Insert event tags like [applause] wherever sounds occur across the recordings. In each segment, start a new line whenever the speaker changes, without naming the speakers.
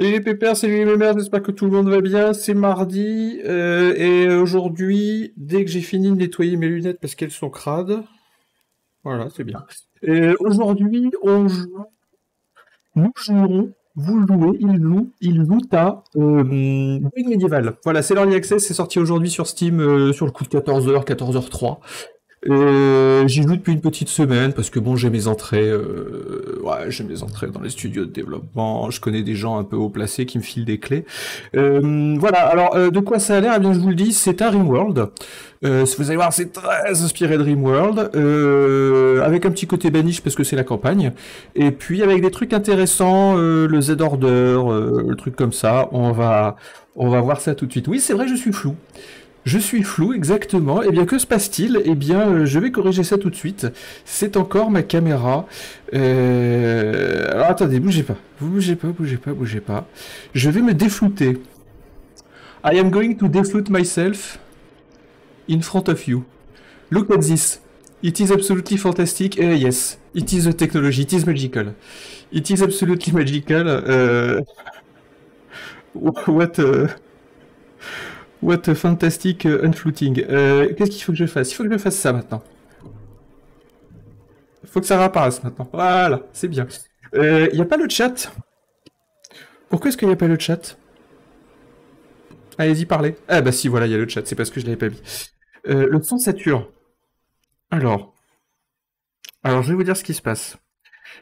Salut les pépères, salut les mémères, j'espère que tout le monde va bien. C'est mardi euh, et aujourd'hui, dès que j'ai fini de nettoyer mes lunettes parce qu'elles sont crades, voilà, c'est bien. Et aujourd'hui, on joue, nous jouerons, vous jouez, il joue, il joue à euh, Medieval. Voilà, c'est l'Early Access, c'est sorti aujourd'hui sur Steam euh, sur le coup de 14h, 14h03. Euh, j'y joue depuis une petite semaine parce que bon, j'ai mes entrées, euh, j'ai mes entrées dans les studios de développement. Je connais des gens un peu haut placés qui me filent des clés. Euh, voilà. Alors, de quoi ça a l'air Eh bien, je vous le dis, c'est un RimWorld. Euh, vous allez voir, c'est très inspiré de Rimworld, euh, avec un petit côté banish parce que c'est la campagne, et puis avec des trucs intéressants, le Z-Order, le truc comme ça, on va, on va voir ça tout de suite. Oui, c'est vrai, je suis flou. Je suis flou, exactement. Eh bien, que se passe-t-il Eh bien, euh, je vais corriger ça tout de suite. C'est encore ma caméra. Euh, alors, attendez, bougez pas. Vous bougez pas, bougez pas, bougez pas. Je vais me déflouter. I am going to defloute myself in front of you. Look at this. It is absolutely fantastic. Eh, yes, it is a technology. It is magical. It is absolutely magical. Euh, [laughs] what... What a fantastic euh, unflooting. Euh, qu'est-ce qu'il faut que je fasse Il faut que je fasse ça maintenant. Il faut que ça réapparaisse maintenant. Voilà, c'est bien. Il euh, n'y a pas le chat. Pourquoi est-ce qu'il n'y a pas le chat Allez-y, parlez. Ah bah si, voilà, il y a le chat. C'est parce que je ne l'avais pas mis. le son sature. Alors. Alors, je vais vous dire ce qui se passe.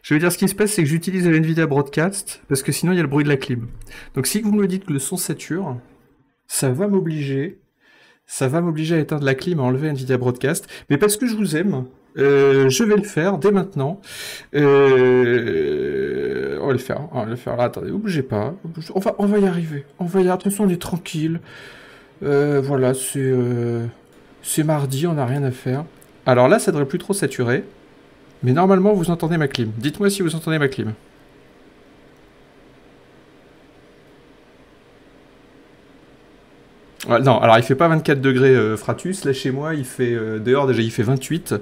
Je vais vous dire ce qui se passe, c'est que j'utilise la NVIDIA Broadcast, parce que sinon il y a le bruit de la clim. Donc si vous me dites que le son sature, ça va m'obliger, ça va m'obliger à éteindre la clim, à enlever Nvidia Broadcast, mais parce que je vous aime, euh, je vais le faire dès maintenant. Euh, on va le faire, on va le faire. Là, attendez, bougez pas. On va, on va y arriver. On va y arriver. attention, on est tranquille. Euh, voilà, c'est c'est mardi, on n'a rien à faire. Alors là, ça devrait plus trop saturer. Mais normalement, vous entendez ma clim. Dites-moi si vous entendez ma clim. Euh, non, alors il fait pas 24 degrés euh, Fratus, là chez moi il fait euh, dehors déjà il fait 28.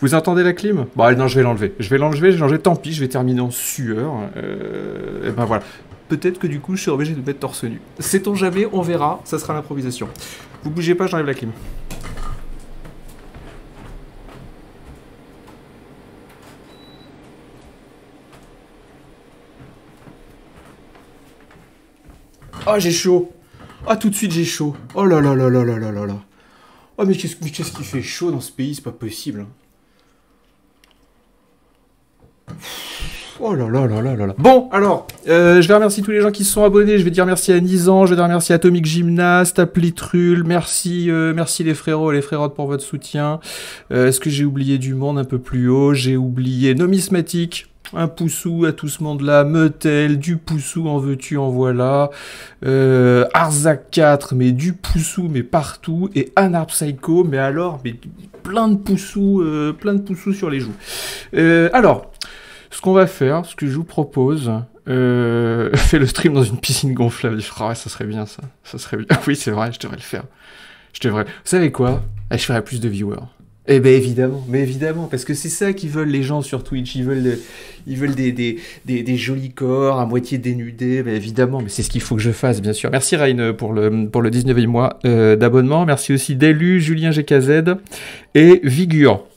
Vous entendez la clim Bon non je vais l'enlever, je vais l'enlever, je vais l'enlever, tant pis, je vais terminer en sueur. et ben voilà. Peut-être que du coup je suis obligé de mettre torse nu. Sait-on jamais, on verra, ça sera l'improvisation. Vous bougez pas, j'enlève la clim. Oh j'ai chaud ah, tout de suite, j'ai chaud. Oh là là là là là là là là. Oh, mais qu'est-ce qui fait chaud dans ce pays C'est pas possible. Oh là là là là là là. Bon, alors, je remercie tous les gens qui se sont abonnés. Je vais dire merci à Nizan, je vais dire merci à Atomic Gymnast, à Plitrul. Merci, merci les frérots et les frérotes pour votre soutien. Est-ce que j'ai oublié du monde un peu plus haut J'ai oublié Nomismatique un poussou à tout ce monde-là, Meutel, du poussou en veux-tu, en voilà, euh, Arzac 4, mais du poussou, mais partout, et Anarp Psycho, mais alors, mais plein de Poussou, euh, plein de Poussou sur les joues. Euh, alors, ce qu'on va faire, ce que je vous propose, euh, [laughs] fait le stream dans une piscine gonflable. Il ouais, ça serait bien ça, ça serait bien. [laughs] Oui, c'est vrai, je devrais le faire. Je devrais. Vous savez quoi ah, Je ferai plus de viewers. Eh bien évidemment, mais évidemment, parce que c'est ça qu'ils veulent les gens sur Twitch, ils veulent, ils veulent des, des, jolis corps à moitié dénudés, mais ben, évidemment, mais c'est ce qu'il faut que je fasse, bien sûr. Merci Rain pour le, pour le 19e mois euh, d'abonnement, merci aussi Delu, Julien GKZ et Vigure.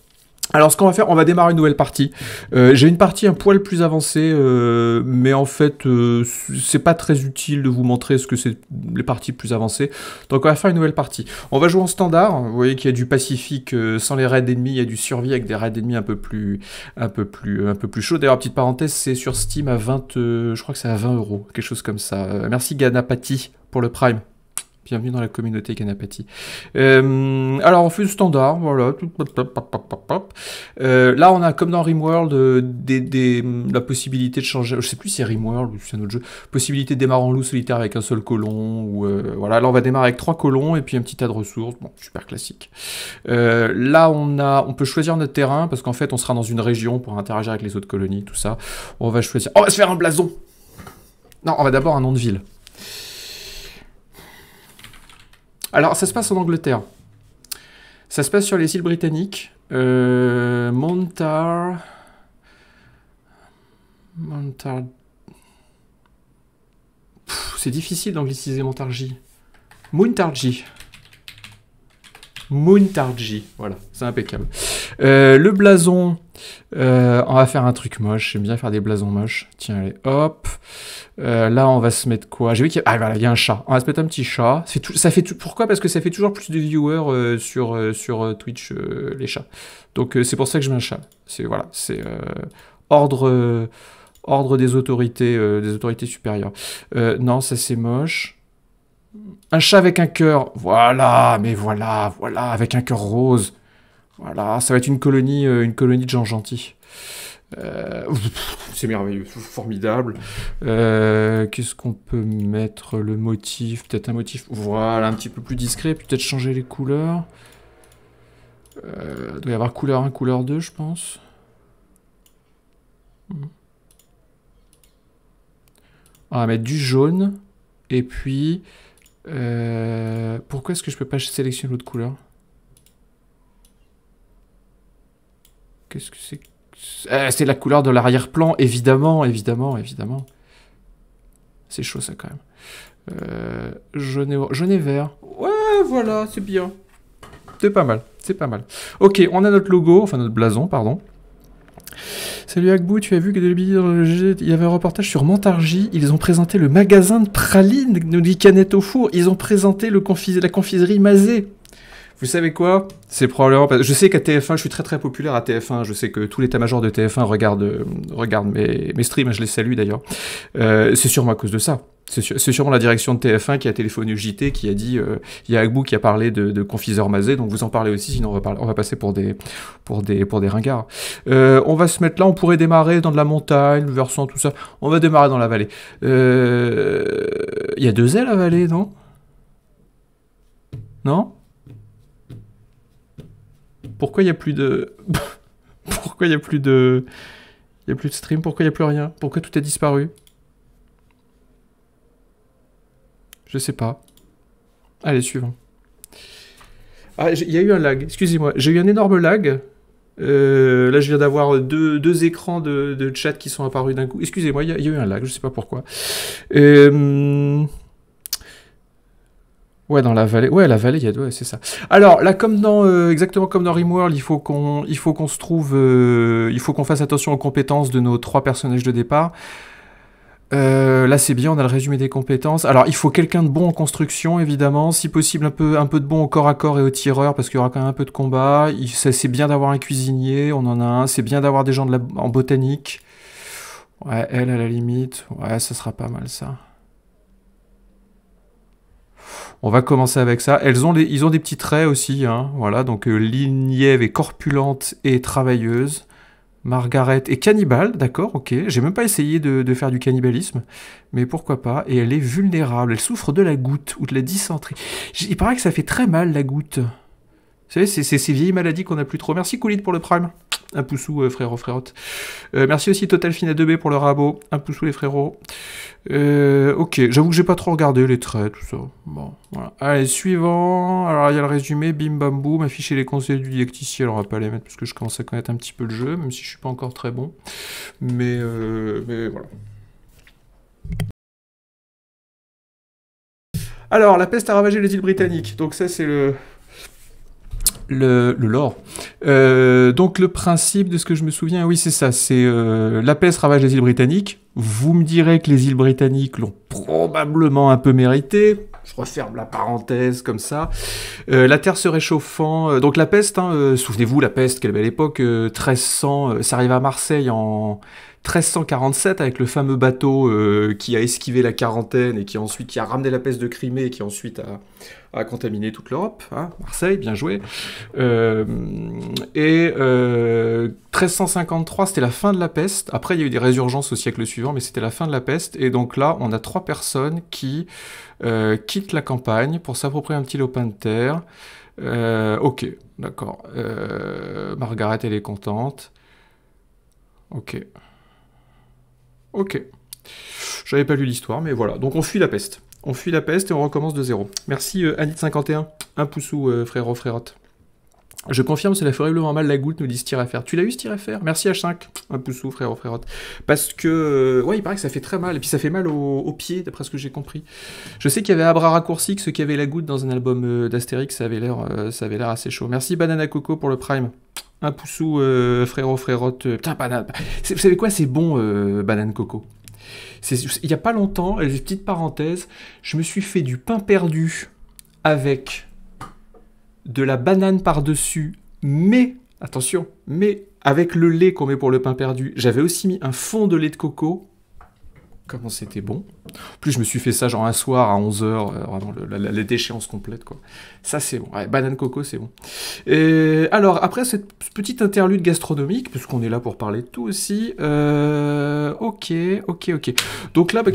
Alors ce qu'on va faire, on va démarrer une nouvelle partie. Euh, j'ai une partie un poil plus avancée, euh, mais en fait euh, c'est pas très utile de vous montrer ce que c'est les parties plus avancées. Donc on va faire une nouvelle partie. On va jouer en standard. Vous voyez qu'il y a du pacifique sans les raids ennemis, il y a du survie avec des raids ennemis un peu plus, un peu plus, un peu plus chaud. D'ailleurs petite parenthèse, c'est sur Steam à 20, je crois que c'est à 20 euros, quelque chose comme ça. merci Ganapati pour le Prime. Bienvenue dans la communauté Canapati. Euh, alors, on fait le standard, voilà. Euh, là, on a, comme dans RimWorld, euh, la possibilité de changer... Je sais plus si c'est RimWorld ou si c'est un autre jeu. Possibilité de démarrer en loup solitaire avec un seul colon. Ou, voilà, là, on va démarrer avec trois colons et puis un petit tas de ressources. Bon, super classique. là, on, a, on peut choisir notre terrain parce qu'en fait, on sera dans une région pour interagir avec les autres colonies, tout ça. On va choisir... On va se faire un blason Non, on va d'abord un nom de ville. Alors, ça se passe en Angleterre. Ça se passe sur les îles britanniques. Euh, Montar... Montar... C'est difficile d'angliciser Montargis. Montargis. Moontarji. Voilà, c'est impeccable. Euh, le blason, euh, on va faire un truc moche. J'aime bien faire des blasons moches. Tiens, allez, hop. Euh, là, on va se mettre quoi J'ai vu qu'il y, a... Ah, y a un chat. On va se mettre un petit chat. Ça fait tout... ça fait Pourquoi Parce que ça fait toujours plus de viewers sur, sur Twitch, les chats. Donc, c'est pour ça que je mets un chat. C'est voilà, c'est ordre, ordre des autorités, des autorités supérieures. non, ça c'est moche. Un chat avec un cœur. Voilà, mais voilà, voilà, avec un cœur rose. Voilà, ça va être une colonie, euh, une colonie de gens gentils. Euh, c'est merveilleux, formidable. Euh, qu'est-ce qu'on peut mettre Le motif, peut-être un motif, voilà, un petit peu plus discret, peut-être changer les couleurs. il doit y avoir couleur 1, couleur 2, je pense. Hmm. On va mettre du jaune, et puis euh, pourquoi est-ce que je peux pas sélectionner l'autre couleur Qu'est-ce que c'est ah, C'est la couleur de l'arrière-plan, évidemment, évidemment, évidemment. C'est chaud ça quand même. Euh, jaune, vert. Ouais, voilà, c'est bien. C'est pas mal, c'est pas mal. Ok, on a notre logo, enfin notre blason, pardon. Salut Agbou, tu as vu que il y avait un reportage sur Montargis, ils ont présenté le magasin de pralines, nous dit Canette au four, ils ont présenté la confiserie Mazé. Vous savez quoi C'est probablement je sais qu'à TF1, je suis très très populaire à TF1. Je sais que tout l'état-major de TF1 regarde, regarde mes, mes, streams. Je les salue d'ailleurs. Euh, c'est sûrement à cause de ça c'est sûrement la direction de TF1 qui a téléphoné au JT, qui a dit, euh, il y a Agbou qui a parlé de, confiseur Mazé, donc vous en parlez aussi, sinon on va, passer pour des, pour ringards. Euh, on va se mettre là, on pourrait démarrer dans de la montagne, versant tout ça, on va démarrer dans la vallée. Euh, il y a deux ailes à la vallée, non Non Pourquoi il n'y a plus de... [laughs] Pourquoi il n'y a plus de... Il n'y a plus de stream, pourquoi il n'y a plus rien Pourquoi tout est disparu Je sais pas. Allez, suivant. Ah, il y a eu un lag, excusez-moi. J'ai eu un énorme lag. Euh, là, je viens d'avoir deux, écrans de, chat qui sont apparus d'un coup. Excusez-moi, il y, a eu un lag, je sais pas pourquoi. Euh, ouais, dans la vallée. Ouais, la vallée, il y a... ouais, c'est ça. Alors, là, comme dans, euh, exactement comme dans RimWorld, il faut qu'on, il faut qu'on se trouve, il faut qu'on fasse attention aux compétences de nos trois personnages de départ. Euh, là, c'est bien, on a le résumé des compétences. Alors, il faut quelqu'un de bon en construction, évidemment. Si possible, un peu, un peu de bon au corps à corps et au tireur, parce qu'il y aura quand même un peu de combat. C'est bien d'avoir un cuisinier, on en a un. C'est bien d'avoir des gens en botanique. Ouais, elle, à la limite. Ouais, ça sera pas mal, ça. On va commencer avec ça. Elles ont les, ils ont des petits traits aussi, hein. voilà. Donc, euh, est corpulente et travailleuse. Margaret est cannibale, d'accord, ok. J'ai même pas essayé de, de, faire du cannibalisme, mais pourquoi pas. Et elle est vulnérable, elle souffre de la goutte ou de la dysenterie. Il paraît que ça fait très mal la goutte savez, c'est ces vieilles maladies qu'on n'a plus trop. Merci Coolid pour le prime. Un poussou, euh, frérot, frérot. Euh, merci aussi Total Fina 2B pour le rabot. Un poussou, les frérots. Euh, ok, j'avoue que j'ai pas trop regardé les traits, tout ça. Bon, Allez, suivant. Alors, il y a le résumé. Bim bam boum. Afficher les conseils du didacticien. Alors, on va pas les mettre parce que je commence à connaître un petit peu le jeu, même si je suis pas encore très bon. Mais, euh, mais voilà. Alors, la peste a ravagé les îles britanniques. Donc, ça, c'est le le, le lore. Euh, donc le principe de ce que je me souviens, oui c'est ça, c'est euh, la peste ravage les îles britanniques. Vous me direz que les îles britanniques l'ont probablement un peu mérité. Je referme la parenthèse comme ça. Euh, la Terre se réchauffant. Euh, donc la peste, hein, euh, souvenez-vous, la peste, quelle belle époque, 1300, ça arrive à Marseille en 1347 avec le fameux bateau euh, qui a esquivé la quarantaine et qui ensuite qui a ramené la peste de Crimée et qui ensuite a, contaminé toute l'Europe. Hein. Marseille, bien joué. Euh, et 1353, euh, c'était la fin de la peste. Après, il y a eu des résurgences au siècle suivant, mais c'était la fin de la peste. Et donc là, on a trois personnes qui quittent la campagne pour s'approprier un petit lopin de terre. ok, d'accord. Margaret, elle est contente. Ok. Ok. J'avais pas lu l'histoire, mais voilà. Donc on fuit la peste. On fuit la peste et on recommence de zéro. Merci euh, anit 51 Un poussou, euh, frère frérot, frérotte. Je confirme, cela fait horriblement mal la goutte, nous dit faire Tu l'as eu, faire Merci H5. Un poussou, frère, frérote. Parce que, euh, ouais, il paraît que ça fait très mal. Et puis ça fait mal aux, pied pieds, d'après ce que j'ai compris. Je sais qu'il y avait Abra Raccourci, que ce qui avait la goutte dans un album euh, d'Astérix, ça avait l'air euh, l'air assez chaud. Merci Banana Coco pour le Prime. Un poussou, euh, frérot, frérote. Putain, banane. Vous savez quoi, c'est bon, banane coco. Il n'y a pas longtemps, petite parenthèse, je me suis fait du pain perdu avec de la banane par-dessus, mais, attention, mais avec le lait qu'on met pour le pain perdu, j'avais aussi mis un fond de lait de coco. Comment c'était bon. plus, je me suis fait ça genre un soir à 11h, euh, vraiment la, déchéance complète, quoi. Ça, c'est bon. Ouais, banane coco, c'est bon. Et, alors, après cette petite interlude gastronomique, puisqu'on est là pour parler de tout aussi, euh, ok, ok, ok. Donc là, bah,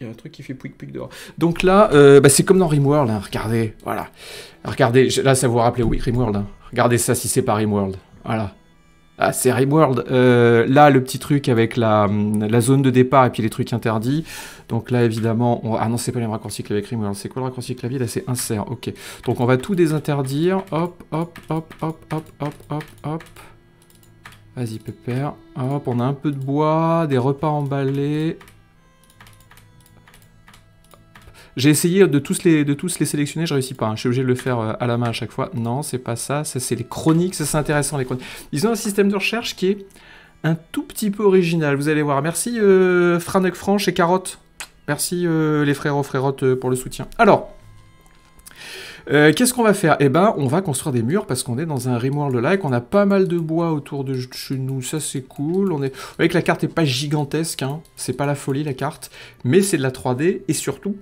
il y a un truc qui fait pouic pouic dehors. Donc là, euh, bah, c'est comme dans Rimworld, hein, regardez, voilà. Regardez, là ça vous rappelle oui, Rimworld. Hein. Regardez ça si c'est pas Rimworld, voilà. Ah, c'est Rimworld. Euh, là, le petit truc avec la, hum, la, zone de départ et puis les trucs interdits. Donc là, évidemment, ah non, c'est pas les raccourcis clavier avec Rimworld. C'est quoi le raccourci clavier Là, c'est insert. Ok. Donc on va tout désinterdire. Hop, hop, hop, hop, hop, hop, hop, hop. Vas-y, pépère. Hop, on a un peu de bois, des repas emballés. J'ai essayé de tous, les, de tous les sélectionner, je réussis pas. Hein. Je suis obligé de le faire euh, à la main à chaque fois. Non, c'est pas ça. c'est les chroniques, c'est intéressant les chroniques. Ils ont un système de recherche qui est un tout petit peu original. Vous allez voir. Merci euh, Franche et Carotte. Merci euh, les frérots frérotes, euh, pour le soutien. Alors. Qu'est-ce qu'on va faire Eh ben, on va construire des murs parce qu'on est dans un Rimworld like. On a pas mal de bois autour de chez nous, ça c'est cool. On Vous voyez que la carte n'est pas gigantesque, hein. c'est pas la folie la carte, mais c'est de la 3D et surtout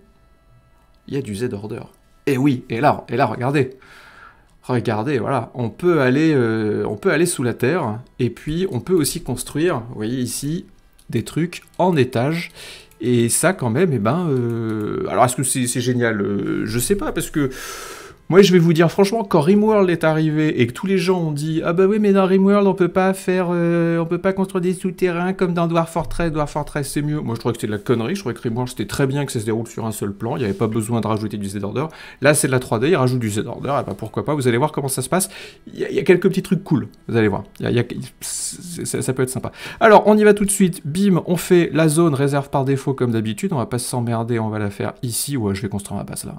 il y a du Z-order. Et eh oui, et là, et là, regardez. Regardez, voilà, on peut aller, euh, on peut aller sous la terre, et puis on peut aussi construire, vous voyez ici, des trucs en étage. Et ça, quand même, eh ben, euh, alors est-ce que c'est génial euh, Je sais pas, parce que moi, je vais vous dire franchement, quand Rimworld est arrivé et que tous les gens ont dit ah bah oui, mais dans Rimworld, on peut pas faire, euh, on peut pas construire des souterrains comme dans Dwarf Fortress. Dwarf Fortress, c'est mieux. Moi, je trouvais que c'était de la connerie. Je trouvais que Rimworld, c'était très bien que ça se déroule sur un seul plan. Il n'y avait pas besoin de rajouter du Z-Order. Là, c'est de la 3D. il rajoute du Z-Order. Et eh ben, pourquoi pas Vous allez voir comment ça se passe. Il y, a quelques petits trucs cool. Vous allez voir. ça, peut être sympa. Alors, on y va tout de suite. Bim, on fait la zone réserve par défaut comme d'habitude. On va pas s'emmerder. On va la faire ici. Ouais, je vais construire ma base là.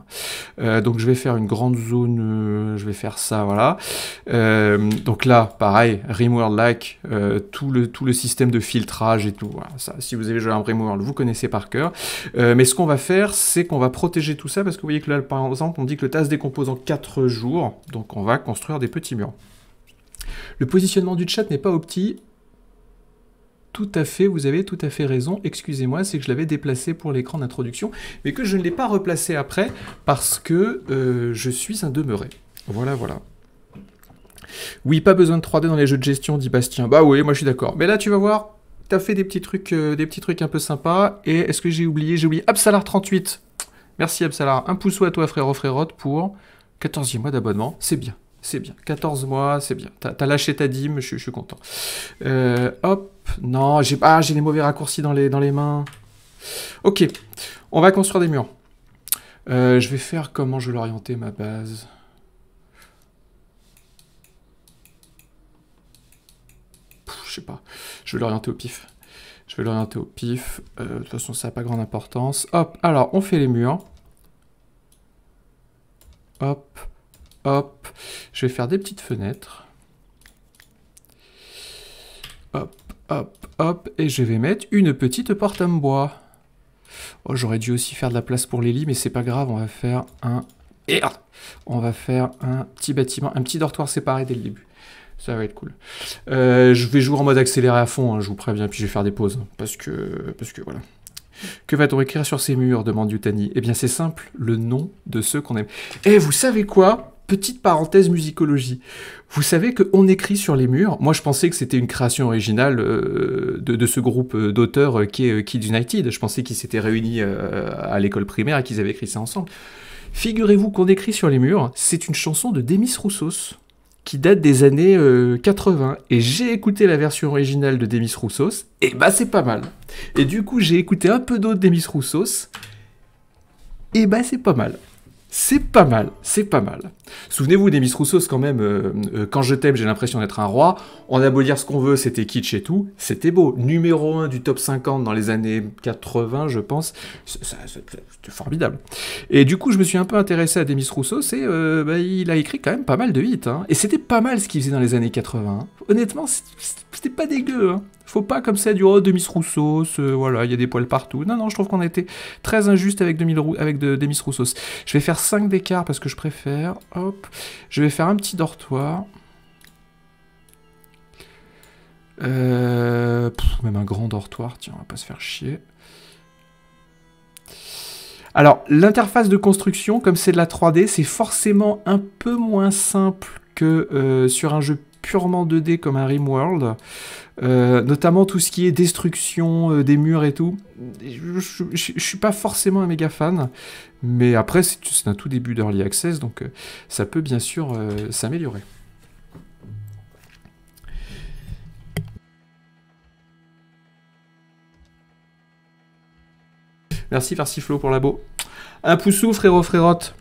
Euh, donc, je vais faire une grande zone, euh, je vais faire ça, voilà. Euh, donc là, pareil, Rimworld-like, euh, tout, le, tout le système de filtrage et tout. ça, si vous avez joué à Rimworld, vous connaissez par cœur. mais ce qu'on va faire, c'est qu'on va protéger tout ça, parce que vous voyez que là, par exemple, on dit que le tas se décompose en 4 jours, donc on va construire des petits murs. Le positionnement du chat n'est pas opti, tout à fait, vous avez tout à fait raison, excusez-moi, c'est que je l'avais déplacé pour l'écran d'introduction, mais que je ne l'ai pas replacé après parce que euh, je suis un demeuré. Voilà, voilà. Oui, pas besoin de 3D dans les jeux de gestion, dit Bastien. Bah oui, moi je suis d'accord. Mais là, tu vas voir, t'as fait des petits trucs, euh, des petits trucs un peu sympas. Et est-ce que j'ai oublié J'ai oublié Absalar38. Merci Absalar. Un pouce à toi, frérot, frérot pour 14e mois d'abonnement. C'est bien c'est bien. 14 mois, c'est bien. T'as lâché ta dîme, je, suis content. Euh, hop, non, j'ai ah, j'ai les mauvais raccourcis dans les, dans les mains. Ok, on va construire des murs. Euh, je vais faire comment je vais l'orienter ma base. Je je sais pas. Je vais l'orienter au pif. Je vais l'orienter au pif. Euh, de toute façon, ça n'a pas grande importance. Hop, alors on fait les murs. Hop. Hop, je vais faire des petites fenêtres. Hop, hop, hop, et je vais mettre une petite porte en bois. Oh, j'aurais dû aussi faire de la place pour les lits, mais c'est pas grave, on va faire un... Ah, on va faire un petit bâtiment, un petit dortoir séparé dès le début. Ça va être cool. Euh, je vais jouer en mode accéléré à fond, hein, je vous préviens, puis je vais faire des pauses, hein, parce que... parce que voilà. Que va-t-on écrire sur ces murs demande Yutani. Eh bien, c'est simple, le nom de ceux qu'on aime. Eh, vous savez quoi petite parenthèse musicologie. Vous savez qu'on écrit sur les murs. Moi, je pensais que c'était une création originale euh, de, ce groupe euh, d'auteurs euh, qui est Kids United. Je pensais qu'ils s'étaient réunis à l'école primaire et qu'ils avaient écrit ça ensemble. Figurez-vous qu'on écrit sur les murs, c'est une chanson de Demis Roussos qui date des années 80. Et j'ai écouté la version originale de Demis Roussos, et bah c'est pas mal. Et du coup, j'ai écouté un peu d'autres Demis Roussos, et bah c'est pas mal. C'est pas mal, c'est pas mal. Souvenez-vous des Miss Roussos quand même, euh, euh, quand je t'aime, j'ai l'impression d'être un roi. On a beau dire ce qu'on veut, c'était kitsch et tout, c'était beau. Numéro 1 du top 50 dans les années 80, je pense, c'était formidable. Et du coup, je me suis un peu intéressé à Demis Rousseau, Roussos et euh, bah, il a écrit quand même pas mal de hits. Hein. Et c'était pas mal ce qu'il faisait dans les années 80. Hein. Honnêtement, c'était pas dégueu. Hein. Faut pas comme ça du oh, Demis Roussos, euh, voilà, il y a des poils partout. Non, non, je trouve qu'on a été très injuste avec, de, Demis Roussos. Je vais faire 5 d'écart parce que je préfère. Hop, je vais faire un petit dortoir. Euh, même un grand dortoir, tiens, on va pas se faire chier. Alors, l'interface de construction, comme c'est de la 3D, c'est forcément un peu moins simple que euh, sur un jeu purement 2D comme un Rimworld, euh, notamment tout ce qui est destruction euh, des murs et tout. Je, ne suis pas forcément un méga fan, mais après c'est un tout début d'Early Access, donc euh, ça peut bien sûr s'améliorer. Merci Flo pour la beau. Un pouce frérot frérotte.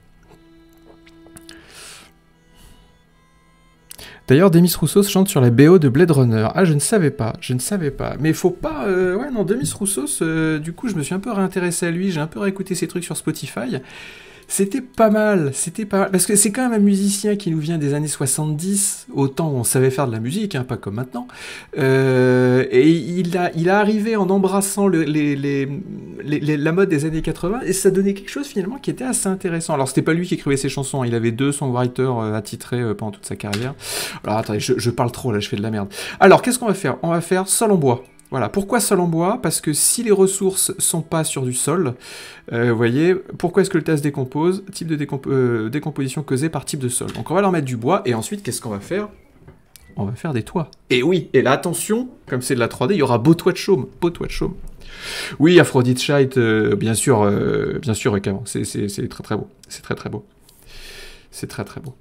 D'ailleurs, Demis Roussos chante sur la BO de Blade Runner. Ah, je ne savais pas, je ne savais pas. Mais faut pas. Euh, ouais, non, Demis Roussos, euh, du coup, je me suis un peu réintéressé à lui, j'ai un peu réécouté ses trucs sur Spotify. C'était pas mal, c'était pas Parce que c'est quand même un musicien qui nous vient des années 70, autant on savait faire de la musique, hein, pas comme maintenant. Euh, et il a, il a arrivé en embrassant les, la mode des années 80, et ça donnait quelque chose finalement qui était assez intéressant. Alors c'était pas lui qui écrivait ses chansons, hein. il avait deux songwriters euh, attitrés euh, pendant toute sa carrière. Alors attendez, je, je parle trop là, je fais de la merde. Alors qu'est-ce qu'on va faire On va faire Sol en bois. Voilà, pourquoi sol en bois Parce que si les ressources sont pas sur du sol, euh, vous voyez, pourquoi est-ce que le tas décompose Type de euh, décomposition causée par type de sol. Donc on va leur mettre du bois, et ensuite, qu'est-ce qu'on va faire On va faire des toits. Et oui, et là, attention, comme c'est de la 3D, il y aura beau toit de chaume, beau toit de chaume. Oui, Aphrodite Shite, euh, bien sûr, bien sûr, c'est très très beau, c'est très très beau. C'est très très beau.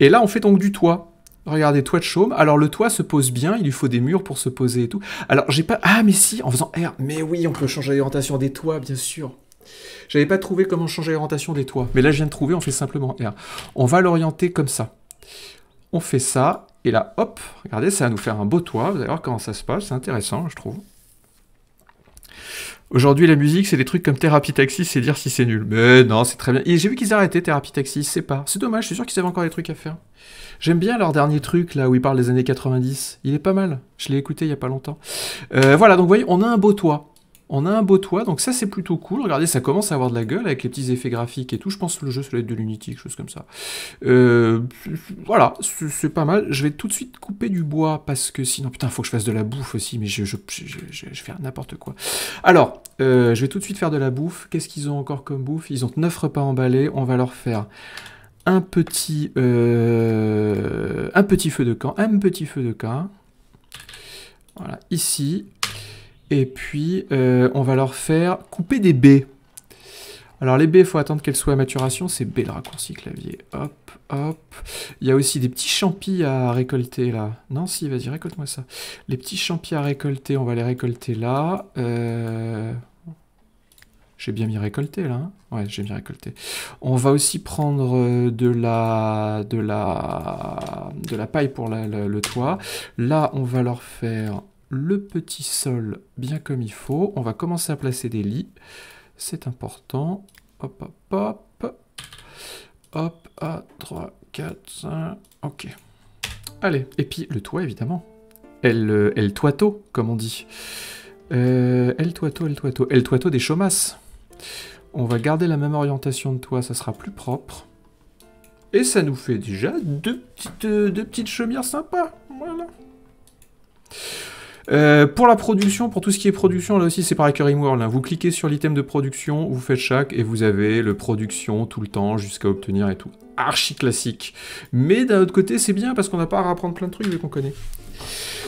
Et là, on fait donc du toit. Regardez, toit de chaume. Alors le toit se pose bien, il lui faut des murs pour se poser et tout. Alors j'ai pas... Ah mais si, en faisant R. Mais oui, on peut changer l'orientation des toits, bien sûr. J'avais pas trouvé comment changer l'orientation des toits. Mais là je viens de trouver, on fait simplement R. On va l'orienter comme ça. On fait ça, et là, hop, regardez, ça va nous faire un beau toit. Vous allez voir comment ça se passe, c'est intéressant, je trouve. Aujourd'hui, la musique, c'est des trucs comme Thérapie Taxi, c'est dire si c'est nul. Mais non, c'est très bien. Et j'ai vu qu'ils arrêtaient Thérapie Taxi, c'est pas. C'est dommage, je suis sûr qu'ils avaient encore des trucs à faire. J'aime bien leur dernier truc, là, où ils parlent des années 90. Il est pas mal. Je l'ai écouté il y a pas longtemps. Euh, voilà, donc vous voyez, on a un beau toit. On a un beau toit, donc ça c'est plutôt cool. Regardez, ça commence à avoir de la gueule avec les petits effets graphiques et tout. Je pense que le jeu, ça doit être de l'Unity, quelque chose comme ça. Euh, voilà, c'est pas mal. Je vais tout de suite couper du bois parce que sinon, putain, faut que je fasse de la bouffe aussi, mais je, je, faire fais n'importe quoi. Alors, euh, je vais tout de suite faire de la bouffe. Qu'est-ce qu'ils ont encore comme bouffe Ils ont 9 repas emballés. On va leur faire un petit, euh, un petit feu de camp, un petit feu de camp. Voilà, ici. Et puis, euh, on va leur faire couper des baies. Alors les baies, il faut attendre qu'elles soient à maturation. C'est B le raccourci clavier. Hop, hop. Il y a aussi des petits champis à récolter là. Non, si, vas-y, récolte-moi ça. Les petits champis à récolter, on va les récolter là. Euh, j'ai bien mis récolter, là. Hein. ouais, j'ai bien récolté. On va aussi prendre euh, de la, de la, de la paille pour le toit. Là, on va leur faire le petit sol bien comme il faut. On va commencer à placer des lits. C'est important. Hop, hop, hop. Hop, à 3, 4, 5. Ok. Allez, et puis le toit, évidemment. Elle, euh, elle toiteau comme on dit. Euh, elle toito, elle toito. Elle toito des chômasses. On va garder la même orientation de toit, ça sera plus propre. Et ça nous fait déjà deux petites, euh, deux petites chaumières sympas. Voilà. Euh, pour la production, pour tout ce qui est production, là aussi c'est pareil que Rimworld. Hein. Vous cliquez sur l'item de production, vous faites chaque et vous avez le production tout le temps jusqu'à obtenir et tout. Archi classique. Mais d'un autre côté, c'est bien parce qu'on n'a pas à apprendre plein de trucs vu qu'on connaît.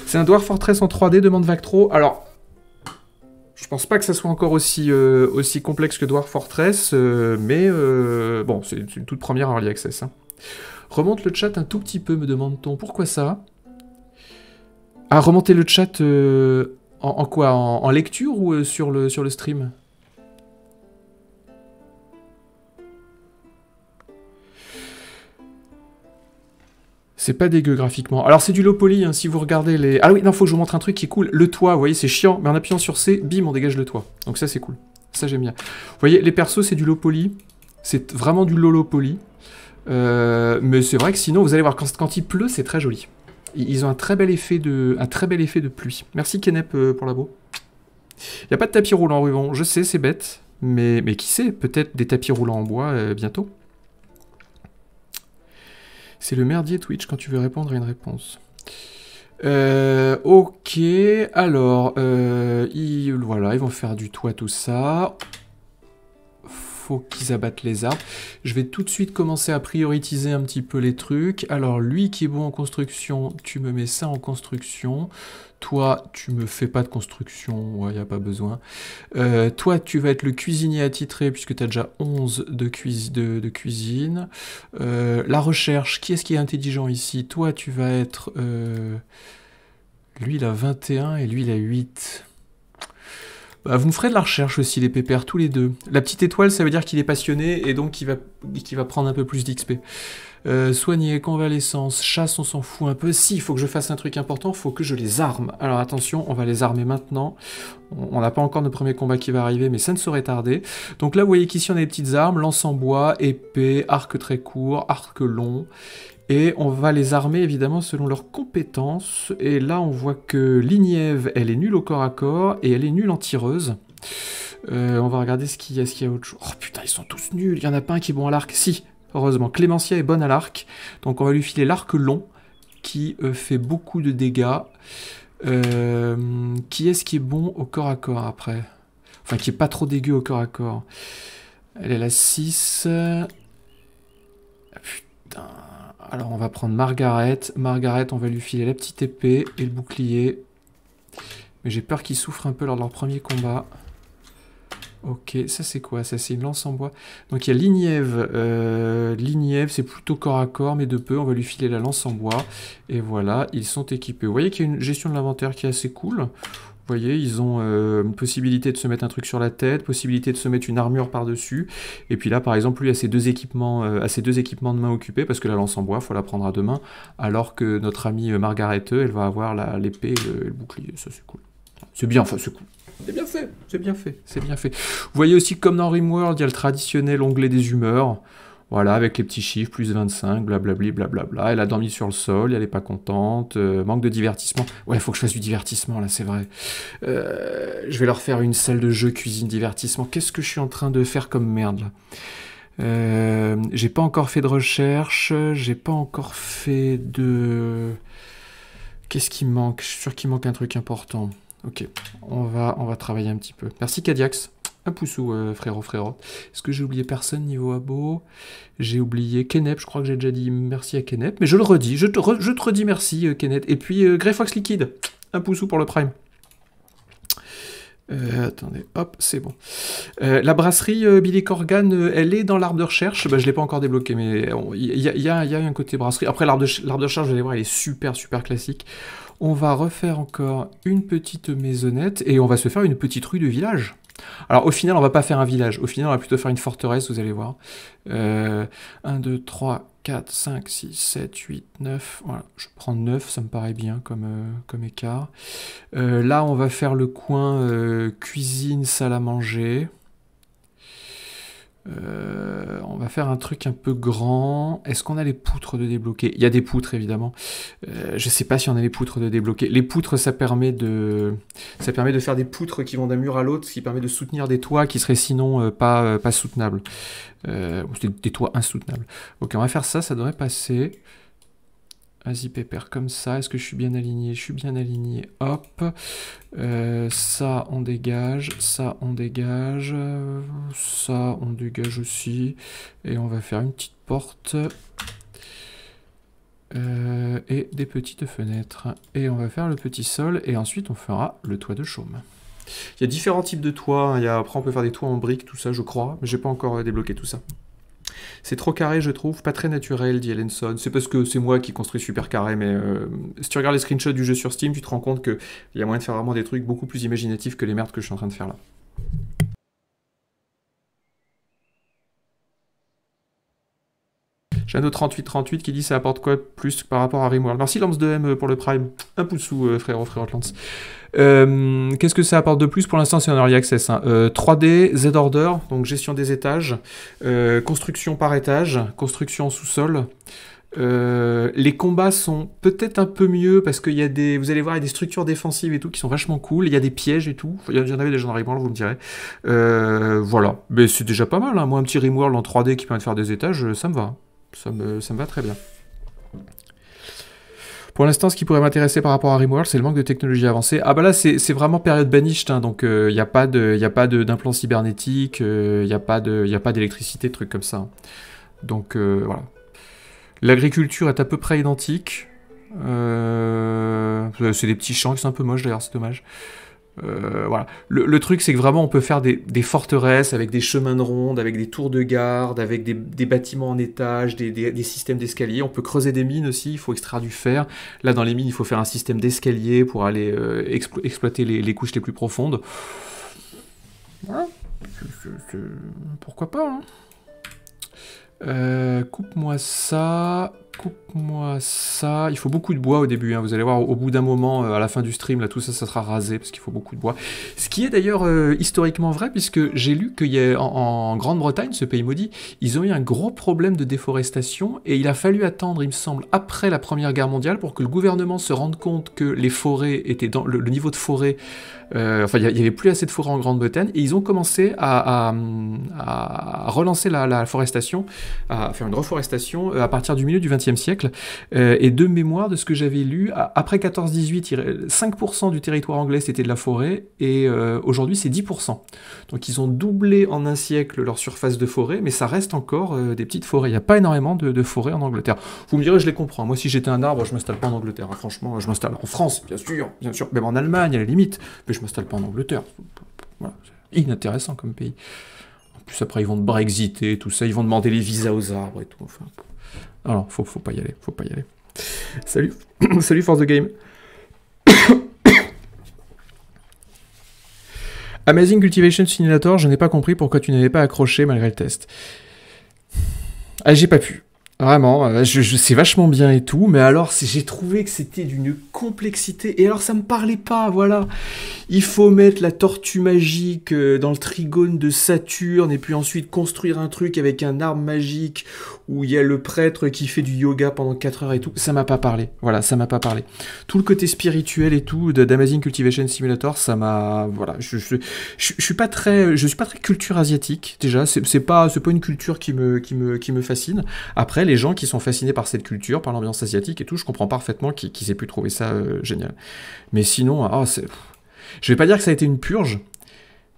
C'est un Dwarf Fortress en 3D, demande Vactro. Alors, je pense pas que ça soit encore aussi, euh, aussi complexe que Dwarf Fortress, euh, mais bon, c'est une toute première early access. Hein. Remonte le chat un tout petit peu, me demande-t-on. Pourquoi ça ah, remonter le chat euh, en, quoi en, lecture ou euh, sur, le, sur le stream C'est pas dégueu graphiquement. Alors c'est du low poly, hein, si vous regardez les... Ah oui, non, faut que je vous montre un truc qui est cool. Le toit, vous voyez, c'est chiant, mais en appuyant sur C, bim, on dégage le toit. Donc ça, c'est cool. Ça, j'aime bien. Vous voyez, les persos, c'est du low poly. C'est vraiment du low poly. Euh, mais c'est vrai que sinon, vous allez voir, quand, quand il pleut, c'est très joli. Ils ont un très bel effet de, un très bel effet de pluie. Merci Kenep euh, pour la beau. Il n'y a pas de tapis roulant en ruban, je sais, c'est bête. Mais, mais qui sait, peut-être des tapis roulants en bois euh, bientôt. C'est le merdier Twitch quand tu veux répondre à une réponse. Euh, ok, alors, ils, voilà, ils vont faire du toit, tout ça qu'ils abattent les arbres. Je vais tout de suite commencer à prioriser un petit peu les trucs. Alors lui qui est bon en construction, tu me mets ça en construction. Toi, tu me fais pas de construction, ouais, n'y a pas besoin. Euh, toi, tu vas être le cuisinier attitré, puisque tu as déjà 11 de, cuisine de, euh, cuisine. la recherche, qui est-ce qui est intelligent ici Toi, tu vas être... Euh, lui, il a 21 et lui, il a 8. Bah, vous me ferez de la recherche aussi, les pépères, tous les deux. La petite étoile, ça veut dire qu'il est passionné et donc qu'il va, va prendre un peu plus d'XP. Euh, soigner, convalescence, chasse, on s'en fout un peu. Si, il faut que je fasse un truc important, faut que je les arme. Alors attention, on va les armer maintenant. On n'a pas encore notre premier combat qui va arriver, mais ça ne saurait tarder. Donc là, vous voyez qu'ici, on a des petites armes, lance en bois, épée, arc très court, arc long et on va les armer évidemment selon leurs compétences. Et là, on voit que Ligniève, elle est nulle au corps à corps et elle est nulle en tireuse. Euh, on va regarder ce qu'il y a, ce qu'il y a autre chose. Oh putain, ils sont tous nuls. Il n'y en a pas un qui est bon à l'arc. Si, heureusement, Clémentia est bonne à l'arc. Donc on va lui filer l'arc long qui euh, fait beaucoup de dégâts. Euh, qui est-ce qui est bon au corps à corps après Enfin, qui est pas trop dégueu au corps à corps. Elle est la 6. Ah, putain alors on va prendre Margaret. Margaret, on va lui filer la petite épée et le bouclier. Mais j'ai peur qu'ils souffrent un peu lors de leur premier combat. Ok, ça c'est quoi Ça c'est une lance en bois. Donc il y a Lignève. Euh, c'est plutôt corps à corps, mais de peu. On va lui filer la lance en bois. Et voilà, ils sont équipés. Vous voyez qu'il y a une gestion de l'inventaire qui est assez cool. Vous voyez, ils ont une euh, possibilité de se mettre un truc sur la tête, possibilité de se mettre une armure par-dessus. Et puis là, par exemple, lui a ses deux équipements, euh, a ses deux équipements de main occupés, parce que la lance en bois, faut la prendre à deux mains. Alors que notre amie euh, Margaret, elle va avoir l'épée et, le, bouclier. Ça, c'est cool. C'est bien, enfin, c'est cool. C'est bien fait, c'est bien fait, c'est bien fait. Vous voyez aussi, comme dans Rimworld, il y a le traditionnel onglet des humeurs. Voilà, avec les petits chiffres, plus 25, blablabli, blablabla. Elle a dormi sur le sol, elle n'est pas contente, euh, manque de divertissement. Ouais, il faut que je fasse du divertissement, là, c'est vrai. Euh, je vais leur faire une salle de jeu, cuisine, divertissement. Qu'est-ce que je suis en train de faire comme merde, là euh, J'ai pas encore fait de recherche, j'ai pas encore fait de... Qu'est-ce qui manque Je suis sûr qu'il manque un truc important. Ok, on va, on va travailler un petit peu. Merci Cadiax. Un poussou, euh, frérot, frérot. Est-ce que j'ai oublié personne niveau abo J'ai oublié Kennep, je crois que j'ai déjà dit merci à Kennep, mais je le redis, je te, redis merci, euh, kennep Et puis, euh, Greyfox Liquide, un poussou pour le prime. Euh, attendez, hop, c'est bon. la brasserie Billy Corgan, elle est dans l'arbre de recherche. Bah, je ne l'ai pas encore débloqué, mais il y, a un côté brasserie. Après, l'arbre de, de, recherche, vous allez voir, elle est super, super classique. On va refaire encore une petite maisonnette et on va se faire une petite rue de village. Alors au final, on va pas faire un village, au final, on va plutôt faire une forteresse, vous allez voir. 1, 2, 3, 4, 5, 6, 7, 8, 9. Voilà, je prends 9, ça me paraît bien comme, euh, écart. Euh, là, on va faire le coin euh, cuisine, salle à manger. Euh, on va faire un truc un peu grand. Est-ce qu'on a les poutres de débloquer Il y a des poutres évidemment. Je euh, je sais pas si on a les poutres de débloquer. Les poutres, ça permet de, ça permet de faire des poutres qui vont d'un mur à l'autre, ce qui permet de soutenir des toits qui seraient sinon euh, pas pas soutenables. des, toits insoutenables. Ok, on va faire ça. Ça devrait passer vas pépère, comme ça. Est-ce que je suis bien aligné Je suis bien aligné. Hop. Euh, ça, on dégage. Ça, on dégage. Ça, on dégage aussi. Et on va faire une petite porte. Euh, et des petites fenêtres. Et on va faire le petit sol. Et ensuite, on fera le toit de chaume. Il y a différents types de toits. Hein. Il après, on peut faire des toits en briques, tout ça, je crois. Mais j'ai pas encore euh, débloqué tout ça. C'est trop carré, je trouve, pas très naturel, dit Ellenson. C'est parce que c'est moi qui construis super carré, mais euh, si tu regardes les screenshots du jeu sur Steam, tu te rends compte qu'il y a moyen de faire vraiment des trucs beaucoup plus imaginatifs que les merdes que je suis en train de faire là. J'ai un autre 3838 qui dit ça apporte quoi de plus par rapport à Rimworld. Merci Lance 2M euh, pour le Prime. Un pouce sous, euh, frérot, frérot Lance. Euh, qu'est-ce que ça apporte de plus Pour l'instant, c'est un early access. 3D, hein. Z-order, donc gestion des étages, construction par étage, construction sous-sol. les combats sont peut-être un peu mieux parce qu'il y a des, vous allez voir, il y a des structures défensives et tout qui sont vachement cool. Il y a des pièges et tout. Il y en avait déjà dans Rimworld, vous me direz. voilà, mais c'est déjà pas mal. Hein. Moi, un petit Rimworld en 3D qui permet de faire des étages, ça me va. Ça me, va très bien. Pour l'instant, ce qui pourrait m'intéresser par rapport à Rimworld, c'est le manque de technologie avancée. Ah bah là, c'est vraiment période banished, hein, donc il euh, n'y a pas d'implant cybernétique, il euh, n'y a pas d'électricité, trucs comme ça. Hein. Donc euh, voilà. L'agriculture est à peu près identique. c'est des petits champs, qui sont un peu moches d'ailleurs, c'est dommage. Euh, voilà. Le, truc, c'est que vraiment, on peut faire des, forteresses avec des chemins de ronde, avec des tours de garde, avec des, bâtiments en étage, des, systèmes d'escalier. On peut creuser des mines aussi, il faut extraire du fer. Là, dans les mines, il faut faire un système d'escalier pour aller euh, exploiter les, couches les plus profondes. Voilà. Pourquoi pas hein. euh, Coupe-moi ça coupe-moi ça. Il faut beaucoup de bois au début, hein. vous allez voir, au bout d'un moment, euh, à la fin du stream, là, tout ça, ça sera rasé, parce qu'il faut beaucoup de bois. Ce qui est d'ailleurs euh, historiquement vrai, puisque j'ai lu qu'il y en, Grande-Bretagne, ce pays maudit, ils ont eu un gros problème de déforestation, et il a fallu attendre, il me semble, après la Première Guerre mondiale, pour que le gouvernement se rende compte que les forêts étaient dans... le, niveau de forêt... Euh, enfin, il n'y avait plus assez de forêt en Grande-Bretagne, et ils ont commencé à, relancer la, forestation, à faire une reforestation à partir du milieu du XXe siècle. Euh, et de mémoire, de ce que j'avais lu, après 14-18, 5% du territoire anglais c'était de la forêt, et euh, aujourd'hui c'est 10%. Donc ils ont doublé en un siècle leur surface de forêt, mais ça reste encore euh, des petites forêts. Il n'y a pas énormément de, forêts en Angleterre. Vous me direz, je les comprends. Moi, si j'étais un arbre, je m'installe pas en Angleterre. Hein. Franchement, je m'installe en France, bien sûr, bien sûr, même en Allemagne à la limite, mais je m'installe pas en Angleterre. Voilà, inintéressant comme pays. En plus, après, ils vont de brexiter, tout ça, ils vont demander les visas aux arbres et tout. Enfin, alors, ah faut, faut pas y aller, faut pas y aller. Salut, [coughs] salut Force the Game. [coughs] Amazing Cultivation Simulator, je n'ai pas compris pourquoi tu n'avais pas accroché malgré le test. Ah, j'ai pas pu. Vraiment, euh, je, vachement bien et tout, mais alors j'ai trouvé que c'était d'une complexité. Et alors ça me parlait pas, voilà. Il faut mettre la tortue magique euh, dans le trigone de Saturne et puis ensuite construire un truc avec un arbre magique où il y a le prêtre qui fait du yoga pendant 4 heures et tout, ça m'a pas parlé. Voilà, ça m'a pas parlé. Tout le côté spirituel et tout d'Amazing Cultivation Simulator, ça m'a voilà, je, je, suis pas très je suis pas très culture asiatique déjà, c'est pas c'est pas une culture qui me qui me qui me fascine. Après les gens qui sont fascinés par cette culture, par l'ambiance asiatique et tout, je comprends parfaitement qu'ils aient pu trouver ça euh, génial. Mais sinon, ah je vais pas dire que ça a été une purge,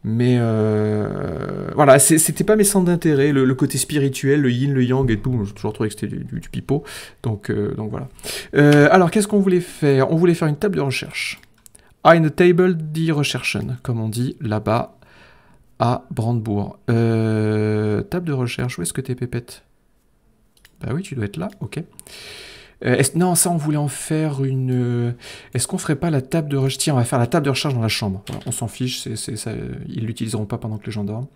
mais euh, voilà, c'était pas mes centres d'intérêt, le, côté spirituel, le yin, le yang et tout, j'ai toujours trouvé que c'était du, du, pipeau, donc, euh, donc voilà. Euh, alors qu'est-ce qu'on voulait faire On voulait faire une table de recherche. une Table die Recherchen, comme on dit là-bas à Brandebourg. table de recherche, où est-ce que t'es pépette Bah oui, tu dois être là, ok. Euh, non, ça, on voulait en faire une. Euh, est-ce qu'on ferait pas la table de recherche Tiens, on va faire la table de recherche dans la chambre. on s'en fiche, c'est euh, ils l'utiliseront pas pendant que les gens dorment.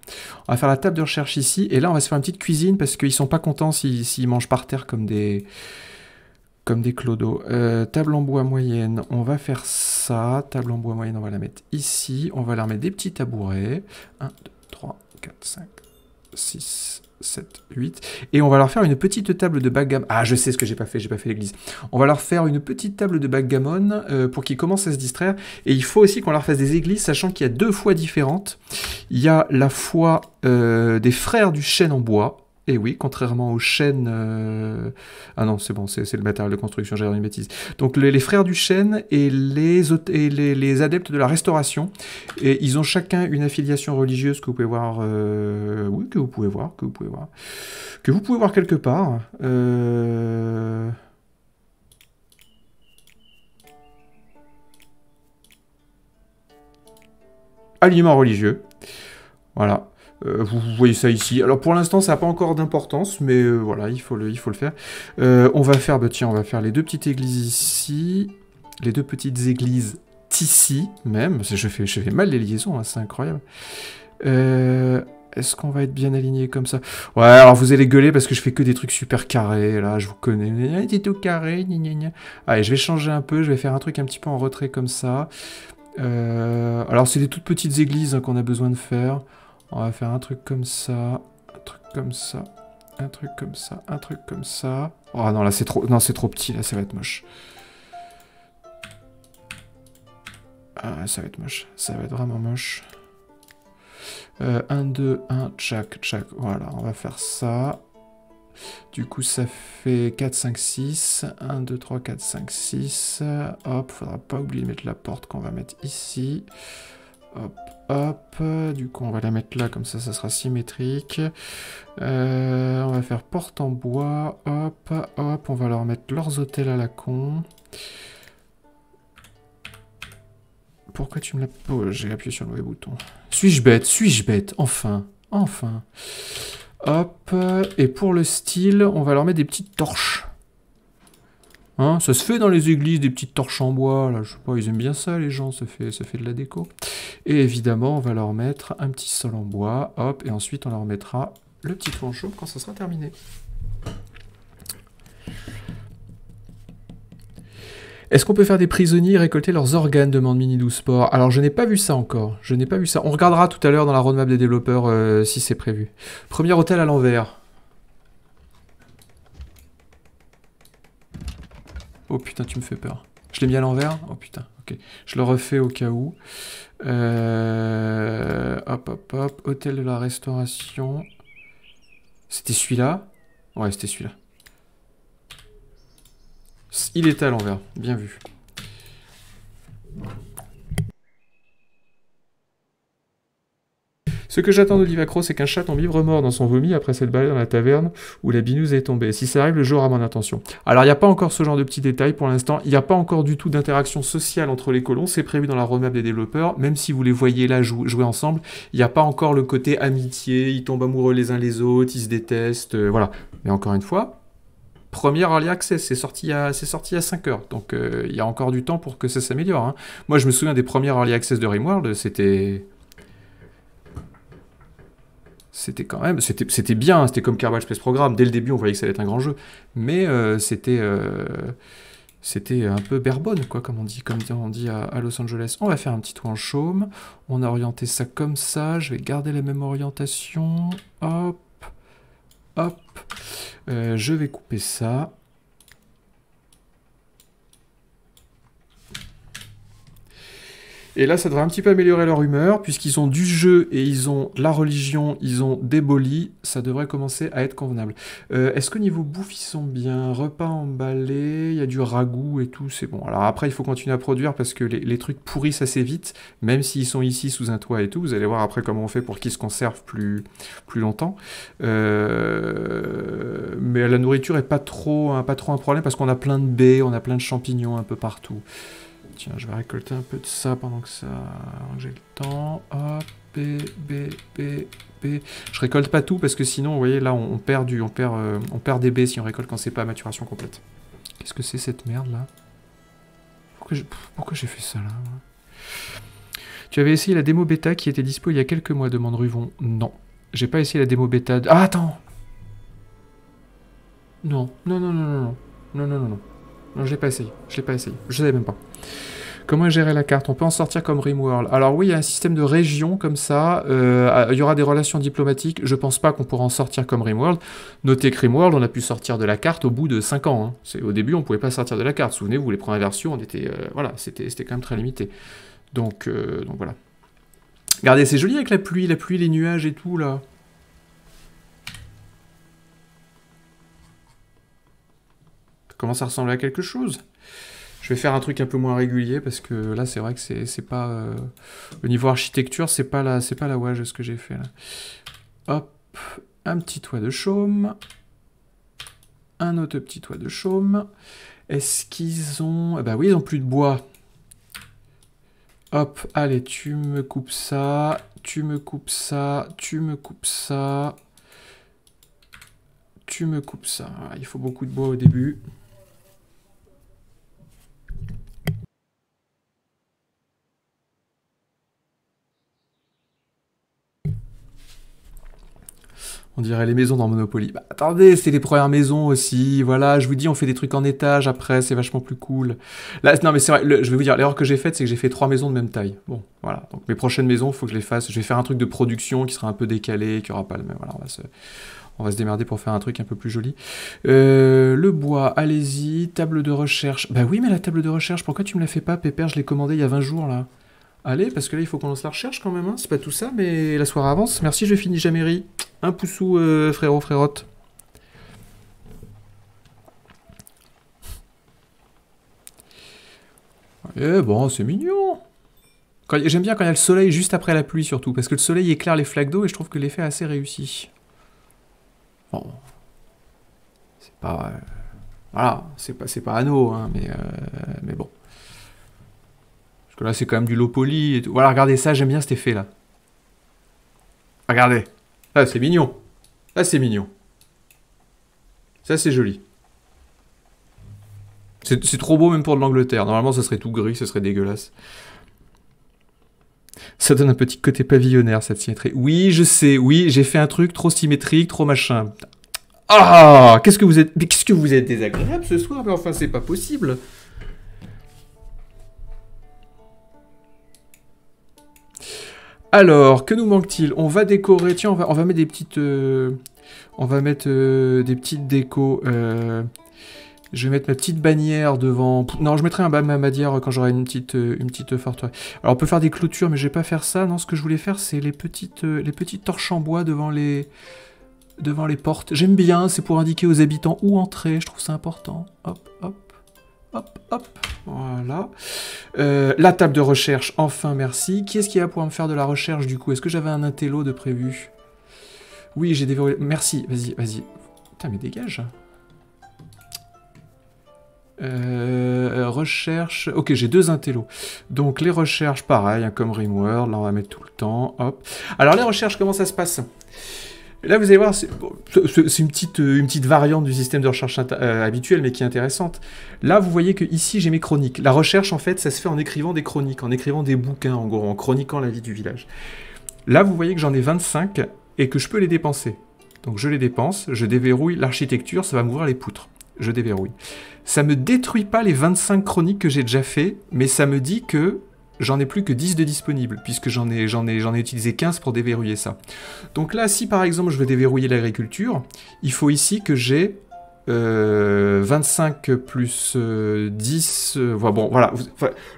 On va faire la table de recherche ici, et là, on va se faire une petite cuisine parce qu'ils sont pas contents s'ils mangent par terre comme des comme des clodos. table en bois moyenne, on va faire ça. Table en bois moyenne, on va la mettre ici. On va leur mettre des petits tabourets. 1, 2, 3, 4, 5, 6, 7, 8. Et on va leur faire une petite table de backgammon. Ah, je sais ce que j'ai pas fait, j'ai pas fait l'église. On va leur faire une petite table de backgammon euh, pour qu'ils commencent à se distraire. Et il faut aussi qu'on leur fasse des églises, sachant qu'il y a deux fois différentes. Il y a la foi euh, des frères du chêne en bois et eh oui, contrairement aux chênes. Euh, ah non, c'est bon, c'est le matériel de construction, j'ai de bêtise. Donc les, frères du chêne et, les, adeptes de la restauration, et ils ont chacun une affiliation religieuse que vous pouvez voir, euh, oui, que vous pouvez voir, que vous pouvez voir, que vous pouvez voir quelque part. Euh... religieux. Voilà. Euh, vous, voyez ça ici. Alors pour l'instant, ça n'a pas encore d'importance, mais euh, voilà, il faut le, il faut le faire. Euh, on va faire, bah, tiens, on va faire les deux petites églises ici, les deux petites églises ici même. Je fais, je fais mal les liaisons, hein, c'est incroyable. Est-ce qu'on va être bien aligné comme ça Ouais, alors vous allez gueuler parce que je fais que des trucs super carrés, là, je vous connais. C'est tout carré, gna Allez, je vais changer un peu, je vais faire un truc un petit peu en retrait comme ça. alors c'est des toutes petites églises hein, qu'on a besoin de faire. On va faire un truc comme ça, un truc comme ça, un truc comme ça, un truc comme ça. Oh non, là c'est trop, non c'est trop petit, là ça va être moche. Ah, ça va être moche, ça va être vraiment moche. 1, 2, 1, tchac, tchac. Voilà, on va faire ça. Du coup, ça fait 4, 5, 6. 1, 2, 3, 4, 5, 6. Hop, faudra pas oublier de mettre la porte qu'on va mettre ici. Hop, hop. Du coup, on va la mettre là, comme ça, ça sera symétrique. Euh, on va faire porte en bois. Hop, hop. On va leur mettre leurs hôtels à la con. Pourquoi tu me la poses j'ai appuyé sur le mauvais bouton. Suis-je bête Suis-je bête Enfin Enfin Hop. Et pour le style, on va leur mettre des petites torches. Hein, ça se fait dans les églises, des petites torches en bois, là, je sais pas, ils aiment bien ça les gens, ça fait, ça fait de la déco. Et évidemment, on va leur mettre un petit sol en bois, hop, et ensuite on leur mettra le petit chaume quand ça sera terminé. Est-ce qu'on peut faire des prisonniers et récolter leurs organes demande Mini 12 Sport. Alors je n'ai pas vu ça encore. Je n'ai pas vu ça. On regardera tout à l'heure dans la roadmap des développeurs euh, si c'est prévu. Premier hôtel à l'envers. Oh putain, tu me fais peur. Je l'ai mis à l'envers Oh putain, ok. Je le refais au cas où. Euh... Hop, hop, hop. Hôtel de la restauration. C'était celui-là Ouais, c'était celui-là. Il est à l'envers. Bien vu. Ce que j'attends de c'est qu'un chat tombe ivre mort dans son vomi après cette balade dans la taverne où la binouse est tombée. Si ça arrive, le jour à mon attention. Alors, il n'y a pas encore ce genre de petits détails pour l'instant. Il n'y a pas encore du tout d'interaction sociale entre les colons. C'est prévu dans la roadmap des développeurs. Même si vous les voyez là jouer ensemble, il n'y a pas encore le côté amitié. Ils tombent amoureux les uns les autres, ils se détestent. Euh, voilà. Mais encore une fois, premier early access, c'est sorti à c'est à 5 heures, donc euh, il y a encore du temps pour que ça s'améliore. Hein. Moi, je me souviens des premiers early access de Rimworld, c'était c'était quand même, c'était bien, c'était comme Kerbal Space Program, dès le début on voyait que ça allait être un grand jeu, mais euh, c'était euh, c'était un peu berbonne, quoi, comme on dit, comme on dit à, Los Angeles. On va faire un petit tour en chaume, on a orienté ça comme ça, je vais garder la même orientation, hop, hop, euh, je vais couper ça, Et là, ça devrait un petit peu améliorer leur humeur, puisqu'ils ont du jeu et ils ont la religion, ils ont des bolis, ça devrait commencer à être convenable. Euh, est-ce que niveau bouffe, ils sont bien Repas emballés, il y a du ragoût et tout, c'est bon. Alors après, il faut continuer à produire parce que les, trucs pourrissent assez vite, même s'ils sont ici sous un toit et tout. Vous allez voir après comment on fait pour qu'ils se conservent plus, plus longtemps. Euh, mais la nourriture est pas trop, hein, pas trop un problème parce qu'on a plein de baies, on a plein de champignons un peu partout. Tiens, je vais récolter un peu de ça pendant que ça... j'ai le temps. Hop, B, B, B, B. Je récolte pas tout parce que sinon, vous voyez, là, on, perd, du, on, perd, euh, on perd des B si on récolte quand c'est pas à maturation complète. Qu'est-ce que c'est cette merde, là Pourquoi j'ai fait ça, là Tu avais essayé la démo bêta qui était dispo il y a quelques mois, demande Ruvon. Non. J'ai pas essayé la démo bêta... De... Ah, attends non, non, non, non, non, non, non, non, non. non. Non, je l'ai pas essayé. Je l'ai pas essayé. Je savais même pas. Comment gérer la carte On peut en sortir comme Rimworld. Alors oui, il y a un système de région comme ça. Euh, il y aura des relations diplomatiques. Je pense pas qu'on pourra en sortir comme Rimworld. Notez que Rimworld, on a pu sortir de la carte au bout de 5 ans. Hein. Au début, on ne pouvait pas sortir de la carte. Souvenez-vous, les premières versions, on était, euh, voilà, c'était quand même très limité. Donc, euh, donc voilà. Regardez, c'est joli avec la pluie, la pluie, les nuages et tout là. Comment ça ressemble à quelque chose. Je vais faire un truc un peu moins régulier parce que là, c'est vrai que c'est pas. Euh, au niveau architecture, c'est pas la, c'est pas la ce que j'ai fait là. Hop, un petit toit de chaume. Un autre petit toit de chaume. Est-ce qu'ils ont. Ah bah oui, ils ont plus de bois. Hop, allez, tu me coupes ça, tu me coupes ça, tu me coupes ça, tu me coupes ça. il faut beaucoup de bois au début. On dirait les maisons dans Monopoly. Bah, attendez, c'est les premières maisons aussi. Voilà, je vous dis, on fait des trucs en étage après, c'est vachement plus cool. Là, non, mais c'est vrai, je vais vous dire, l'erreur que j'ai faite, c'est que j'ai fait trois maisons de même taille. Bon, voilà. Donc mes prochaines maisons, il faut que je les fasse. Je vais faire un truc de production qui sera un peu décalé, qui aura pas le même. Voilà, on va se, on va se démerder pour faire un truc un peu plus joli. Euh, le bois, allez-y. Table de recherche. Bah oui, mais la table de recherche, pourquoi tu me la fais pas, Pépère Je l'ai commandée il y a 20 jours là. Allez, parce que là, il faut qu'on lance la recherche quand même. Hein. C'est pas tout ça, mais la soirée avance. Merci, je finis jamais Un poussou, euh, frérot, frérotte. Eh bon, c'est mignon. J'aime bien quand il y a le soleil juste après la pluie, surtout, parce que le soleil éclaire les flaques d'eau et je trouve que l'effet est assez réussi. Bon. C'est pas. Euh, voilà, c'est pas, pas anneau, hein, mais, euh, mais bon là, c'est quand même du low poli Et tout. Voilà, regardez ça, j'aime bien cet effet là. Regardez. Là, ah, c'est mignon. Là, ah, c'est mignon. Ça, c'est joli. C'est trop beau même pour de l'Angleterre. Normalement, ça serait tout gris, ce serait dégueulasse. Ça donne un petit côté pavillonnaire, cette symétrie. Oui, je sais, oui, j'ai fait un truc trop symétrique, trop machin. Ah Qu'est-ce que vous êtes... Mais qu'est-ce que vous êtes désagréable ce soir Mais enfin, c'est pas possible Alors, que nous manque-t-il On va décorer. Tiens, on va, mettre des petites. on va mettre des petites euh, euh, décos. Euh, je vais mettre ma petite bannière devant. Non, je mettrai un ma quand j'aurai une petite, une petite forteresse. Alors, on peut faire des clôtures, mais je vais pas faire ça. Non, ce que je voulais faire, c'est les petites, les petites torches en bois devant les, devant les portes. J'aime bien. C'est pour indiquer aux habitants où entrer. Je trouve ça important. Hop, hop hop, hop, voilà. Euh, la table de recherche, enfin, merci. Qui est-ce qui va pouvoir me faire de la recherche, du coup Est-ce que j'avais un intello de prévu Oui, j'ai déverrouillé... Merci, vas-y, vas-y. Putain, mais dégage euh, recherche. Ok, j'ai deux intello. Donc les recherches, pareil, hein, comme Rimworld, là on va mettre tout le temps. Hop. Alors les recherches, comment ça se passe Là, vous allez voir, c'est une petite, euh, une petite variante du système de recherche euh, habituel, mais qui est intéressante. Là, vous voyez que ici, j'ai mes chroniques. La recherche, en fait, ça se fait en écrivant des chroniques, en écrivant des bouquins, en gros, en chroniquant la vie du village. Là, vous voyez que j'en ai 25 et que je peux les dépenser. Donc, je les dépense, je déverrouille l'architecture, ça va m'ouvrir les poutres. Je déverrouille. Ça me détruit pas les 25 chroniques que j'ai déjà fait, mais ça me dit que j'en ai plus que 10 de disponibles, puisque j'en ai, j'en ai, j'en ai utilisé 15 pour déverrouiller ça. Donc là, si par exemple je veux déverrouiller l'agriculture, il faut ici que j'ai 25 euh, plus 10... Euh, euh, bon, voilà.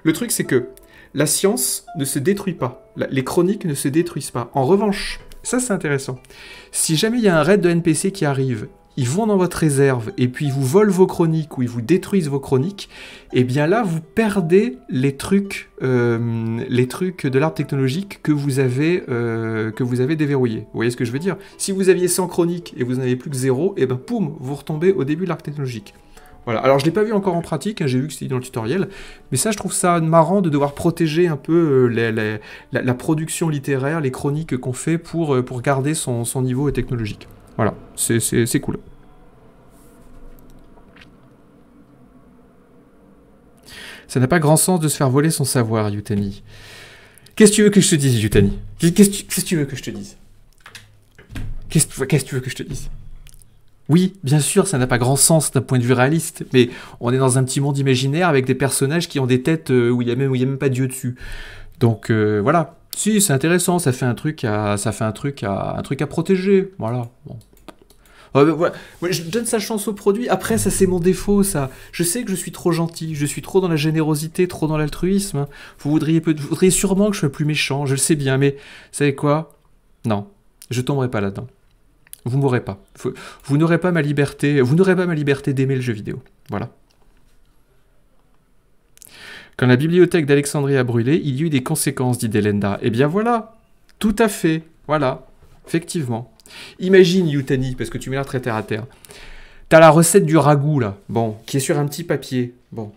le truc, c'est que la science ne se détruit pas. les chroniques ne se détruisent pas. En revanche, ça c'est intéressant, si jamais il y a un raid de NPC qui arrive ils vont dans votre réserve et puis ils vous volent vos chroniques ou ils vous détruisent vos chroniques, et eh bien là vous perdez les trucs, euh, les trucs de l'art technologique que vous avez euh, que vous avez déverrouillé. Vous voyez ce que je veux dire Si vous aviez 100 chroniques et vous n'en avez plus que 0, et eh ben poum, vous retombez au début de l'art technologique. Voilà. Alors je l'ai pas vu encore en pratique, hein, j'ai vu que c'était dans le tutoriel, mais ça je trouve ça marrant de devoir protéger un peu euh, la, production littéraire, les chroniques qu'on fait pour, euh, pour garder son niveau technologique. Voilà, c'est cool. Ça n'a pas grand sens de se faire voler son savoir, Yutani. Qu'est-ce que tu veux que je te dise, Yutani Qu'est-ce que tu veux que je te dise Qu'est-ce que tu veux que je te dise oui, bien sûr, ça n'a pas grand sens d'un point de vue réaliste, mais on est dans un petit monde imaginaire avec des personnages qui ont des têtes euh, où il n'y a, même, où y a même pas Dieu dessus. Donc euh, voilà. Si, c'est intéressant, ça fait un truc à, ça fait un truc un truc à protéger. Voilà. Bon. Je donne sa chance au produit. Après, ça, c'est mon défaut, ça. Je sais que je suis trop gentil, je suis trop dans la générosité, trop dans l'altruisme. Vous voudriez, peut, sûrement que je sois plus méchant, je le sais bien, mais vous savez quoi Non, je tomberai pas là-dedans. Vous mourrez pas. Vous, n'aurez pas ma liberté, vous n'aurez pas ma liberté d'aimer le jeu vidéo. Voilà. Quand la bibliothèque d'Alexandrie a brûlé, il y eut des conséquences, dit Delenda. Eh bien voilà, tout à fait, voilà, effectivement. Imagine, Yutani, parce que tu mets la très terre à terre. T'as la recette du ragoût, là, bon, qui est sur un petit papier. Bon.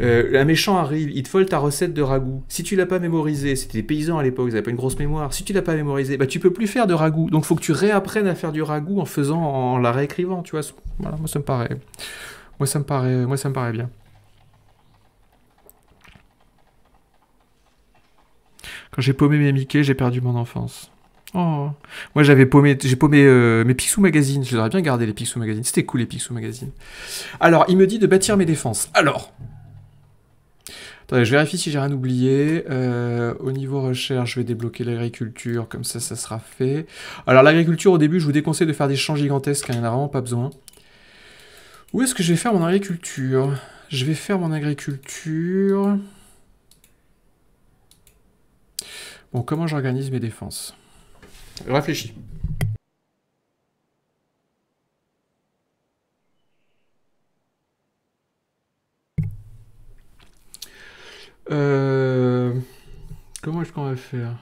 Euh, un méchant arrive, il te faut ta recette de ragoût. Si tu l'as pas mémorisée, c'était des paysans à l'époque, ils n'avaient pas une grosse mémoire. Si tu l'as pas mémorisée, bah tu peux plus faire de ragoût. Donc faut que tu réapprennes à faire du ragoût en faisant, en la réécrivant, tu vois. moi ça me paraît. Moi ça me paraît, moi, ça me paraît bien. Quand j'ai paumé mes Mickey, j'ai perdu mon enfance. Oh. Moi, j'avais paumé, j'ai paumé euh, mes Picsou Magazine. Je bien gardé, les Picsou Magazine. C'était cool, les Picsou Magazine. Alors, il me dit de bâtir mes défenses. Alors. Attendez, je vérifie si j'ai rien oublié. Euh, au niveau recherche, je vais débloquer l'agriculture. Comme ça, ça sera fait. Alors, l'agriculture, au début, je vous déconseille de faire des champs gigantesques. Hein. il n'y en a vraiment pas besoin. Où est-ce que je vais faire mon agriculture Je vais faire mon agriculture... Bon, comment j'organise mes défenses Réfléchis. Euh, comment est-ce qu'on va faire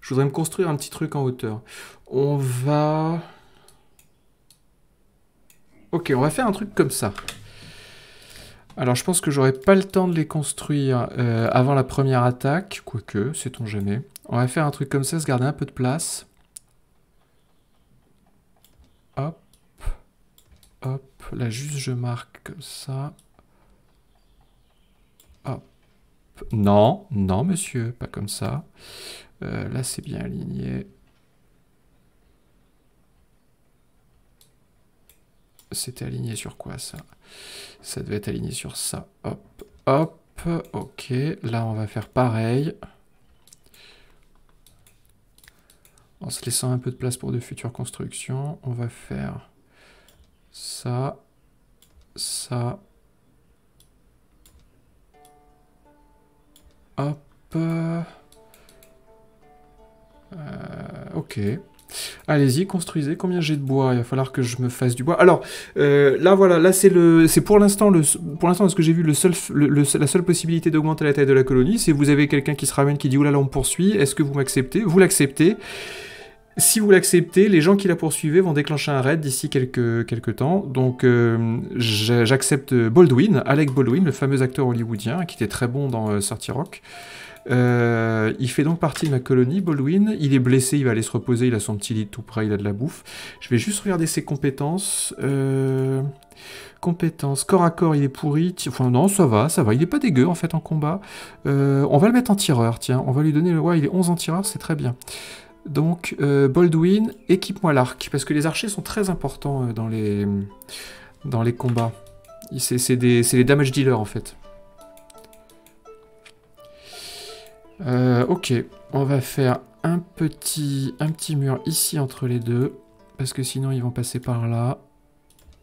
Je voudrais me construire un petit truc en hauteur. On va... Ok, on va faire un truc comme ça. Alors je pense que j'aurai pas le temps de les construire euh, avant la première attaque, quoique, sait-on jamais. On va faire un truc comme ça, se garder un peu de place. Hop. Hop. Là, juste je marque comme ça. Hop. Non, non, monsieur, pas comme ça. Euh, là, c'est bien aligné. C'était aligné sur quoi, ça Ça devait être aligné sur ça. Hop, hop. Ok, là, on va faire pareil. En se laissant un peu de place pour de futures constructions, on va faire ça, ça. Hop. Euh, ok. Allez-y, construisez. Combien j'ai de bois Il va falloir que je me fasse du bois. Alors, euh, là, voilà, là, c'est le, c'est pour l'instant, le, pour l'instant, ce que j'ai vu, le seul, le, la seule possibilité d'augmenter la taille de la colonie, c'est vous avez quelqu'un qui se ramène, qui dit, oulala, on poursuit. Est-ce que vous m'acceptez Vous l'acceptez. Si vous l'acceptez, les gens qui la poursuivaient vont déclencher un raid d'ici quelques, quelques temps. Donc euh, j'accepte Baldwin, Alec Baldwin, le fameux acteur hollywoodien qui était très bon dans euh, Rock. Euh, il fait donc partie de ma colonie, Baldwin. Il est blessé, il va aller se reposer, il a son petit lit tout près, il a de la bouffe. Je vais juste regarder ses compétences. Euh, compétences, corps à corps, il est pourri. Enfin non, ça va, ça va. Il est pas dégueu en fait en combat. Euh, on va le mettre en tireur, tiens. On va lui donner le... Ouais, il est 11 en tireur, c'est très bien. Donc, Baldwin, équipe-moi l'arc. Parce que les archers sont très importants dans les, dans les combats. C'est des... les damage dealers en fait. Euh, ok, on va faire un petit, un petit mur ici entre les deux. Parce que sinon ils vont passer par là.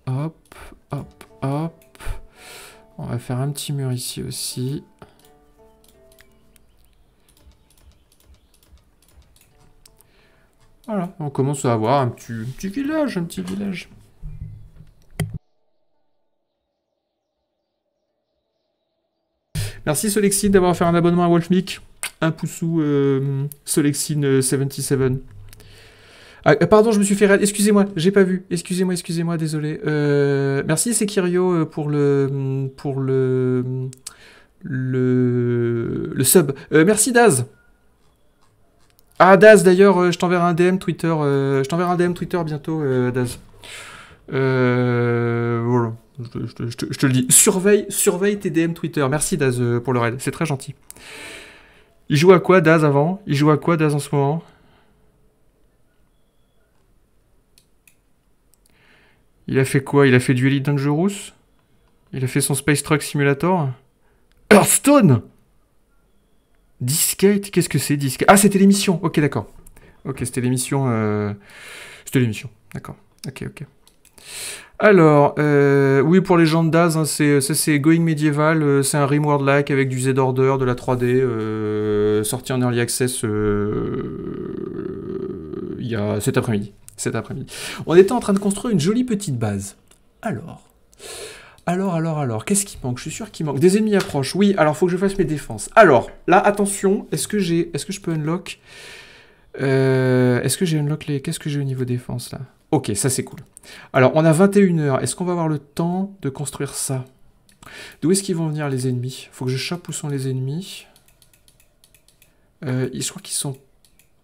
Hop, hop, hop. On va faire un petit mur ici aussi. Voilà, on commence à avoir un petit village, un petit village. Merci Solexine d'avoir fait un abonnement à Wolfmic. Un poussou euh, Solexine77. Euh, ah, euh, pardon, je me suis fait Excusez-moi, j'ai pas vu. Excusez-moi, excusez-moi, désolé. Euh, merci Sekirio pour le mm, pour mm, le le, sub. merci Daz. Ah Daz d'ailleurs, je t'enverrai un DM Twitter. je t'enverrai un DM Twitter bientôt, Daz. Euh, je, te, le dis. Surveille, surveille Twitter. Merci Daz euh, pour le raid, c'est très gentil. Il joue à quoi Daz avant Il joue à quoi Daz en ce moment Il a fait quoi Il a fait du Elite Dangerous Il a fait son Space Truck Simulator Hearthstone Discate Qu'est-ce que c'est Discate Ah, c'était l'émission Ok, d'accord. Ok, c'était l'émission... Euh, c'était l'émission. D'accord. Ok, ok. Alors, euh, oui, pour les gens de Daz, hein, c'est, ça c'est Going Medieval, euh, c'est un Rimworld-like avec du Z-Order, de la 3D, euh, sorti en Early Access il y a, cet après-midi. Cet après On était en train de construire une jolie petite base. Alors... Alors, alors, alors, qu'est-ce qui manque Je suis sûr qu'il manque. Des ennemis approchent. Oui, alors faut que je fasse mes défenses. Alors, là, attention, est-ce que j'ai. Est-ce que je peux unlock Est-ce que j'ai unlock les. Qu'est-ce que j'ai au niveau défense là Ok, ça c'est cool. Alors, on a 21 heures. Est-ce qu'on va avoir le temps de construire ça D'où est-ce qu'ils vont venir les ennemis Faut que je chope où sont les ennemis. Euh, je qu'ils sont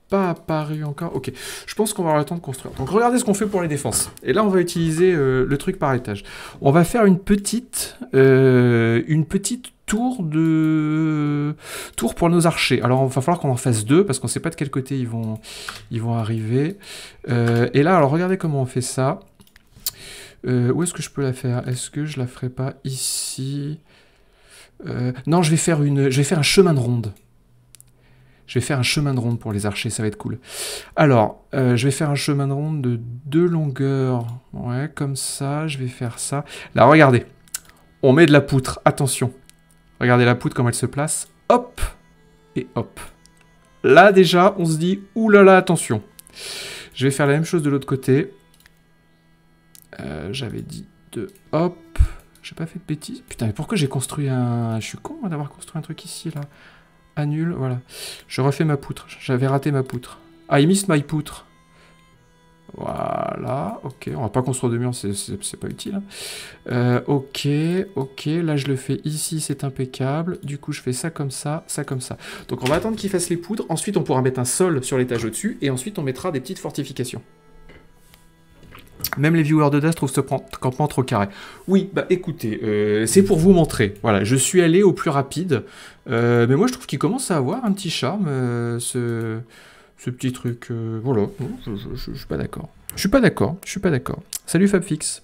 pas apparus encore. Ok, je pense qu'on va avoir le temps de construire. Donc regardez ce qu'on fait pour les défenses. Et là, on va utiliser euh, le truc par étage. On va faire une petite, euh, une petite tour de tour pour nos archers. Alors il va falloir qu'on en fasse deux parce qu'on ne sait pas de quel côté ils vont, ils vont arriver. Euh, et là, alors regardez comment on fait ça. Euh, où est-ce que je peux la faire Est-ce que je la ferai pas ici euh, Non, je vais faire une, je vais faire un chemin de ronde. Je vais faire un chemin de ronde pour les archers, ça va être cool. Alors, je vais faire un chemin de ronde de deux longueurs. Ouais, comme ça, je vais faire ça. Là, regardez. On met de la poutre, attention. Regardez la poutre, comment elle se place. Hop Et hop. Là, déjà, on se dit, oulala, attention. Je vais faire la même chose de l'autre côté. Euh, j'avais dit de hop. J'ai pas fait de bêtises. Putain, mais pourquoi j'ai construit un... Je suis con d'avoir construit un truc ici, là. Annule, voilà. Je refais ma poutre. J'avais raté ma poutre. Ah, I missed my poutre. Voilà, ok, on va pas construire de mur, c'est pas utile. Euh, ok, ok, là je le fais ici, c'est impeccable. Du coup je fais ça comme ça, ça comme ça. Donc on va attendre qu'il fasse les poudres, ensuite on pourra mettre un sol sur l'étage au-dessus, et ensuite on mettra des petites fortifications. Même les viewers de DAS trouvent ce campement trop carré. Oui, bah écoutez, euh, c'est pour vous montrer. Voilà, je suis allé au plus rapide, euh, mais moi je trouve qu'il commence à avoir un petit charme, ce ce petit truc. Euh, voilà, je, suis pas d'accord. Je suis pas d'accord, je suis pas d'accord. Salut Fabfix.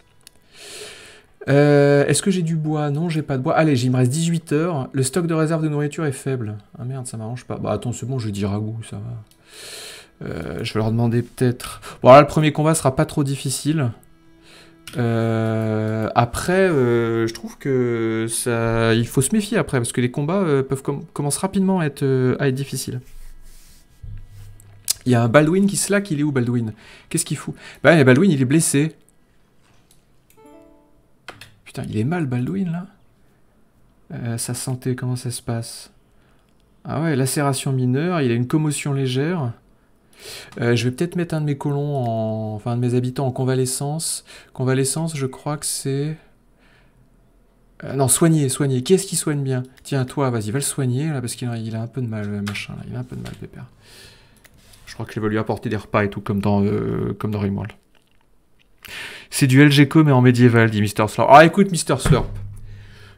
Euh, est-ce que j'ai du bois Non, j'ai pas de bois. Allez, il me reste 18 heures. Le stock de réserve de nourriture est faible. Ah merde, ça m'arrange pas. Bah attends, c'est bon, je vais dire à goût, ça va. Euh, je vais leur demander peut-être... Bon, là, le premier combat sera pas trop difficile. après, je trouve que ça, il faut se méfier après, parce que les combats peuvent commencer rapidement à être difficiles. Il y a un Baldwin qui slack, il est où Baldwin Qu'est-ce qu'il fout Bah Baldwin il est blessé. Putain, il est mal Baldwin là euh, Sa santé, comment ça se passe Ah ouais, lacération mineure, il a une commotion légère. Euh, je vais peut-être mettre un de mes colons, en... enfin un de mes habitants en convalescence. Convalescence, je crois que c'est... Euh, non, soigner, soigner. Qui est-ce qui soigne bien Tiens, toi, vas-y, va le soigner, là, parce qu'il a, a un peu de mal, machin, là. Il a un peu de mal, pépère. Je crois que je vais lui apporter des repas et tout, comme dans, euh, comme dans Rimworld. C'est du LGCO mais en médiéval, dit Mr. Slurp. Ah écoute, Mr. Slurp,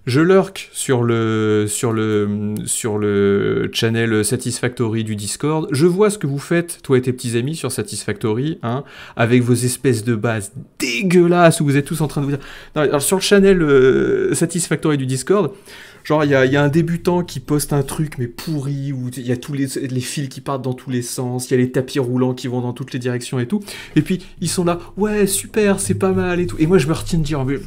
je lurk sur le, sur, le, sur le channel Satisfactory du Discord. Je vois ce que vous faites, toi et tes petits amis, sur Satisfactory, hein, avec vos espèces de bases dégueulasses où vous êtes tous en train de vous dire. alors sur le channel euh, Satisfactory du Discord, Genre, il y a, un débutant qui poste un truc, mais pourri, où il y a tous les, fils qui partent dans tous les sens, il y a les tapis roulants qui vont dans toutes les directions et tout. Et puis, ils sont là, ouais, super, c'est pas mal et tout. Et moi, je me retiens de dire, mais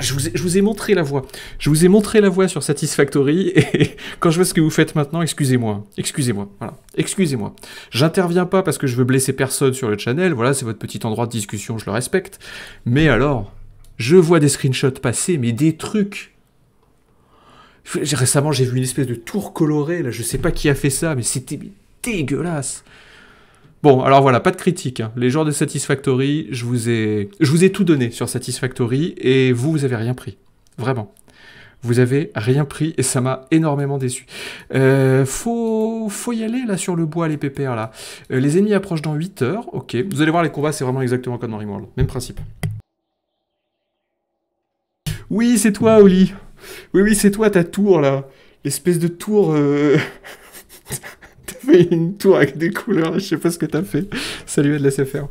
je vous ai, je vous ai montré la voie. Je vous ai montré la voie sur Satisfactory, [laughs] et quand je vois ce que vous faites maintenant, excusez-moi. Excusez-moi. Voilà. Excusez-moi. J'interviens pas parce que je veux blesser personne sur le channel. Voilà, c'est votre petit endroit de discussion, je le respecte. Mais alors, je vois des screenshots passer, mais des trucs Récemment, j'ai vu une espèce de tour colorée, là, je sais pas qui a fait ça, mais c'était dégueulasse. Bon, alors voilà, pas de critique. Hein. Les gens de Satisfactory, je vous, ai... je vous ai tout donné sur Satisfactory, et vous, vous avez rien pris. Vraiment. Vous avez rien pris, et ça m'a énormément déçu. Euh, faut... faut y aller, là, sur le bois, les pépères, là. Euh, les ennemis approchent dans 8 heures, ok. Vous allez voir, les combats, c'est vraiment exactement comme dans Rimworld. Même principe. Oui, c'est toi, Oli oui, oui, c'est toi, ta tour, là. espèce de tour... Euh, [laughs] t'as fait une tour avec des couleurs, Je sais pas ce que t'as fait. Salut, à de la CFR.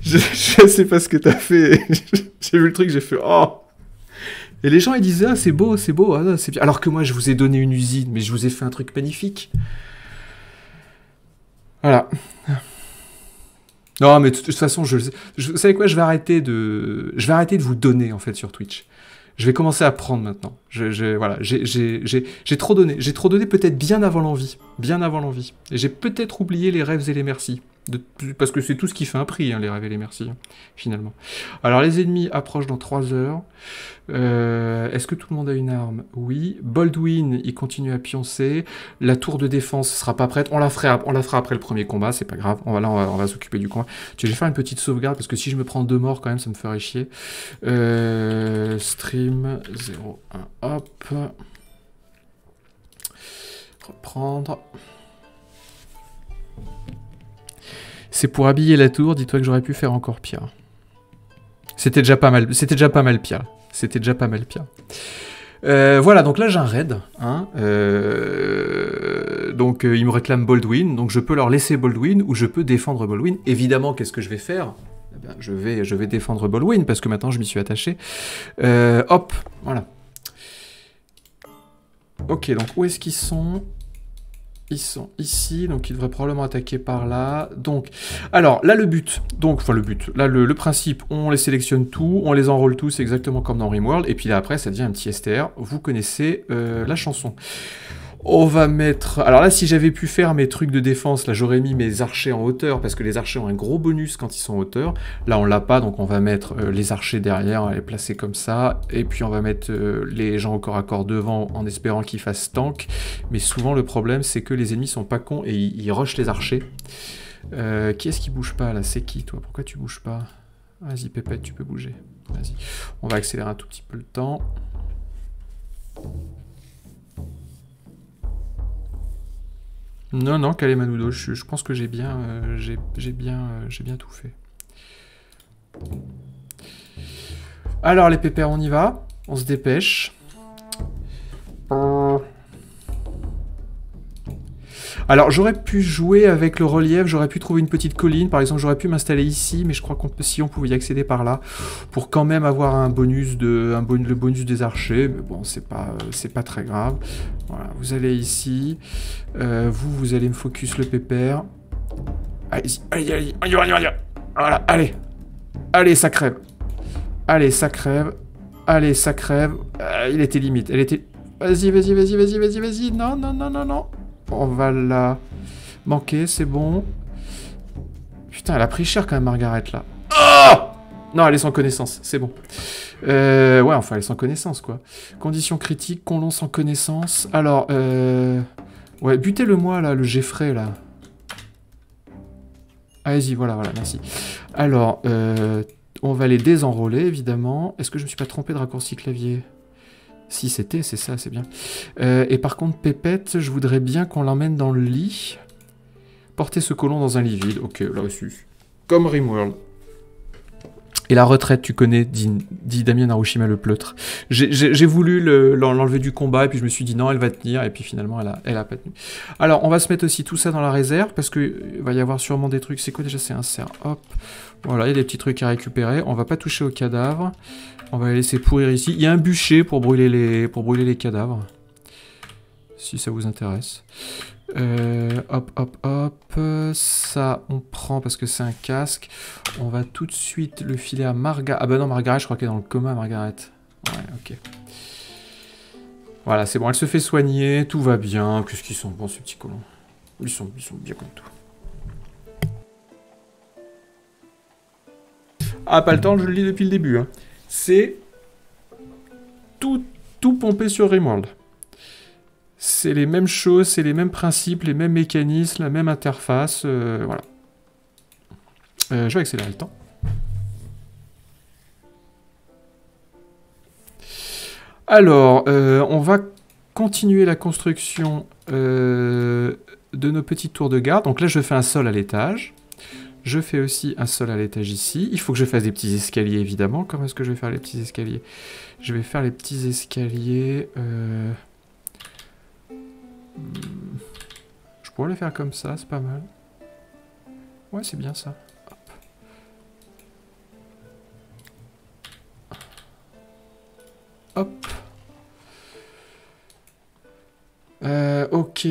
Je, je sais pas ce que t'as fait. [laughs] j'ai vu le truc, j'ai fait... Oh et les gens, ils disaient, ah, c'est beau, c'est beau, ah, c'est bien. Alors que moi, je vous ai donné une usine, mais je vous ai fait un truc magnifique. Voilà. Non, mais de toute façon, je, je, vous savez quoi, je vais arrêter de, je vais arrêter de vous donner en fait sur Twitch je vais commencer à prendre maintenant. Je, voilà, j'ai trop donné. J'ai trop donné peut-être bien avant l'envie. Bien avant l'envie. Et j'ai peut-être oublié les rêves et les merci parce que c'est tout ce qui fait un prix, hein, les révélés, merci, finalement. Alors, les ennemis approchent dans 3 heures. Euh, est-ce que tout le monde a une arme Oui. Baldwin, il continue à pioncer. La tour de défense sera pas prête. On la fera, on la fera après le premier combat, c'est pas grave. On va, là, on va, s'occuper du coin. Je vais faire une petite sauvegarde, parce que si je me prends deux morts, quand même, ça me ferait chier. Euh, stream 01, hop. Reprendre. C'est pour habiller la tour, dis-toi que j'aurais pu faire encore pire. C'était déjà pas mal, c'était déjà pas mal pire. C'était déjà pas mal pire. Euh, voilà, donc là j'ai un raid. Hein, euh, donc euh, ils me réclament Baldwin, donc je peux leur laisser Baldwin ou je peux défendre Baldwin. Évidemment, qu'est-ce que je vais faire eh je, vais, je vais défendre Baldwin parce que maintenant je m'y suis attaché. hop, voilà. Ok, donc où est-ce qu'ils sont ils sont ici, donc ils devraient probablement attaquer par là. Donc, alors là le but, donc enfin le but, là le, principe, on les sélectionne tous, on les enrôle tous, c'est exactement comme dans Rimworld. Et puis là après, ça devient un petit STR. Vous connaissez euh, la chanson. On va mettre... Alors là, si j'avais pu faire mes trucs de défense, là j'aurais mis mes archers en hauteur, parce que les archers ont un gros bonus quand ils sont en hauteur. Là, on l'a pas, donc on va mettre euh, les archers derrière, on va les placer comme ça. Et puis on va mettre euh, les gens au corps à corps devant, en espérant qu'ils fassent tank. Mais souvent, le problème, c'est que les ennemis sont pas cons et ils, rushent les archers. Euh, qui est-ce qui bouge pas là C'est qui toi Pourquoi tu bouges pas Vas-y Pépette, tu peux bouger. Vas-y. On va accélérer un tout petit peu le temps. Non, non, Kalemanudo, je, je pense que j'ai bien, euh, j'ai bien, euh, j'ai bien tout fait. Alors les pépères, on y va, on se dépêche. Euh, alors j'aurais pu jouer avec le relief, j'aurais pu trouver une petite colline, par exemple j'aurais pu m'installer ici, mais je crois qu'on peut... si on pouvait y accéder par là, pour quand même avoir un bonus de un le bonus des archers, mais bon c'est pas c'est pas très grave. Voilà, vous allez ici, euh, vous vous allez me focus le pépère. Allez-y, allez, allez, y Voilà, allez, allez ça crève, allez ça crève, allez ça crève. Euh, il était limite, elle était. Vas-y, vas-y, vas-y, vas-y, vas-y, vas-y. Non, non, non, non, non on va la manquer, c'est bon. Putain, elle a pris cher quand même, Margaret, là. Oh non, elle est sans connaissance, c'est bon. Euh, ouais, enfin, elle est sans connaissance, quoi. Condition critique, qu'on colon sans connaissance. Alors, euh... Ouais, butez-le-moi, là, le Geffrey, là. Allez-y, voilà, voilà, merci. Alors, euh... on va les désenrôler, évidemment. Est-ce que je me suis pas trompé de raccourci clavier si c'était, c'est ça, c'est bien. Euh, et par contre, Pépette, je voudrais bien qu'on l'emmène dans le lit. Porter ce colon dans un lit vide. Ok, là aussi. Comme Rimworld. Et la retraite, tu connais, dit, Damien Arushima le pleutre. J'ai voulu l'enlever du combat, et puis je me suis dit non, elle va tenir, et puis finalement, elle a, elle a pas tenu. Alors, on va se mettre aussi tout ça dans la réserve, parce qu'il euh, va y avoir sûrement des trucs. C'est quoi déjà C'est un cerf. Hop. Voilà, il y a des petits trucs à récupérer. On va pas toucher au cadavre. On va laisser pourrir ici. Il y a un bûcher pour brûler les, pour brûler les cadavres. Si ça vous intéresse. Euh, hop, hop, hop. Ça, on prend parce que c'est un casque. On va tout de suite le filer à Margaret. Ah bah non, Margaret, je crois qu'elle est dans le coma, Margaret. Ouais, ok. Voilà, c'est bon, elle se fait soigner, tout va bien. Qu'est-ce qu'ils sont bons, ces petits colons ils sont, sont bien comme tout. Ah, pas le temps, je le lis depuis le début. Hein c'est tout, tout pompé sur Rimworld. C'est les mêmes choses, c'est les mêmes principes, les mêmes mécanismes, la même interface, euh, voilà. Euh, je vais accélérer le temps. Alors, euh, on va continuer la construction de nos petits tours de garde. Donc là, je fais un sol à l'étage. Je fais aussi un sol à l'étage ici. Il faut que je fasse des petits escaliers, évidemment. Comment est-ce que je vais faire les petits escaliers Je vais faire les petits escaliers... Euh, je pourrais les faire comme ça, c'est pas mal. Ouais, c'est bien ça. Hop. Euh, ok,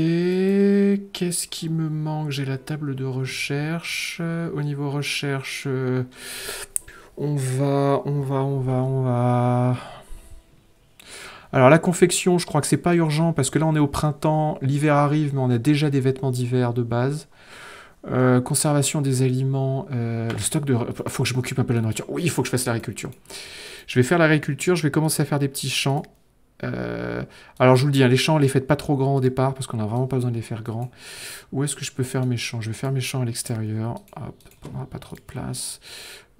qu'est-ce qui me manque J'ai la table de recherche. Au niveau recherche, euh, on va, on va, on va, on va... Alors la confection, je crois que c'est pas urgent parce que là on est au printemps, l'hiver arrive mais on a déjà des vêtements d'hiver de base. Euh, conservation des aliments, euh, le stock de... Faut que je m'occupe un peu de la nourriture. Oui, il faut que je fasse l'agriculture. Je vais faire l'agriculture, je vais commencer à faire des petits champs. Euh, alors je vous le dis, hein, les champs, les faites pas trop grands au départ parce qu'on n'a vraiment pas besoin de les faire grands. Où est-ce que je peux faire mes champs Je vais faire mes champs à l'extérieur. Hop, on ah, pas trop de place.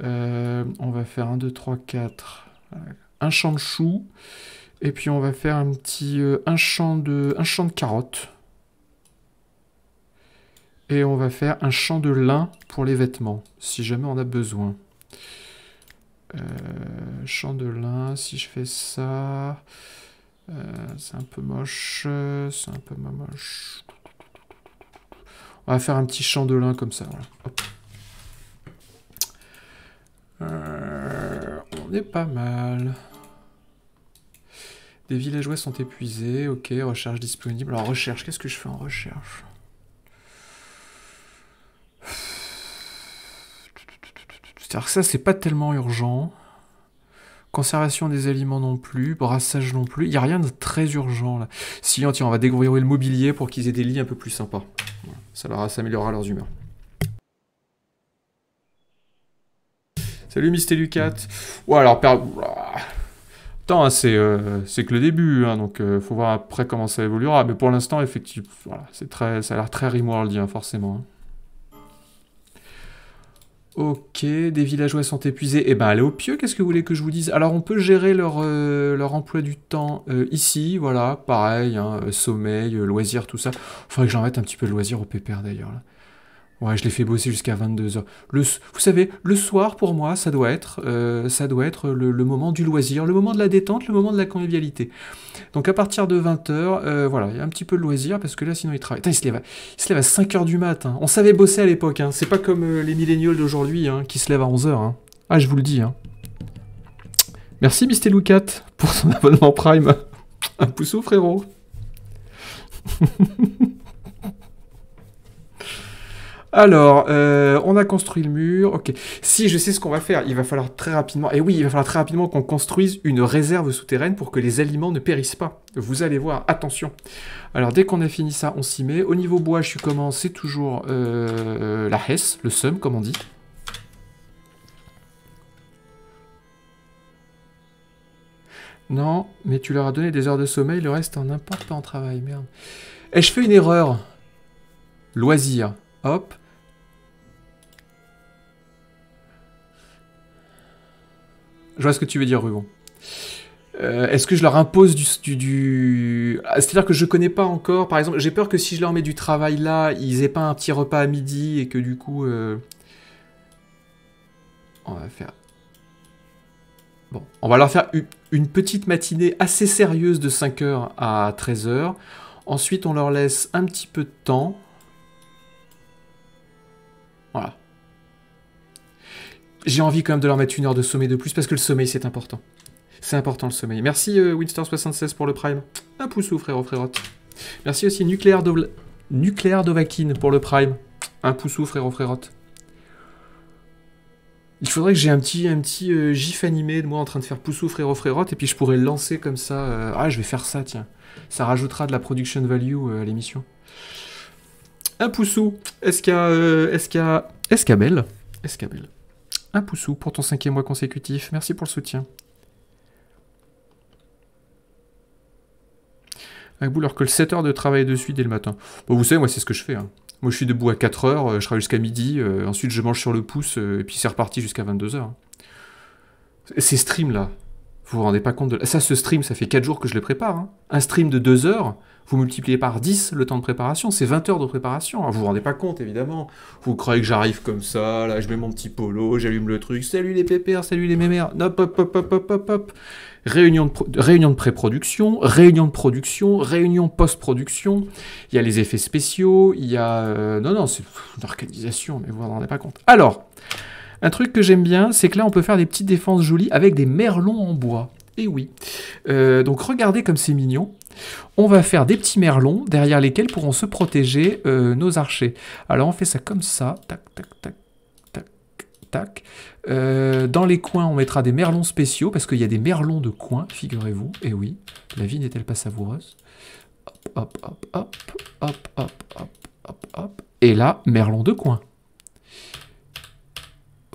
Euh, on va faire 1, 2, 3, 4. Un champ de choux. Et puis on va faire un petit... Euh, un, champ de, un champ de carottes. Et on va faire un champ de lin pour les vêtements, si jamais on a besoin. champ de lin, si je fais ça... Euh, c'est un peu moche. C'est un peu moche. On va faire un petit chandelin comme ça. Euh, on est pas mal. Des villageois sont épuisés. Ok, recherche disponible. Alors recherche, qu'est-ce que je fais en recherche C'est-à-dire que ça, c'est pas tellement urgent. Conservation des aliments non plus, brassage non plus, il n'y a rien de très urgent là. Si, hein, tiens, on va découvrir le mobilier pour qu'ils aient des lits un peu plus sympas. Ça leur améliorera leurs humeurs. Salut Misté Lucat. Ouais, alors, per... Hein, euh, c'est que le début, hein, donc euh, faut voir après comment ça évoluera. Mais pour l'instant, effectivement, voilà, c'est très, ça a l'air très Rimworldien, forcément. Ok, des villageois sont épuisés. Eh ben, allez au pieu, qu'est-ce que vous voulez que je vous dise Alors, on peut gérer leur, euh, leur emploi du temps euh, ici, voilà, pareil, hein, euh, sommeil, loisirs, tout ça. Faudrait que j'en mette un petit peu de loisirs au pépère, d'ailleurs, là. Ouais, je l'ai fait bosser jusqu'à 22h. Le, vous savez, le soir, pour moi, ça doit être, euh, ça doit être le, moment du loisir, le moment de la détente, le moment de la convivialité. Donc à partir de 20h, euh, voilà, il y a un petit peu de loisir, parce que là, sinon, il travaille. Attends, il, se lève à, 5h du matin. Hein. On savait bosser à l'époque, hein. c'est pas comme euh, les milléniaux d'aujourd'hui, hein, qui se lèvent à 11h. Ah, je vous le dis. Merci, Mister pour son abonnement Prime. [laughs] un pouce au frérot. [laughs] Alors, euh, on a construit le mur. Ok. Si, je sais ce qu'on va faire. Il va falloir très rapidement... Et oui, il va falloir très rapidement qu'on construise une réserve souterraine pour que les aliments ne périssent pas. Vous allez voir, attention. Alors, dès qu'on a fini ça, on s'y met. Au niveau bois, je suis comment C'est toujours euh, la Hesse, le seum, comme on dit. Non, mais tu leur as donné des heures de sommeil, le reste en n'importe pas en travail, merde. Et je fais une erreur. Loisir. Hop. Je vois ce que tu veux dire, Rubon. Euh, est-ce que je leur impose du... Ah, c'est-à-dire que je connais pas encore, par exemple, j'ai peur que si je leur mets du travail là, ils aient pas un petit repas à midi et que du coup... Euh, on va faire... Bon, on va leur faire une petite matinée assez sérieuse de 5h à 13h. Ensuite, on leur laisse un petit peu de temps. j'ai envie quand même de leur mettre une heure de sommeil de plus parce que le sommeil c'est important. C'est important le sommeil. Merci euh, 76 pour le prime. Un pouce ou frérot Merci aussi Nucléaire, double Nucléaire Dovakin pour le prime. Un pouce ou frérot Il faudrait que j'ai un petit, un petit euh, gif animé de moi en train de faire poussou frérot frérot, et puis je pourrais le lancer comme ça. Euh, ah, je vais faire ça, tiens. Ça rajoutera de la production value euh, à l'émission. Un poussou. Esca, Esca, Escabelle. Escabelle. Un poussou pour ton cinquième mois consécutif. Merci pour le soutien. Un vous, que colle 7 heures de travail de suite dès le matin. Bon, vous savez, moi, c'est ce que je fais. Hein. Moi, je suis debout à 4 heures, euh, je travaille jusqu'à midi, euh, ensuite je mange sur le pouce, euh, et puis c'est reparti jusqu'à 22 heures. Hein. Ces streams-là, vous vous rendez pas compte de... Ça, ce stream, ça fait 4 jours que je le prépare. Hein. Un stream de 2 heures, vous multipliez par 10 le temps de préparation, c'est 20 heures de préparation. Alors, hein. vous vous rendez pas compte, évidemment. Vous croyez que j'arrive comme ça, là, je mets mon petit polo, j'allume le truc, salut les pépères, salut les mémères, hop, hop, hop, hop, hop, hop, hop. Réunion de, pré-production, réunion de production, réunion post-production, il y a les effets spéciaux, il y a... Euh, non, non, c'est une organisation, mais vous vous rendez pas compte. Alors, un truc que j'aime bien, c'est que là, on peut faire des petites défenses jolies avec des merlons en bois. Et eh oui. Euh, donc regardez comme c'est mignon. On va faire des petits merlons derrière lesquels pourront se protéger euh, nos archers. Alors on fait ça comme ça, tac, tac, tac, tac, tac. Euh, dans les coins, on mettra des merlons spéciaux, parce qu'il y a des merlons de coin, figurez-vous. Et eh oui, la vie n'est-elle pas savoureuse Hop, hop, hop, hop, hop, hop, hop, hop, hop. Et là, merlon de coin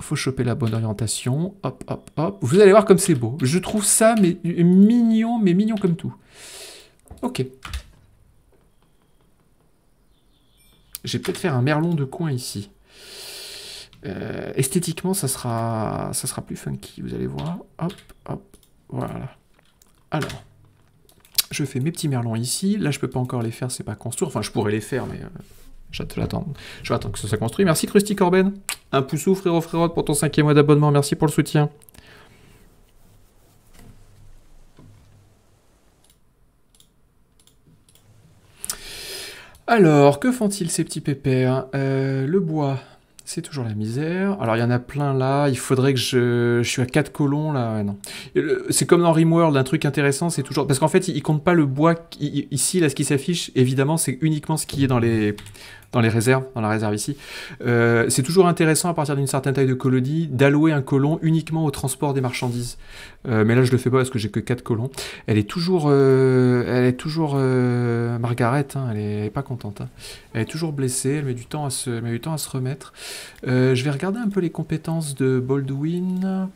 faut choper la bonne orientation. Hop, hop, hop. Vous allez voir comme c'est beau. Je trouve ça mais mignon, mais mignon comme tout. Ok. Je vais peut-être faire un merlon de coin ici. Euh, esthétiquement, ça sera, ça sera plus funky, vous allez voir. Hop, hop, voilà. Alors, je fais mes petits merlons ici. Là, je peux pas encore les faire, c'est pas construit. Enfin, je pourrais les faire, mais euh, j'attends. Je vais que ça soit construit. Merci, Krusty Corben. Un pouce ou frérot, frérot, pour ton cinquième mois d'abonnement. Merci pour le soutien. Alors, que font-ils ces petits pépères euh, Le bois, c'est toujours la misère. Alors, il y en a plein là. Il faudrait que je... Je suis à 4 colons, là. Ouais, non. C'est comme dans Rimworld, un truc intéressant, c'est toujours... Parce qu'en fait, ils comptent pas le bois... Ici, là, ce qui s'affiche, évidemment, c'est uniquement ce qui est dans les dans les réserves, dans la réserve ici. Euh, c'est toujours intéressant à partir d'une certaine taille de colonie d'allouer un colon uniquement au transport des marchandises. Euh, mais là je le fais pas parce que j'ai que 4 colons. Elle est toujours, euh, elle est toujours Margaret, hein, elle, est, pas contente. Hein. Elle est toujours blessée, elle met du temps à se, elle met du temps à se remettre. je vais regarder un peu les compétences de Baldwin.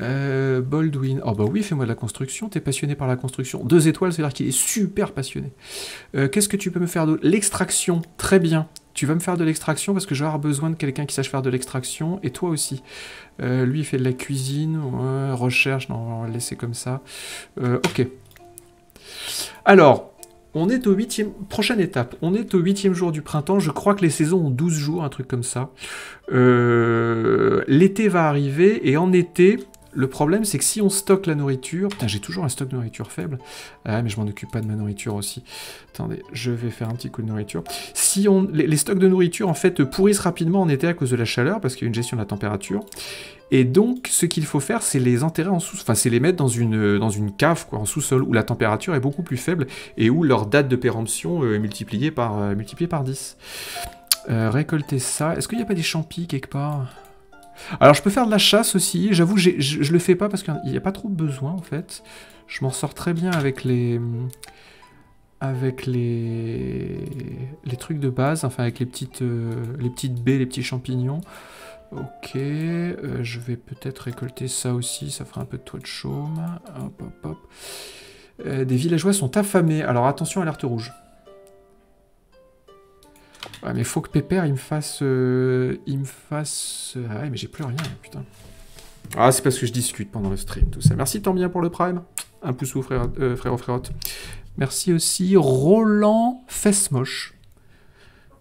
Euh, Baldwin. Oh bah oui, fais-moi de la construction. T'es passionné par la construction. Deux étoiles, c'est-à-dire qu'il est super passionné. Euh, qu'est-ce que tu peux me faire de L'extraction. Très bien. Tu vas me faire de l'extraction parce que j'aurai besoin de quelqu'un qui sache faire de l'extraction. Et toi aussi. Euh, lui, il fait de la cuisine. recherche. Non, on va le laisser comme ça. ok. Alors, on est au huitième... Prochaine étape. On est au huitième jour du printemps. Je crois que les saisons ont 12 jours, un truc comme ça. L'été va arriver et en été, le problème, c'est que si on stocke la nourriture... Putain, j'ai toujours un stock de nourriture faible. Ah, mais je m'en occupe pas de ma nourriture aussi. Attendez, je vais faire un petit coup de nourriture. Si on... Les, stocks de nourriture, en fait, pourrissent rapidement en été à cause de la chaleur, parce qu'il y a une gestion de la température. Et donc, ce qu'il faut faire, c'est les enterrer en sous... Enfin, c'est les mettre dans une, dans une cave, quoi, en sous-sol, où la température est beaucoup plus faible, et où leur date de péremption euh, est multipliée par, euh, par 10. Euh, récolter ça... Est-ce qu'il n'y a pas des champis quelque part alors je peux faire de la chasse aussi, j'avoue je, le fais pas parce qu'il n'y a pas trop besoin en fait. Je m'en sors très bien avec les... Avec les... Les trucs de base, enfin avec les petites, euh, les petites baies, les petits champignons. Ok, euh, je vais peut-être récolter ça aussi, ça fera un peu de toit de chaume. Hop, hop, hop. Euh, des villageois sont affamés, alors attention à rouge mais faut que Pépère, il me fasse... Euh, il me fasse... Euh, ah ouais, mais j'ai plus rien, putain. Ah, c'est parce que je discute pendant le stream, tout ça. Merci tant bien pour le prime. Un pouce ou frère, euh, frérot, Merci aussi Roland Fesse-Moche.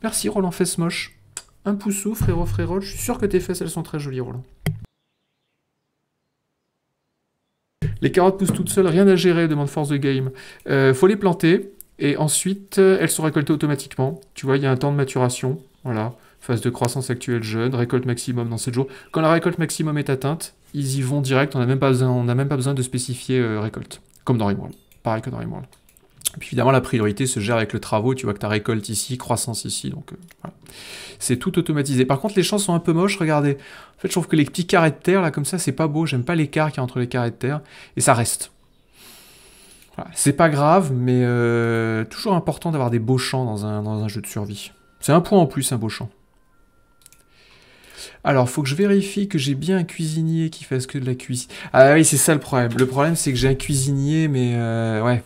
Merci Roland Fesse-Moche. Un pouce ou frérot, frérot. Je suis sûr que tes fesses, elles sont très jolies, Roland. Les carottes poussent toutes seules, rien à gérer, demande Force de Game. faut les planter. Et ensuite, euh, elles sont récoltées automatiquement. Tu vois, il y a un temps de maturation. Voilà. Phase de croissance actuelle jeune, récolte maximum dans 7 jours. Quand la récolte maximum est atteinte, ils y vont direct. On n'a même, pas besoin, même pas besoin de spécifier euh, récolte. Comme dans Rimworld. Pareil que dans Rimworld. puis évidemment, la priorité se gère avec le travaux. Tu vois que tu as récolte ici, croissance ici. Donc euh, C'est tout automatisé. Par contre, les champs sont un peu moches. Regardez. En fait, je trouve que les petits carrés de terre, là, comme ça, c'est pas beau. J'aime pas l'écart qu'il y a entre les carrés de terre. Et ça reste. C'est pas grave, mais euh, toujours important d'avoir des beaux champs dans un, jeu de survie. C'est un point en plus, un beau champ. Alors, faut que je vérifie que j'ai bien un cuisinier qui fasse que de la cuisine. Ah oui, c'est ça le problème. Le problème, c'est que j'ai un cuisinier, mais euh, ouais.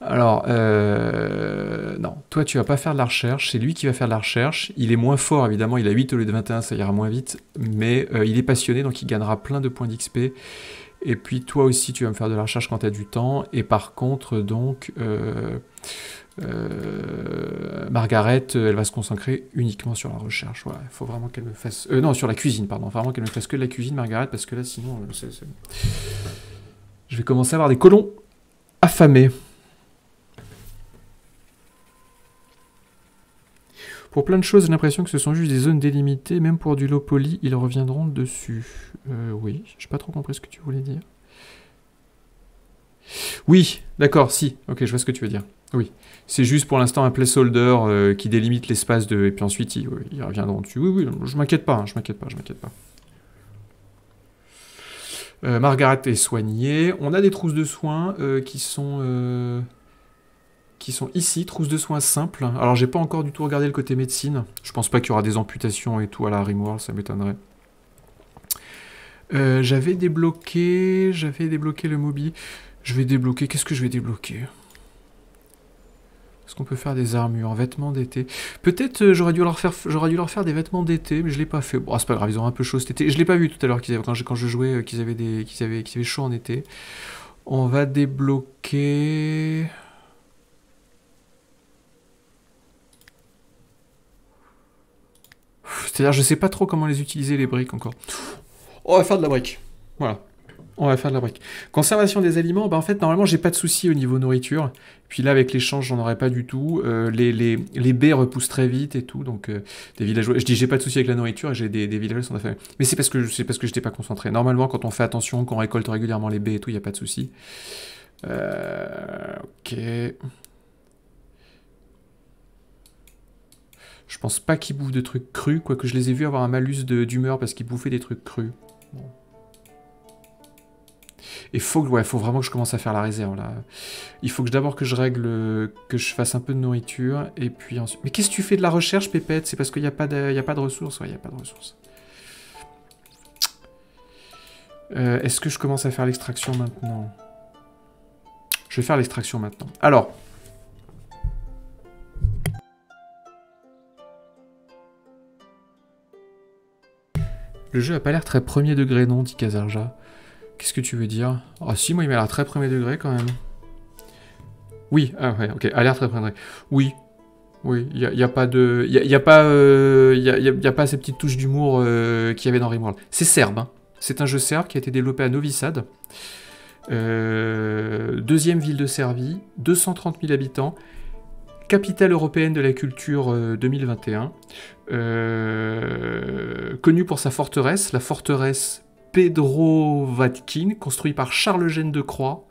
Alors, euh, non, toi tu vas pas faire de la recherche, c'est lui qui va faire de la recherche. Il est moins fort, évidemment, il a 8 au lieu de 21, ça ira moins vite, mais euh, il est passionné, donc il gagnera plein de points d'XP. Et puis toi aussi, tu vas me faire de la recherche quand tu as du temps. Et par contre, donc, euh, euh, Margaret, euh, elle va se consacrer uniquement sur la recherche. il faut vraiment qu'elle me fasse. non, sur la cuisine, pardon. Faut vraiment qu'elle me fasse que de la cuisine, Margaret, parce que là, sinon, je vais commencer à avoir des colons affamés. Pour plein de choses, j'ai l'impression que ce sont juste des zones délimitées. Même pour du lot poli, ils reviendront dessus. Oui, euh, oui, j'ai pas trop compris ce que tu voulais dire. Oui, d'accord, si. Ok, je vois ce que tu veux dire. Oui. C'est juste pour l'instant un placeholder euh, qui délimite l'espace de... Et puis ensuite, ils, reviendront dessus. Oui, oui, je m'inquiète pas, hein, je m'inquiète pas, je m'inquiète pas. Euh, Margaret est soignée. On a des trousses de soins qui sont qui sont ici, trousse de soins simple. Alors j'ai pas encore du tout regardé le côté médecine. Je pense pas qu'il y aura des amputations et tout à la Rimworld, ça m'étonnerait. Euh, j'avais débloqué, j'avais débloqué le Mobi. Je vais débloquer, qu'est-ce que je vais débloquer Est-ce qu'on peut faire des armures, vêtements d'été Peut-être euh, j'aurais dû, leur faire, dû leur faire des vêtements d'été, mais je l'ai pas fait. Bon, c'est pas grave, ils ont un peu chaud cet été. Je l'ai pas vu tout à l'heure qu'ils quand, quand, je jouais euh, qu'ils avaient, des, qu'ils avaient, qu avaient chaud en été. On va débloquer... C'est-à-dire, je sais pas trop comment les utiliser, les briques, encore. On va faire de la brique. Voilà. On va faire de la brique. Conservation des aliments, bah en fait, normalement, j'ai pas de soucis au niveau nourriture. Puis là, avec l'échange, j'en aurais pas du tout. Euh, les, baies repoussent très vite et tout. Donc, euh, des villageois. Je dis, j'ai pas de soucis avec la nourriture et j'ai des, des villageois sont Mais c'est parce que c'est parce que j'étais pas concentré. Normalement, quand on fait attention, qu'on récolte régulièrement les baies et tout, il n'y a pas de soucis. Euh, ok. Je pense pas qu'ils bouffent de trucs crus, quoique je les ai vus avoir un malus d'humeur parce qu'ils bouffaient des trucs crus. Et faut, ouais, faut vraiment que je commence à faire la réserve là. Il faut que d'abord que je règle, euh, que je fasse un peu de nourriture, et puis ensuite. Mais qu'est-ce que tu fais de la recherche, Pépette C'est parce qu'il n'y a, pas de, a pas de ressources. Ouais, il n'y a pas de ressources. Euh, est-ce que je commence à faire l'extraction maintenant Je vais faire l'extraction maintenant. Alors, Le jeu a pas l'air très premier degré, non, dit Kazarja. Qu'est-ce que tu veux dire Ah si, moi, il m'a l'air très premier degré, quand même. Oui, ah ouais, ok, a l'air très premier degré. Oui, oui, il n'y a, pas de... Il n'y a, pas, y a, pas euh, ces petites touches d'humour euh, qu'il y avait dans Rimworld. C'est serbe, hein. C'est un jeu serbe qui a été développé à Novi Sad. Euh, deuxième ville de Serbie, 230 000 habitants, Capitale européenne de la culture 2021, euh, euh, connue pour sa forteresse, la forteresse Pedro Vatkin, construite par Charles eugène de Croix.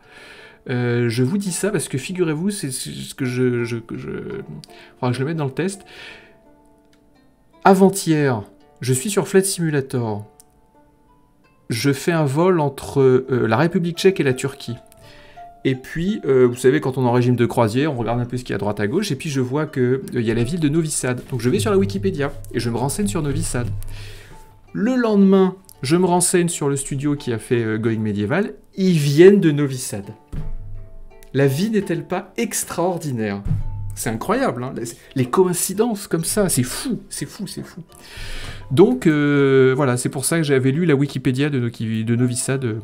Euh, je vous dis ça parce que figurez-vous, c'est ce que je, je, je... je le mette dans le test. Avant-hier, je suis sur Flight Simulator. Je fais un vol entre la République tchèque et la Turquie. Et puis, euh, vous savez, quand on est en régime de croisière, on regarde un peu ce qu'il y a à droite à gauche, et puis je vois qu'il euh, y a la ville de Novi Sad. Donc je vais sur la Wikipédia, et je me renseigne sur Novi Sad. Le lendemain, je me renseigne sur le studio qui a fait euh, Going Medieval, ils viennent de Novi Sad. La vie n'est-elle pas extraordinaire c'est incroyable, hein. les coïncidences comme ça, c'est fou, c'est fou, c'est fou. Donc voilà, c'est pour ça que j'avais lu la Wikipédia de, de Novissade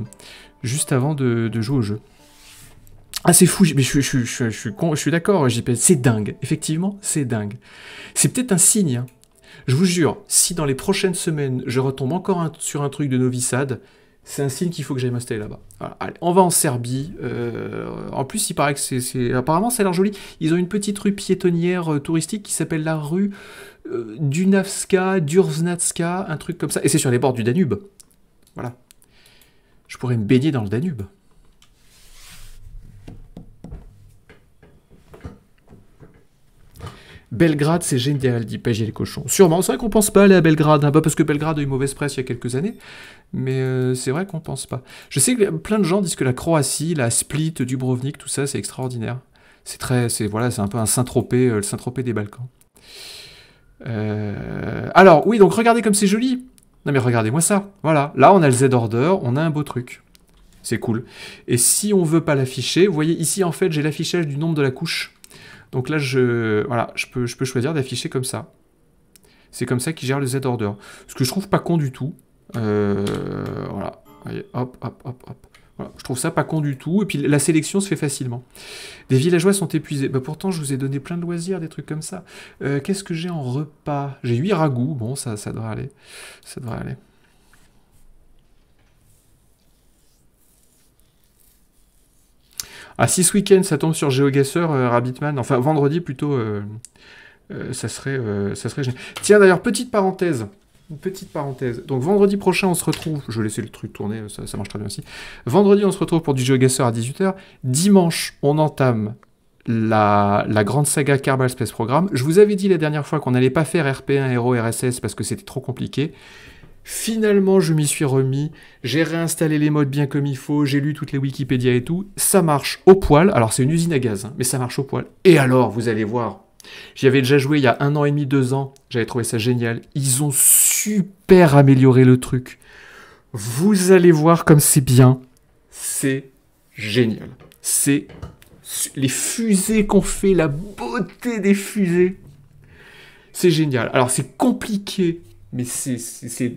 juste avant de jouer au jeu. Ah c'est fou, je, je, je, je suis d'accord, hein, c'est dingue, effectivement, c'est dingue. C'est peut-être un signe, hein. je vous jure, si dans les prochaines semaines, je retombe encore sur un truc de novissade, c'est un signe qu'il faut que j'aille m'installer là-bas. on va en Serbie. Euh, en plus, il paraît que c'est... Apparemment, c'est a l'air joli. Ils ont une petite rue piétonnière euh, touristique qui s'appelle la rue euh, Dunavska, Durznatska, un truc comme ça. Et c'est sur les bords du Danube. Voilà. Je pourrais me baigner dans le Danube. Belgrade, c'est génial, dit Pagé les cochons. Sûrement, c'est vrai qu'on pense pas aller à Belgrade, hein. pas parce que Belgrade a eu mauvaise presse il y a quelques années, mais euh, c'est vrai qu'on pense pas. Je sais que plein de gens disent que la Croatie, la Split, Dubrovnik, tout ça, c'est extraordinaire. C'est très, c'est voilà, c'est un peu un Saint-Tropez, euh, le Saint-Tropez des Balkans. Euh, alors oui, donc regardez comme c'est joli. Non mais regardez-moi ça. Voilà, là on a le Z Order, on a un beau truc. C'est cool. Et si on veut pas l'afficher, vous voyez ici en fait j'ai l'affichage du nombre de la couche. Donc là, je, voilà, je, peux, je peux choisir d'afficher comme ça. C'est comme ça qu'il gère le Z-order. Ce que je trouve pas con du tout. Euh, voilà. hop, hop, hop, hop. Voilà, je trouve ça pas con du tout. Et puis la sélection se fait facilement. Des villageois sont épuisés. Bah, pourtant, je vous ai donné plein de loisirs, des trucs comme ça. Euh, qu'est-ce que j'ai en repas J'ai 8 ragoûts. Bon, ça, ça devrait aller. Ça devrait aller. Ah, si ce week-end ça tombe sur GeoGuessr, euh, Rabbitman, enfin vendredi plutôt, euh, euh, ça serait, ça serait génial. Tiens d'ailleurs, petite parenthèse. petite parenthèse. Donc vendredi prochain, on se retrouve. Je vais laisser le truc tourner, ça, marche très bien aussi. Vendredi, on se retrouve pour du GeoGuessr à 18h. Dimanche, on entame la, grande saga Kerbal Space Program. Je vous avais dit la dernière fois qu'on n'allait pas faire RP1 Hero RSS parce que c'était trop compliqué. Finalement, je m'y suis remis, j'ai réinstallé les modes bien comme il faut, j'ai lu toutes les Wikipédia et tout, ça marche au poil, alors c'est une usine à gaz, hein, mais ça marche au poil. Et alors, vous allez voir, j'y avais déjà joué il y a un an et demi, deux ans, j'avais trouvé ça génial, ils ont super amélioré le truc. Vous allez voir comme c'est bien, c'est génial. C'est les fusées qu'on fait, la beauté des fusées. C'est génial. Alors c'est compliqué mais c'est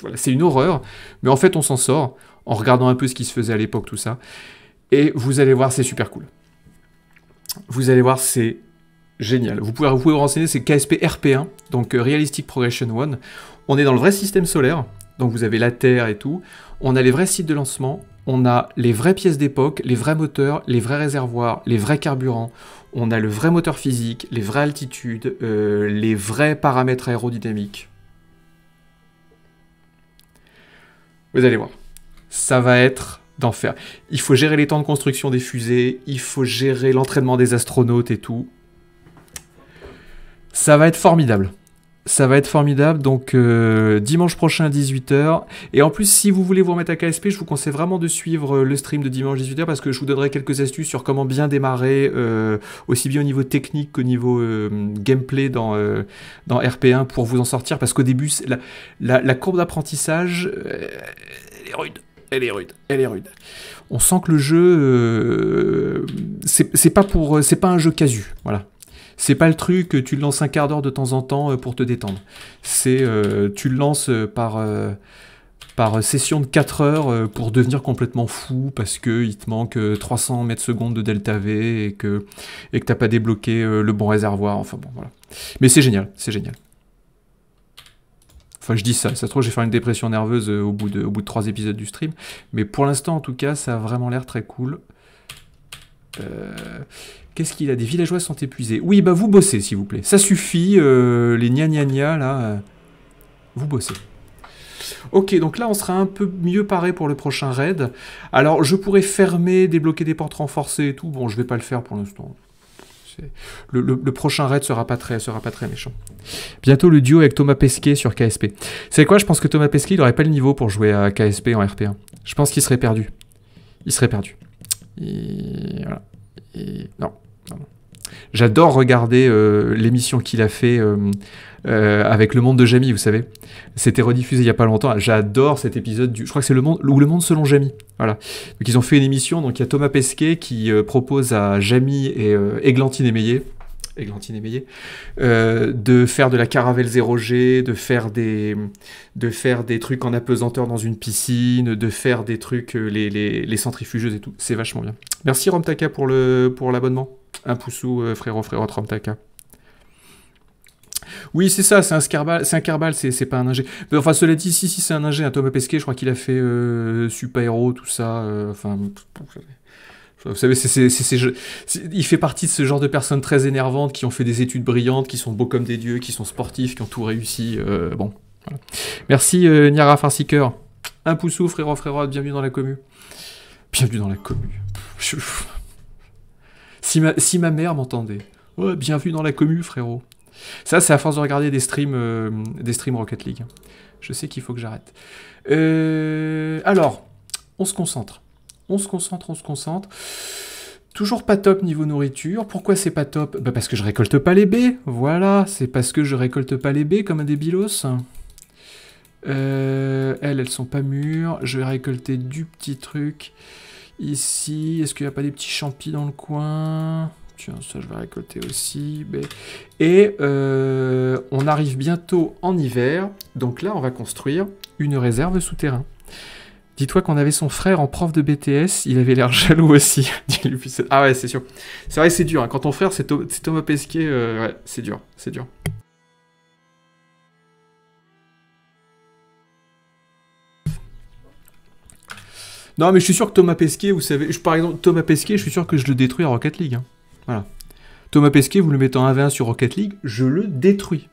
voilà, une horreur. Mais en fait, on s'en sort en regardant un peu ce qui se faisait à l'époque, tout ça. Et vous allez voir, c'est super cool. Vous allez voir, c'est génial. Vous pouvez vous, renseigner, c'est KSP RP1, donc euh, Realistic Progression 1. On est dans le vrai système solaire, donc vous avez la Terre et tout. On a les vrais sites de lancement, on a les vraies pièces d'époque, les vrais moteurs, les vrais réservoirs, les vrais carburants, on a le vrai moteur physique, les vraies altitudes, euh, les vrais paramètres aérodynamiques. Vous allez voir. Ça va être d'enfer. Il faut gérer les temps de construction des fusées, il faut gérer l'entraînement des astronautes et tout. Ça va être formidable. Ça va être formidable, donc euh, dimanche prochain 18h. Et en plus, si vous voulez vous remettre à KSP, je vous conseille vraiment de suivre euh, le stream de dimanche 18h parce que je vous donnerai quelques astuces sur comment bien démarrer, euh, aussi bien au niveau technique qu'au niveau gameplay dans, dans RP1 pour vous en sortir. Parce qu'au début, la, courbe d'apprentissage, elle est rude. Elle est rude, elle est rude. On sent que le jeu, c'est pas pour, c'est pas un jeu casu, voilà. C'est pas le truc que tu lances un quart d'heure de temps en temps euh, pour te détendre. C'est euh, tu le lances euh, par par session de 4 heures pour devenir complètement fou parce que il te manque 300 mètres secondes de delta V et que et que t'as pas débloqué le bon réservoir. Enfin bon voilà. Mais c'est génial, c'est génial. Enfin, je dis ça, ça se trouve, j'ai fait une dépression nerveuse au bout, de, au bout de trois épisodes du stream. Mais pour l'instant, en tout cas, ça a vraiment l'air très cool. Euh, Qu'est-ce qu'il a Des villageois sont épuisés. Oui, bah vous bossez, s'il vous plaît. Ça suffit, euh, les gna gna gna, là. Euh, vous bossez. Ok, donc là, on sera un peu mieux paré pour le prochain raid. Alors, je pourrais fermer, débloquer des portes renforcées et tout. Bon, je vais pas le faire pour l'instant. Le, le, prochain raid sera pas très sera pas très méchant. Bientôt le duo avec Thomas Pesquet sur KSP. C'est quoi Je pense que Thomas Pesquet il aurait pas le niveau pour jouer à KSP en RP1. Je pense qu'il serait perdu. Il serait perdu. Et voilà. Non. J'adore regarder euh, l'émission qu'il a fait euh, euh, avec Le Monde de Jamie, vous savez. C'était rediffusé il n'y a pas longtemps. J'adore cet épisode du. Je crois que c'est Le Monde ou Le Monde selon Jamie. Voilà. Donc ils ont fait une émission. Donc il y a Thomas Pesquet qui propose à Jamie et Eglantine Émeillé Églantine et euh, de faire de la caravelle 0G, de faire des, de faire des trucs en apesanteur dans une piscine, de faire des trucs, euh, les, les, les centrifugeuses et tout. C'est vachement bien. Merci Romtaka pour le pour l'abonnement. Un pouce sous euh, frérot, frérot, Romtaka. Oui, c'est ça, c'est un Scarbal, c'est un Carbal, c'est pas un ingé. Enfin, cela dit, si, si, c'est un ingé, un Thomas Pesquet, je crois qu'il a fait euh, Super Héros, tout ça, enfin... Vous savez, il fait partie de ce genre de personnes très énervantes qui ont fait des études brillantes, qui sont beaux comme des dieux, qui sont sportifs, qui ont tout réussi. Euh, bon, Merci euh, Niara Farseeker. Un pouceau, frérot, frérot, bienvenue dans la commu. Bienvenue dans la commu. Si, ma, si ma mère m'entendait. Ouais, bienvenue dans la commu, frérot. Ça, c'est à force de regarder des streams, euh, des streams Rocket League. Je sais qu'il faut que j'arrête. alors, on se concentre on se concentre, on se concentre. Toujours pas top niveau nourriture. Pourquoi c'est pas top bah, Parce que je récolte pas les baies. Voilà, c'est parce que je récolte pas les baies comme un débilos. Euh, elles, elles sont pas mûres. Je vais récolter du petit truc ici. Est-ce qu'il n'y a pas des petits champis dans le coin Tiens, ça je vais récolter aussi. Et euh, on arrive bientôt en hiver. Donc là, on va construire une réserve souterraine. Dis-toi qu'on avait son frère en prof de BTS, il avait l'air [laughs] jaloux aussi. ah ouais, c'est sûr. C'est vrai, c'est dur. Hein. Quand ton frère, c'est Thomas Pesquet, euh, ouais, c'est dur, c'est dur. Non, mais je suis sûr que Thomas Pesquet, vous savez, par exemple, Thomas Pesquet, je suis sûr que je le détruis en Rocket League. Hein. Voilà. Thomas Pesquet, vous le mettez en 1v1 sur Rocket League, je le détruis.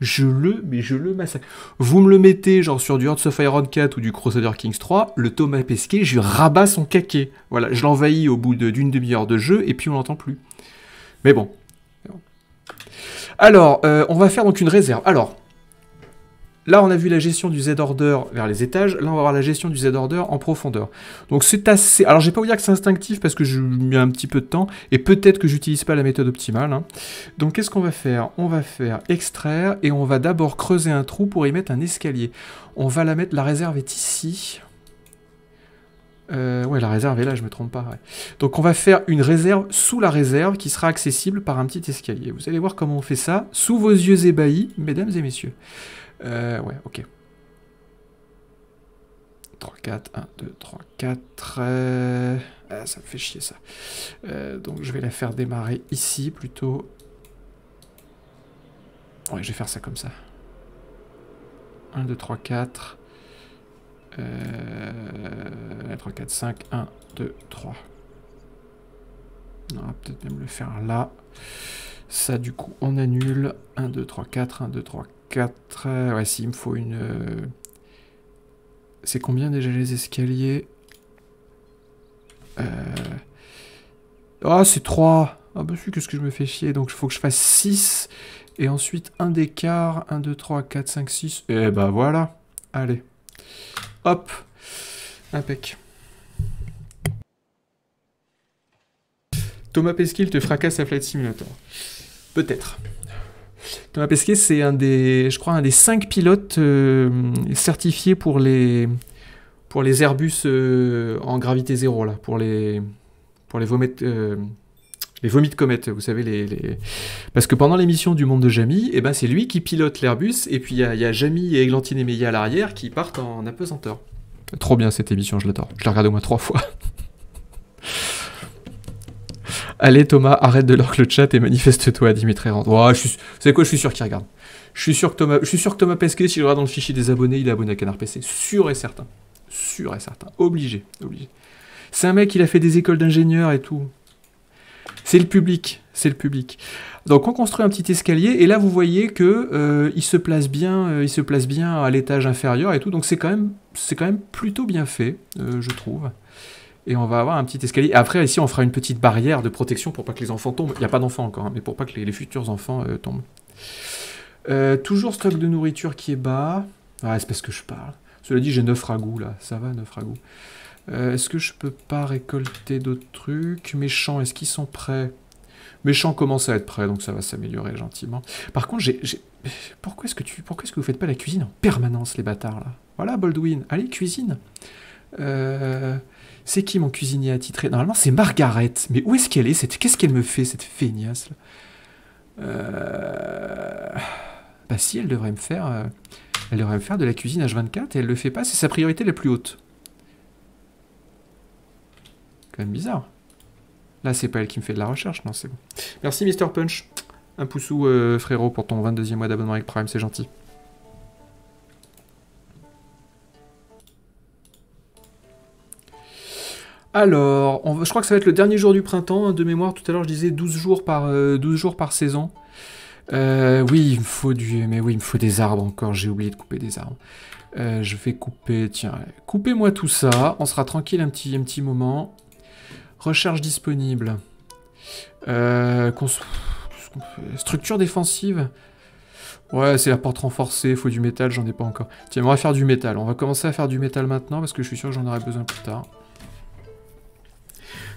Je le, mais je le massacre. Vous me le mettez genre sur du Hearts of Iron 4 ou du Crusader Kings 3, le Thomas Pesquet, je lui rabats son caquet. Voilà, je l'envahis au bout d'une demi-heure de jeu et puis on l'entend plus. Mais bon. Alors, euh, on va faire donc une réserve. Alors, Là, on a vu la gestion du Z-order vers les étages. Là, on va voir la gestion du Z-order en profondeur. Donc, c'est assez... Alors, je vais pas vous dire que c'est instinctif parce que je mets un petit peu de temps et peut-être que j'utilise pas la méthode optimale. Hein. Donc, qu'est-ce qu'on va faire On va faire extraire et on va d'abord creuser un trou pour y mettre un escalier. On va la mettre... La réserve est ici. Euh, ouais, la réserve est là, je me trompe pas. Donc on va faire une réserve sous la réserve qui sera accessible par un petit escalier. Vous allez voir comment on fait ça sous vos yeux ébahis, mesdames et messieurs. Euh, ouais, ok. 3, 4, 1, 2, 3, 4. Ah, ça me fait chier ça. Euh, donc je vais la faire démarrer ici plutôt. Ouais, je vais faire ça comme ça. 1, 2, 3, 4. Euh... 3, 4, 5. 1, 2, 3. On va peut-être même le faire là. Ça, du coup, on annule. 1, 2, 3, 4. 1, 2, 3, 4. 4... Euh, ouais, si, il me faut une... Euh, c'est combien déjà les escaliers euh, Ah, oh, c'est 3 Ah bah si, qu'est-ce que je me fais chier Donc il faut que je fasse 6, et ensuite un d'écart, 1, 2, 3, 4, 5, 6... Et bah voilà Allez. Hop Impec. Thomas Pesquil te fracasse à Flight Simulator. Peut-être. Thomas Pesquet, c'est un des, je crois, un des cinq pilotes euh, certifiés pour les, pour les Airbus euh, en gravité zéro, là, pour les, pour les euh, les vomis de comètes, vous savez, les, parce que pendant l'émission du Monde de Jamie, et eh ben, c'est lui qui pilote l'Airbus, et puis il y a, Jamie et Eglantine et à l'arrière qui partent en apesanteur. Trop bien cette émission, je l'adore. Je la regarde au moins trois fois. Allez Thomas, arrête de leur le chat et manifeste-toi à Dimitri Rand. Oh, je suis... quoi Je suis sûr qu'il regarde. Je suis sûr que Thomas, je suis sûr que Thomas Pesquet, s'il regarde dans le fichier des abonnés, il est abonné à Canard PC. Sûr et certain. Sûr et certain. Obligé. Obligé. C'est un mec, il a fait des écoles d'ingénieurs et tout. C'est le public. C'est le public. Donc on construit un petit escalier et là vous voyez que euh, il se place bien, euh, il se place bien à l'étage inférieur et tout. Donc c'est quand même, c'est quand même plutôt bien fait, euh, je trouve et on va avoir un petit escalier. Après, ici, on fera une petite barrière de protection pour pas que les enfants tombent. Il n'y a pas d'enfants encore, hein, mais pour pas que les, futurs enfants euh, tombent. Euh, toujours stock de nourriture qui est bas. Ah, c'est parce que je parle. Cela dit, j'ai 9 ragouts, là. Ça va, neuf ragouts. Euh, est-ce que je peux pas récolter d'autres trucs Mes champs, est-ce qu'ils sont prêts Mes champs commencent à être prêts, donc ça va s'améliorer gentiment. Par contre, j'ai... Pourquoi est-ce que tu... Pourquoi est-ce que vous faites pas la cuisine en permanence, les bâtards, là Voilà, Baldwin. Allez, cuisine euh... C'est qui mon cuisinier attitré Normalement, c'est Margaret. Mais où est-ce qu'elle est, Qu'est-ce qu'elle me fait, cette feignasse là euh, Bah si, elle devrait me faire... Euh, elle devrait me faire de la cuisine H24 et elle le fait pas. C'est sa priorité la plus haute. Quand même bizarre. Là, c'est pas elle qui me fait de la recherche. Non, c'est bon. Merci, Mr. Punch. Un pouce euh, frérot, pour ton 22e mois d'abonnement avec Prime. C'est gentil. Alors, je crois que ça va être le dernier jour du printemps. Hein, de mémoire, tout à l'heure, je disais 12 euh, jours par, saison. Euh, oui, il me faut Mais oui, il me faut des arbres encore. J'ai oublié de couper des arbres. Euh, je vais couper... Tiens, coupez-moi tout ça. On sera tranquille un petit, moment. Recherche disponible. Structure défensive. Ouais, c'est la porte renforcée, il faut du métal, j'en ai pas encore. Tiens, on va faire du métal. On va commencer à faire du métal maintenant parce que je suis sûr que j'en aurai besoin plus tard.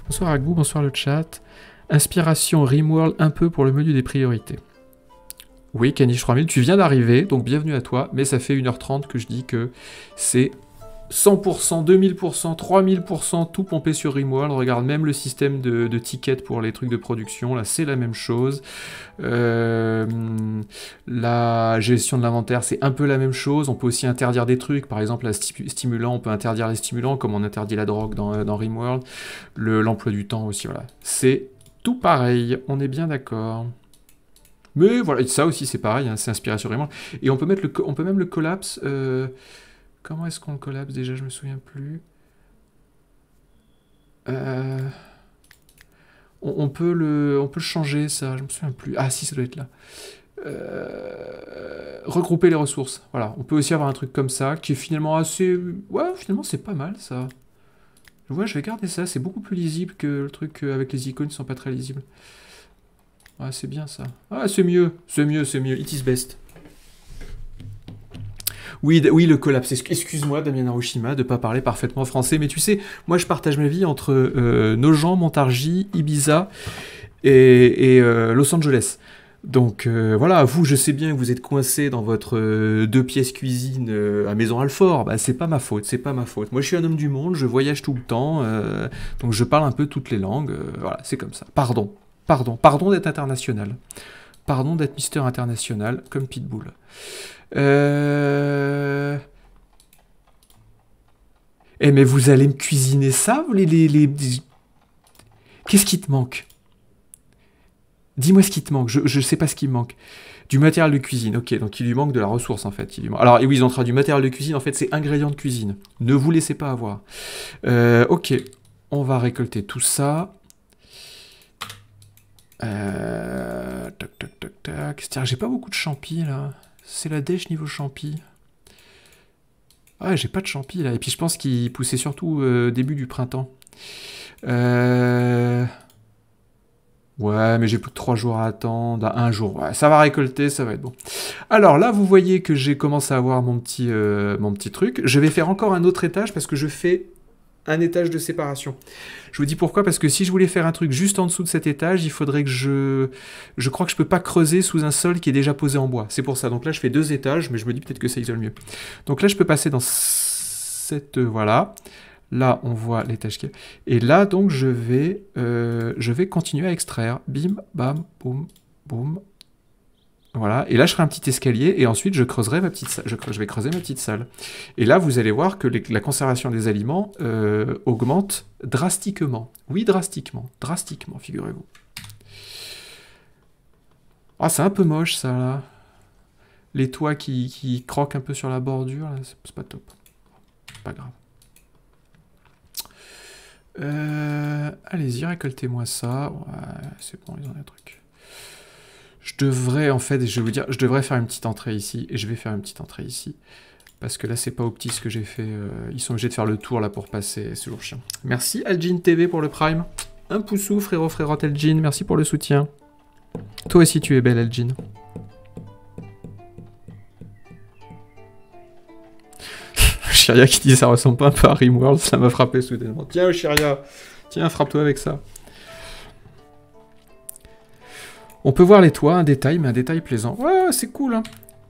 Bonsoir Agou, bonsoir le chat. Inspiration Rimworld un peu pour le menu des priorités. Oui, Caniche 3000, tu viens d'arriver, donc bienvenue à toi, mais ça fait 1h30 que je dis que c'est 100%, 2000%, 3000%, tout pompé sur Rimworld. Regarde, même le système de, tickets pour les trucs de production, là, c'est la même chose. Euh, la gestion de l'inventaire, c'est un peu la même chose. On peut aussi interdire des trucs. Par exemple, la stimulant, on peut interdire les stimulants, comme on interdit la drogue dans, Rimworld. L'emploi du temps aussi, voilà. C'est tout pareil, on est bien d'accord. Mais voilà, ça aussi c'est pareil, hein, c'est inspiré sur Rimworld. Et on peut, mettre le, on peut même le collapse... Euh, Comment est-ce qu'on le collapse déjà Je me souviens plus. Euh, on, peut le, on peut changer, ça. Je me souviens plus. Ah si, ça doit être là. Euh, regrouper les ressources. Voilà. On peut aussi avoir un truc comme ça, qui est finalement assez... Ouais, finalement, c'est pas mal, ça. je vois je vais garder ça. C'est beaucoup plus lisible que le truc euh, avec les icônes qui sont pas très lisibles. Ouais, c'est bien, ça. Ah, c'est mieux. C'est mieux, c'est mieux. It is best. Oui, oui, le collapse. Excuse-moi, Damien Hiroshima, de pas parler parfaitement français, mais tu sais, moi, je partage ma vie entre euh, Nogent, Montargis, Ibiza et, euh, Los Angeles. Donc euh, voilà, vous, je sais bien que vous êtes coincé dans votre deux pièces cuisine à Maison Alfort. Ce bah, c'est pas ma faute, c'est pas ma faute. Moi, je suis un homme du monde, je voyage tout le temps, donc je parle un peu toutes les langues. voilà, c'est comme ça. Pardon, pardon, pardon d'être international. Pardon d'être Mister International comme Pitbull. Euh... Eh mais vous allez me cuisiner ça, les, les... Qu'est-ce qui te manque Dis-moi ce qui te manque, je, ne sais pas ce qui me manque. Du matériel de cuisine, ok, donc il lui manque de la ressource en fait. Il Alors, oui, ils ont du matériel de cuisine, en fait c'est ingrédients de cuisine. Ne vous laissez pas avoir. Euh, ok, on va récolter tout ça. Euh... Toc, tac toc, j'ai pas beaucoup de champis là. C'est la dèche niveau champi. Ah, j'ai pas de champi là. Et puis je pense qu'il poussait surtout euh, début du printemps. Euh, ouais, mais j'ai plus de 3 jours à attendre. Un jour, ouais, ça va récolter, ça va être bon. Alors là, vous voyez que j'ai commencé à avoir mon petit, euh, mon petit truc. Je vais faire encore un autre étage parce que je fais un étage de séparation. Je vous dis pourquoi, parce que si je voulais faire un truc juste en dessous de cet étage, il faudrait que je... Je crois que je peux pas creuser sous un sol qui est déjà posé en bois. C'est pour ça. Donc là, je fais deux étages, mais je me dis peut-être que ça isole mieux. Donc là, je peux passer dans cette... Euh, voilà. Là, on voit l'étage qui est... Et là, donc, je vais, euh, je vais continuer à extraire. Bim, bam, boum, boum, voilà, et là je ferai un petit escalier et ensuite je creuserai ma petite Je, vais creuser ma petite salle. Et là vous allez voir que la conservation des aliments euh, augmente drastiquement. Oui, drastiquement, drastiquement, figurez-vous. Ah, c'est un peu moche ça là. Les toits qui, croquent un peu sur la bordure, c'est pas top. Pas grave. Euh, allez-y, récoltez-moi ça. c'est bon, ils ont un truc. Je devrais, en fait, je vais vous dire, je devrais faire une petite entrée ici, et je vais faire une petite entrée ici. Parce que là, c'est pas au petit ce que j'ai fait. Euh, ils sont obligés de faire le tour, là, pour passer. C'est toujours chiant. Merci, Algin TV, pour le Prime. Un poussou, frérot, frérot, Algin. Merci pour le soutien. Toi aussi, tu es belle, Algin. Chiria [laughs] qui dit ça ressemble pas un peu à Rimworld, ça m'a frappé soudainement. Tiens, Chiria, tiens, frappe-toi avec ça. On peut voir les toits, un détail, mais un détail plaisant. Ouais, c'est cool. Hein.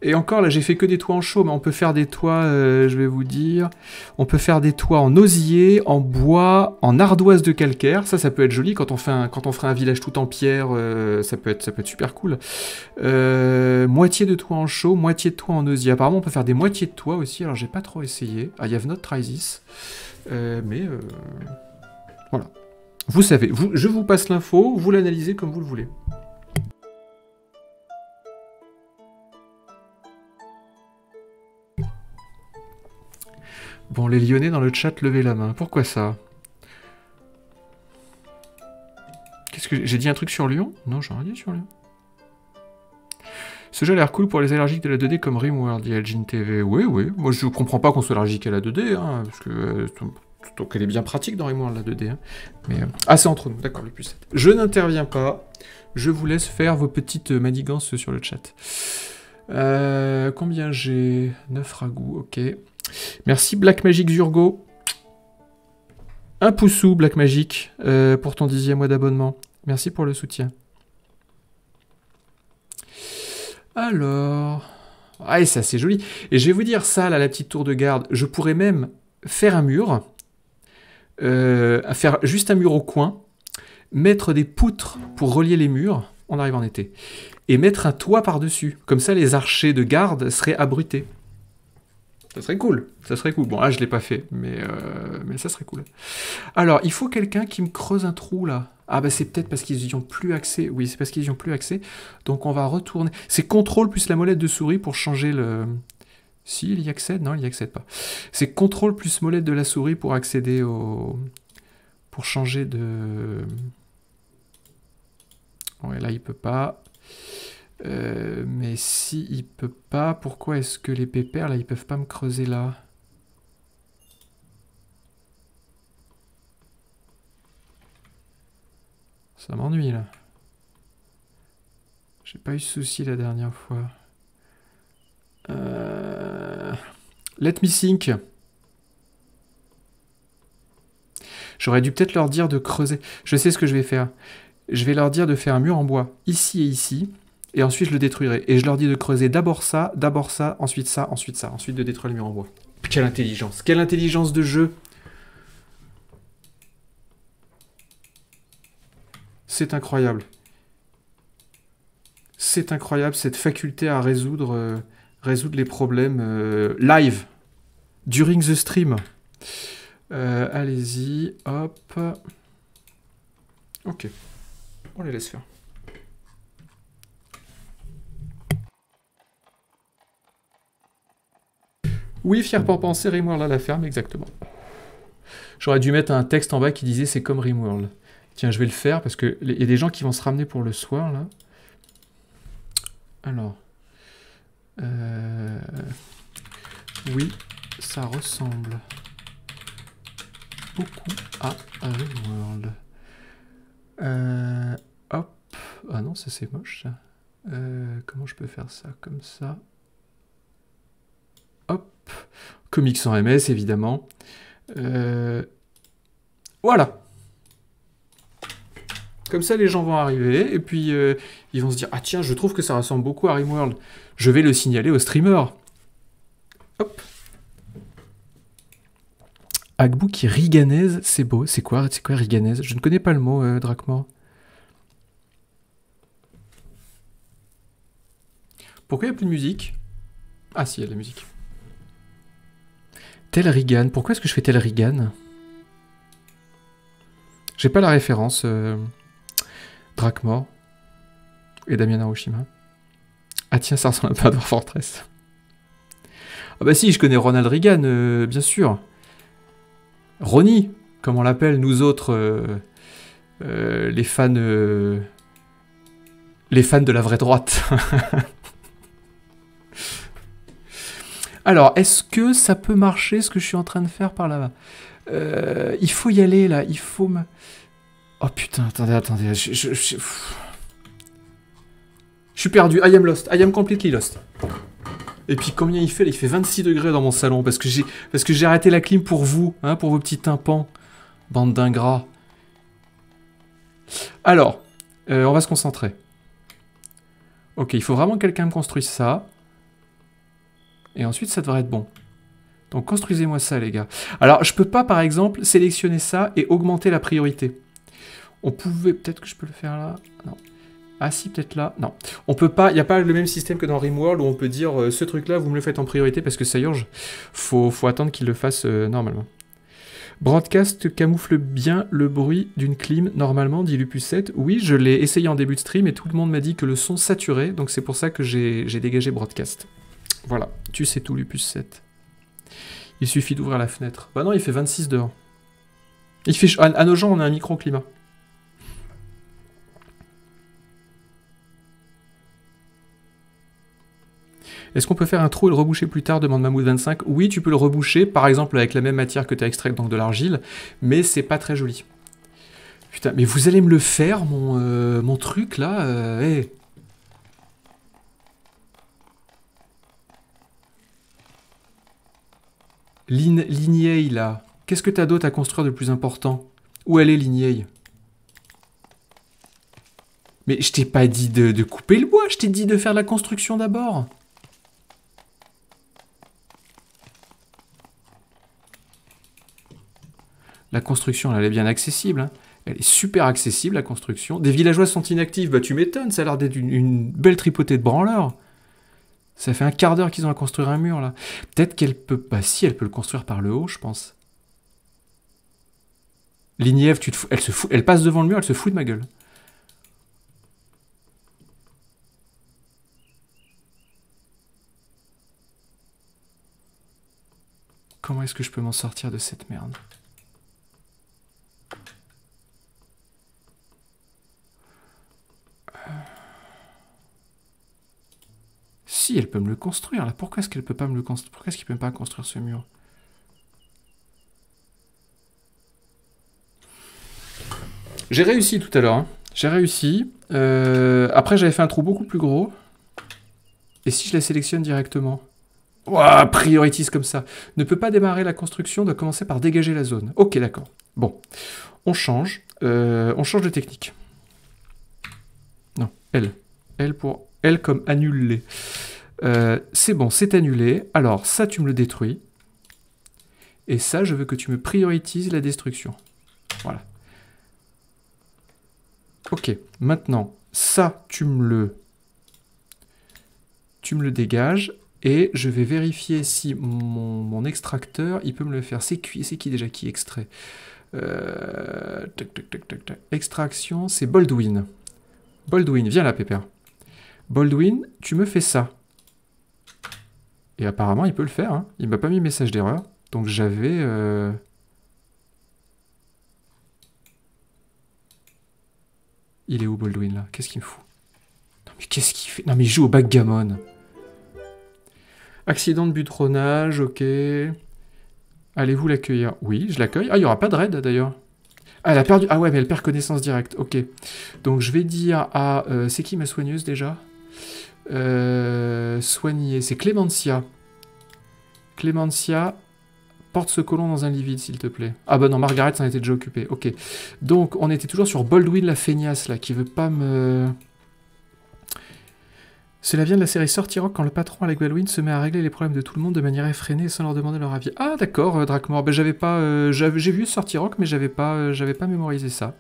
Et encore, là, j'ai fait que des toits en chaux, mais hein. on peut faire des toits, euh, je vais vous dire. On peut faire des toits en osier, en bois, en ardoise de calcaire. Ça, ça peut être joli quand on, fait un, village tout en pierre. Euh, ça, peut être, super cool. Euh, moitié de toits en chaux, moitié de toits en osier. Apparemment, on peut faire des moitiés de toits aussi. Alors, j'ai pas trop essayé. Ah, il y not tried this. mais voilà. Vous savez, je vous passe l'info, vous l'analysez comme vous le voulez. Bon, les Lyonnais dans le chat, levez la main. Pourquoi ça Qu'est-ce que j'ai dit un truc sur Lyon Non, j'ai rien dit sur Lyon. Ce jeu a l'air cool pour les allergiques de la 2D comme RimWorld et TV. Oui, oui. Moi, je comprends pas qu'on soit allergique à la 2D, hein, parce que euh, donc elle est bien pratique dans RimWorld la 2D. Hein. Mais euh, ah, c'est entre nous. D'accord, le plus Je n'interviens pas. Je vous laisse faire vos petites euh, manigances sur le chat. combien j'ai 9 ragouts. ok. Merci Black Magic Zurgo. Un pouce Black Magic euh, pour ton dixième mois d'abonnement. Merci pour le soutien. Alors... Ah, ça c'est joli. Et je vais vous dire ça, la petite tour de garde. Je pourrais même faire un mur. Euh, faire juste un mur au coin. Mettre des poutres pour relier les murs. On arrive en été. Et mettre un toit par-dessus. Comme ça, les archers de garde seraient abrutés. Ça serait cool. Ça serait cool. Bon, là, ah, je l'ai pas fait, mais, euh, mais ça serait cool. Alors, il faut quelqu'un qui me creuse un trou, là. Ah, bah, c'est peut-être parce qu'ils n'y ont plus accès. Oui, c'est parce qu'ils n'y ont plus accès. Donc, on va retourner. C'est contrôle plus la molette de souris pour changer le... Si, il y accède Non, il n'y accède pas. C'est contrôle plus molette de la souris pour accéder au... Pour changer de... Ouais, là, il peut pas. Euh, mais si il peut pas, pourquoi est-ce que les pépères là ils peuvent pas me creuser là Ça m'ennuie là. J'ai pas eu souci la dernière fois. Euh, let me think. J'aurais dû peut-être leur dire de creuser. Je sais ce que je vais faire. Je vais leur dire de faire un mur en bois ici et ici et ensuite je le détruirai. Et je leur dis de creuser d'abord ça, d'abord ça, ensuite ça, ensuite ça, ensuite de détruire le mur en bois. Quelle intelligence, quelle intelligence de jeu C'est incroyable. C'est incroyable cette faculté à résoudre, euh, résoudre les problèmes euh, live, during the stream. Euh, allez-y, hop. Ok, on les laisse faire. Oui, fier pour penser, Rimworld à la ferme, exactement. J'aurais dû mettre un texte en bas qui disait c'est comme Rimworld. Tiens, je vais le faire parce qu'il y a des gens qui vont se ramener pour le soir, là. Alors. Euh, oui, ça ressemble beaucoup à Rimworld. Euh, hop. Ah non, ça c'est moche, ça. Euh, comment je peux faire ça Comme ça. Comics sans MS, évidemment. Euh, voilà. Comme ça, les gens vont arriver et puis euh, ils vont se dire Ah, tiens, je trouve que ça ressemble beaucoup à Rimworld. Je vais le signaler au streamer. Hop. qui riganaise, c'est beau. C'est quoi, c'est quoi riganaise Je ne connais pas le mot, euh, Pourquoi il n'y a plus de musique Ah, si, il y a de la musique. Telrigan. Pourquoi est-ce que je fais tel Reagan J'ai pas la référence. Euh... Et Damien Hiroshima. Ah tiens, ça ressemble à Dwarf Fortress. Ah bah si, je connais Ronald Reagan, euh, bien sûr. Ronnie, comme on l'appelle, nous autres, euh, euh, les fans... les fans de la vraie droite. [laughs] Alors, est-ce que ça peut marcher ce que je suis en train de faire par là-bas euh, Il faut y aller là, il faut me... Oh putain, attendez, attendez, je, je, suis perdu, I am lost, I am completely lost. Et puis combien il fait Il fait 26 degrés dans mon salon parce que j'ai parce que j'ai arrêté la clim pour vous, hein, pour vos petits tympans, bande d'ingrats. Alors, euh, on va se concentrer. Ok, il faut vraiment que quelqu'un me construise ça. Et ensuite, ça devrait être bon. Donc construisez-moi ça, les gars. Alors, je peux pas, par exemple, sélectionner ça et augmenter la priorité. On pouvait... Peut-être que je peux le faire là Non. Ah si, peut-être là. Non. On peut pas... Il n'y a pas le même système que dans Rimworld où on peut dire euh, ce truc-là, vous me le faites en priorité parce que ça urge. Faut, faut attendre qu'il le fasse euh, normalement. Broadcast camoufle bien le bruit d'une clim normalement, dit Lupus7. Oui, je l'ai essayé en début de stream et tout le monde m'a dit que le son saturait, donc c'est pour ça que j'ai dégagé Broadcast. Voilà, tu sais tout, Lupus 7. Il suffit d'ouvrir la fenêtre. Bah non, il fait 26 dehors. Il fait... À, nos gens, on a un micro-climat. Est-ce qu'on peut faire un trou et le reboucher plus tard demande Mammouth 25. Oui, tu peux le reboucher, par exemple avec la même matière que tu as extraite, donc de l'argile, mais c'est pas très joli. Putain, mais vous allez me le faire, mon, euh, mon truc là euh, eh. Ligneille, là. Qu'est-ce que t'as d'autre à construire de plus important Où elle est, Ligneille Mais je t'ai pas dit de, couper le bois, je t'ai dit de faire la construction d'abord. La construction, elle est bien accessible. Hein. Elle est super accessible, la construction. Des villageois sont inactifs. Bah, tu m'étonnes, ça a l'air d'être une, belle tripotée de branleurs. Ça fait un quart d'heure qu'ils ont à construire un mur là. Peut-être qu'elle peut. pas... Bah, si, elle peut le construire par le haut, je pense. Lignève, tu te fous. Elle se fout. Elle passe devant le mur, elle se fout de ma gueule. Comment est-ce que je peux m'en sortir de cette merde Si, elle peut me le construire, là. Pourquoi est-ce qu'elle peut pas me le construire Pourquoi est-ce qu'il peut pas construire ce mur J'ai réussi tout à l'heure. Hein. J'ai réussi. Euh, après, j'avais fait un trou beaucoup plus gros. Et si je la sélectionne directement Ouah, priorities comme ça. Ne peut pas démarrer la construction, doit commencer par dégager la zone. Ok, d'accord. Bon. On change. Euh, on change de technique. Non, L. L pour comme annulé. Euh, c'est bon, c'est annulé. Alors, ça, tu me le détruis. Et ça, je veux que tu me prioritises la destruction. Voilà. Ok, maintenant, ça, tu me le... Tu me le dégages. Et je vais vérifier si mon, extracteur, il peut me le faire. C'est qui, qui déjà qui extrait euh, Extraction, c'est Baldwin. Baldwin, viens là, Pépère. Baldwin, tu me fais ça. Et apparemment, il peut le faire. Hein. Il m'a pas mis message d'erreur. Donc j'avais... Euh, il est où Baldwin là Qu'est-ce qu'il me fout Non mais qu'est-ce qu'il fait Non mais il joue au backgammon. Accident de butronnage, ok. Allez-vous l'accueillir Oui, je l'accueille. Ah, il n'y aura pas de raid d'ailleurs. Ah, elle a perdu. Ah ouais, mais elle perd connaissance directe. Ok. Donc je vais dire à... Euh, c'est qui ma soigneuse déjà euh, soigner, c'est Clémentia. Clémentia, porte ce colon dans un livide s'il te plaît. Ah bah non, Margaret s'en était déjà occupé ok. Donc, on était toujours sur Baldwin la feignasse, là, qui veut pas me... Cela vient de la série Sorty Rock quand le patron la Baldwin se met à régler les problèmes de tout le monde de manière effrénée sans leur demander leur avis. Ah d'accord, euh, Dracmore, ben, j'avais pas... Euh, j'ai vu Sorty Rock, mais j'avais pas, euh, j'avais pas mémorisé ça.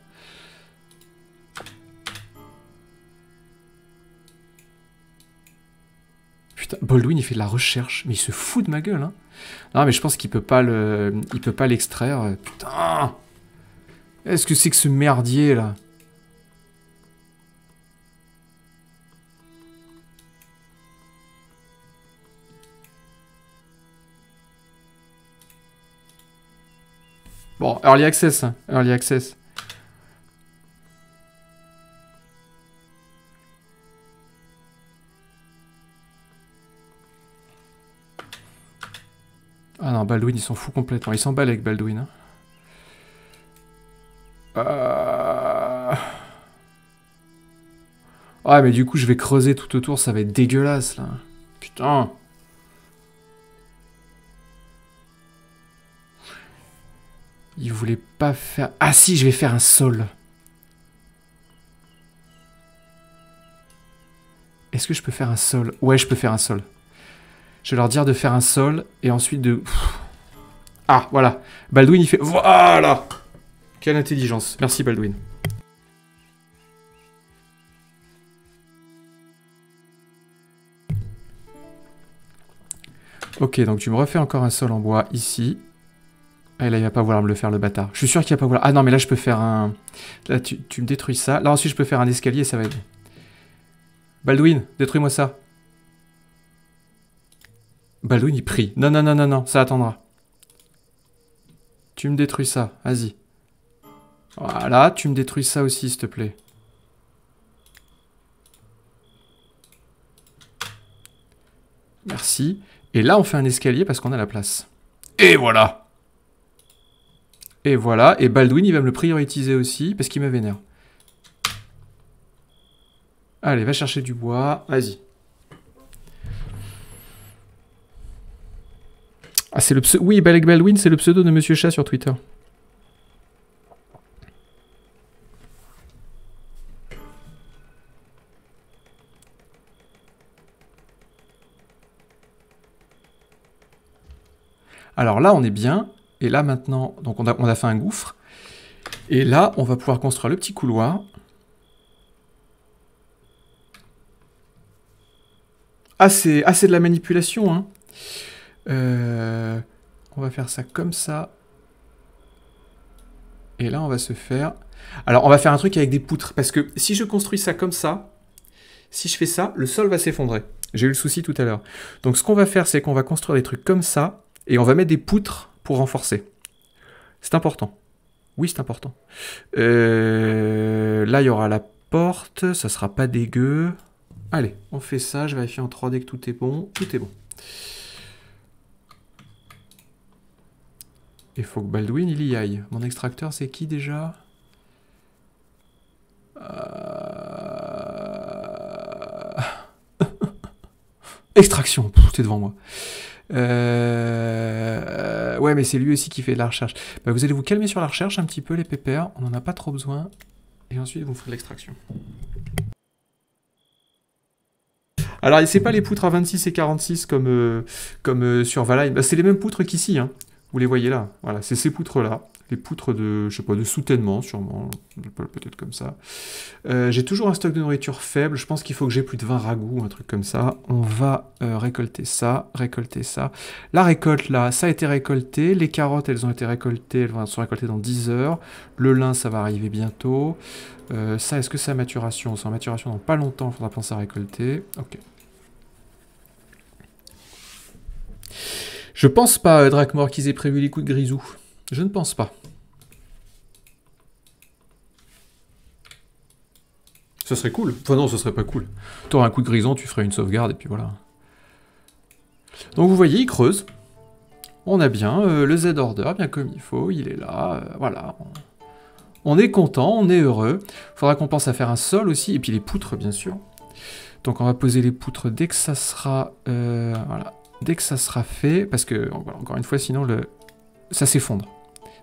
Putain, Baldwin, il fait de la recherche, mais il se fout de ma gueule, hein. Non, mais je pense qu'il peut pas le... Il peut pas l'extraire. Euh, putain Est-ce que c'est que ce merdier, là Bon, Early Access, hein, Early Access. Baldwin, il s'en fout complètement. Il s'emballe avec Baldwin. Hein. Ah. ah. mais du coup, je vais creuser tout autour, ça va être dégueulasse, là. Putain. Il voulait pas faire... Ah si, je vais faire un sol. Est-ce que je peux faire un sol Ouais, je peux faire un sol. Je vais leur dire de faire un sol et ensuite de... Ah, voilà. Baldwin, il fait... Voilà Quelle intelligence. Merci, Baldwin. Ok, donc tu me refais encore un sol en bois ici. Et ah, là, il va pas vouloir me le faire, le bâtard. Je suis sûr qu'il va pas vouloir... Ah non, mais là, je peux faire un... Là, tu, me détruis ça. Là, ensuite, je peux faire un escalier, ça va être... Baldwin, détruis-moi ça. Baldwin, il prie. Non, non, non, non, non, ça attendra. Tu me détruis ça, vas-y. Voilà, tu me détruis ça aussi, s'il te plaît. Merci. Et là, on fait un escalier parce qu'on a la place. Et voilà Et voilà. Et Baldwin, il va me le prioritiser aussi parce qu'il me vénère. Allez, va chercher du bois. Vas-y. Ah, c'est le pseudo. Oui, Balek Baldwin, c'est le pseudo de Monsieur Chat sur Twitter. Alors là, on est bien. Et là, maintenant, donc on a, on a fait un gouffre. Et là, on va pouvoir construire le petit couloir. Ah, c'est ah, de la manipulation, hein. Euh, on va faire ça comme ça. Et là, on va se faire... Alors, on va faire un truc avec des poutres, parce que si je construis ça comme ça, si je fais ça, le sol va s'effondrer. J'ai eu le souci tout à l'heure. Donc, ce qu'on va faire, c'est qu'on va construire des trucs comme ça, et on va mettre des poutres pour renforcer. C'est important. Oui, c'est important. Euh, là, il y aura la porte, ça sera pas dégueu. Allez, on fait ça, je vérifie en 3D que tout est bon. Tout est bon. Il faut que Baldwin, il y aille. Mon extracteur, c'est qui déjà euh. [laughs] Extraction Extraction, t'es devant moi. Euh, ouais, mais c'est lui aussi qui fait de la recherche. Bah, vous allez vous calmer sur la recherche un petit peu, les pépères. On n'en a pas trop besoin. Et ensuite, vous ferez l'extraction. Alors, c'est pas les poutres à 26 et 46 comme, euh, comme sur Valheim. Bah, c'est les mêmes poutres qu'ici. Hein. Vous les voyez là. Voilà, c'est ces poutres-là. Les poutres de, je sais pas, de soutènement, sûrement. Peut-être comme ça. Euh, j'ai toujours un stock de nourriture faible. Je pense qu'il faut que j'ai plus de 20 ragoûts, un truc comme ça. On va euh, récolter ça, récolter ça. La récolte, là, ça a été récolté. Les carottes, elles ont été récoltées. Elles vont être récolter dans 10 heures. Le lin, ça va arriver bientôt. Euh, ça, est-ce que c'est à maturation C'est en maturation dans pas longtemps. Il faudra penser à récolter. Ok. Je pense pas, euh, Dracmore, qu'ils aient prévu les coups de Grisou. Je ne pense pas. Ce serait cool. Enfin non, ce serait pas cool. T'aurais un coup de grison, tu ferais une sauvegarde, et puis voilà. Donc vous voyez, il creuse. On a bien euh, le Z-Order, bien comme il faut, il est là, euh, voilà. On est content, on est heureux. Faudra qu'on pense à faire un sol aussi, et puis les poutres, bien sûr. Donc on va poser les poutres dès que ça sera... voilà, dès que ça sera fait, parce que, encore une fois, sinon, le... ça s'effondre.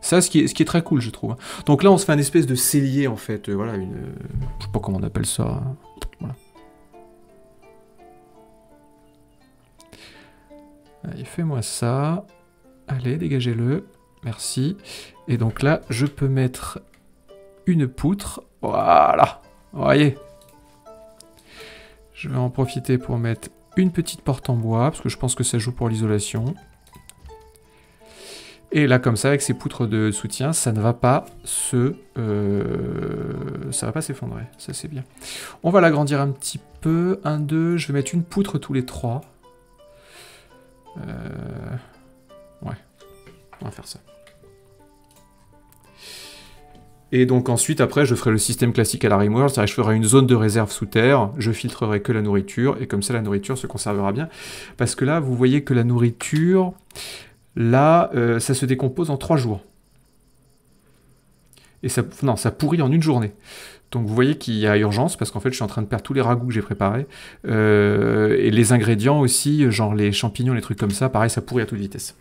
Ça, ce qui, est, très cool, je trouve. Hein. Donc là, on se fait un espèce de cellier, en fait. Euh, voilà, une... je sais pas comment on appelle ça. Hein. Voilà. Allez, fais-moi ça. Allez, dégagez-le. Merci. Et donc là, je peux mettre une poutre. Voilà. Vous voyez Je vais en profiter pour mettre une petite porte en bois, parce que je pense que ça joue pour l'isolation. Et là, comme ça, avec ces poutres de soutien, ça ne va pas se... Euh, ça va pas s'effondrer, ça c'est bien. On va l'agrandir un petit peu, Un, deux. je vais mettre une poutre tous les trois. Euh, ouais, on va faire ça. Et donc ensuite, après, je ferai le système classique à la Rimworld, c'est-à-dire je ferai une zone de réserve sous terre, je filtrerai que la nourriture, et comme ça la nourriture se conservera bien. Parce que là, vous voyez que la nourriture, là, euh, ça se décompose en trois jours. Et ça, non, ça pourrit en une journée. Donc vous voyez qu'il y a urgence parce qu'en fait je suis en train de perdre tous les ragoûts que j'ai préparés euh, et les ingrédients aussi, genre les champignons, les trucs comme ça, pareil, ça pourrit à toute vitesse.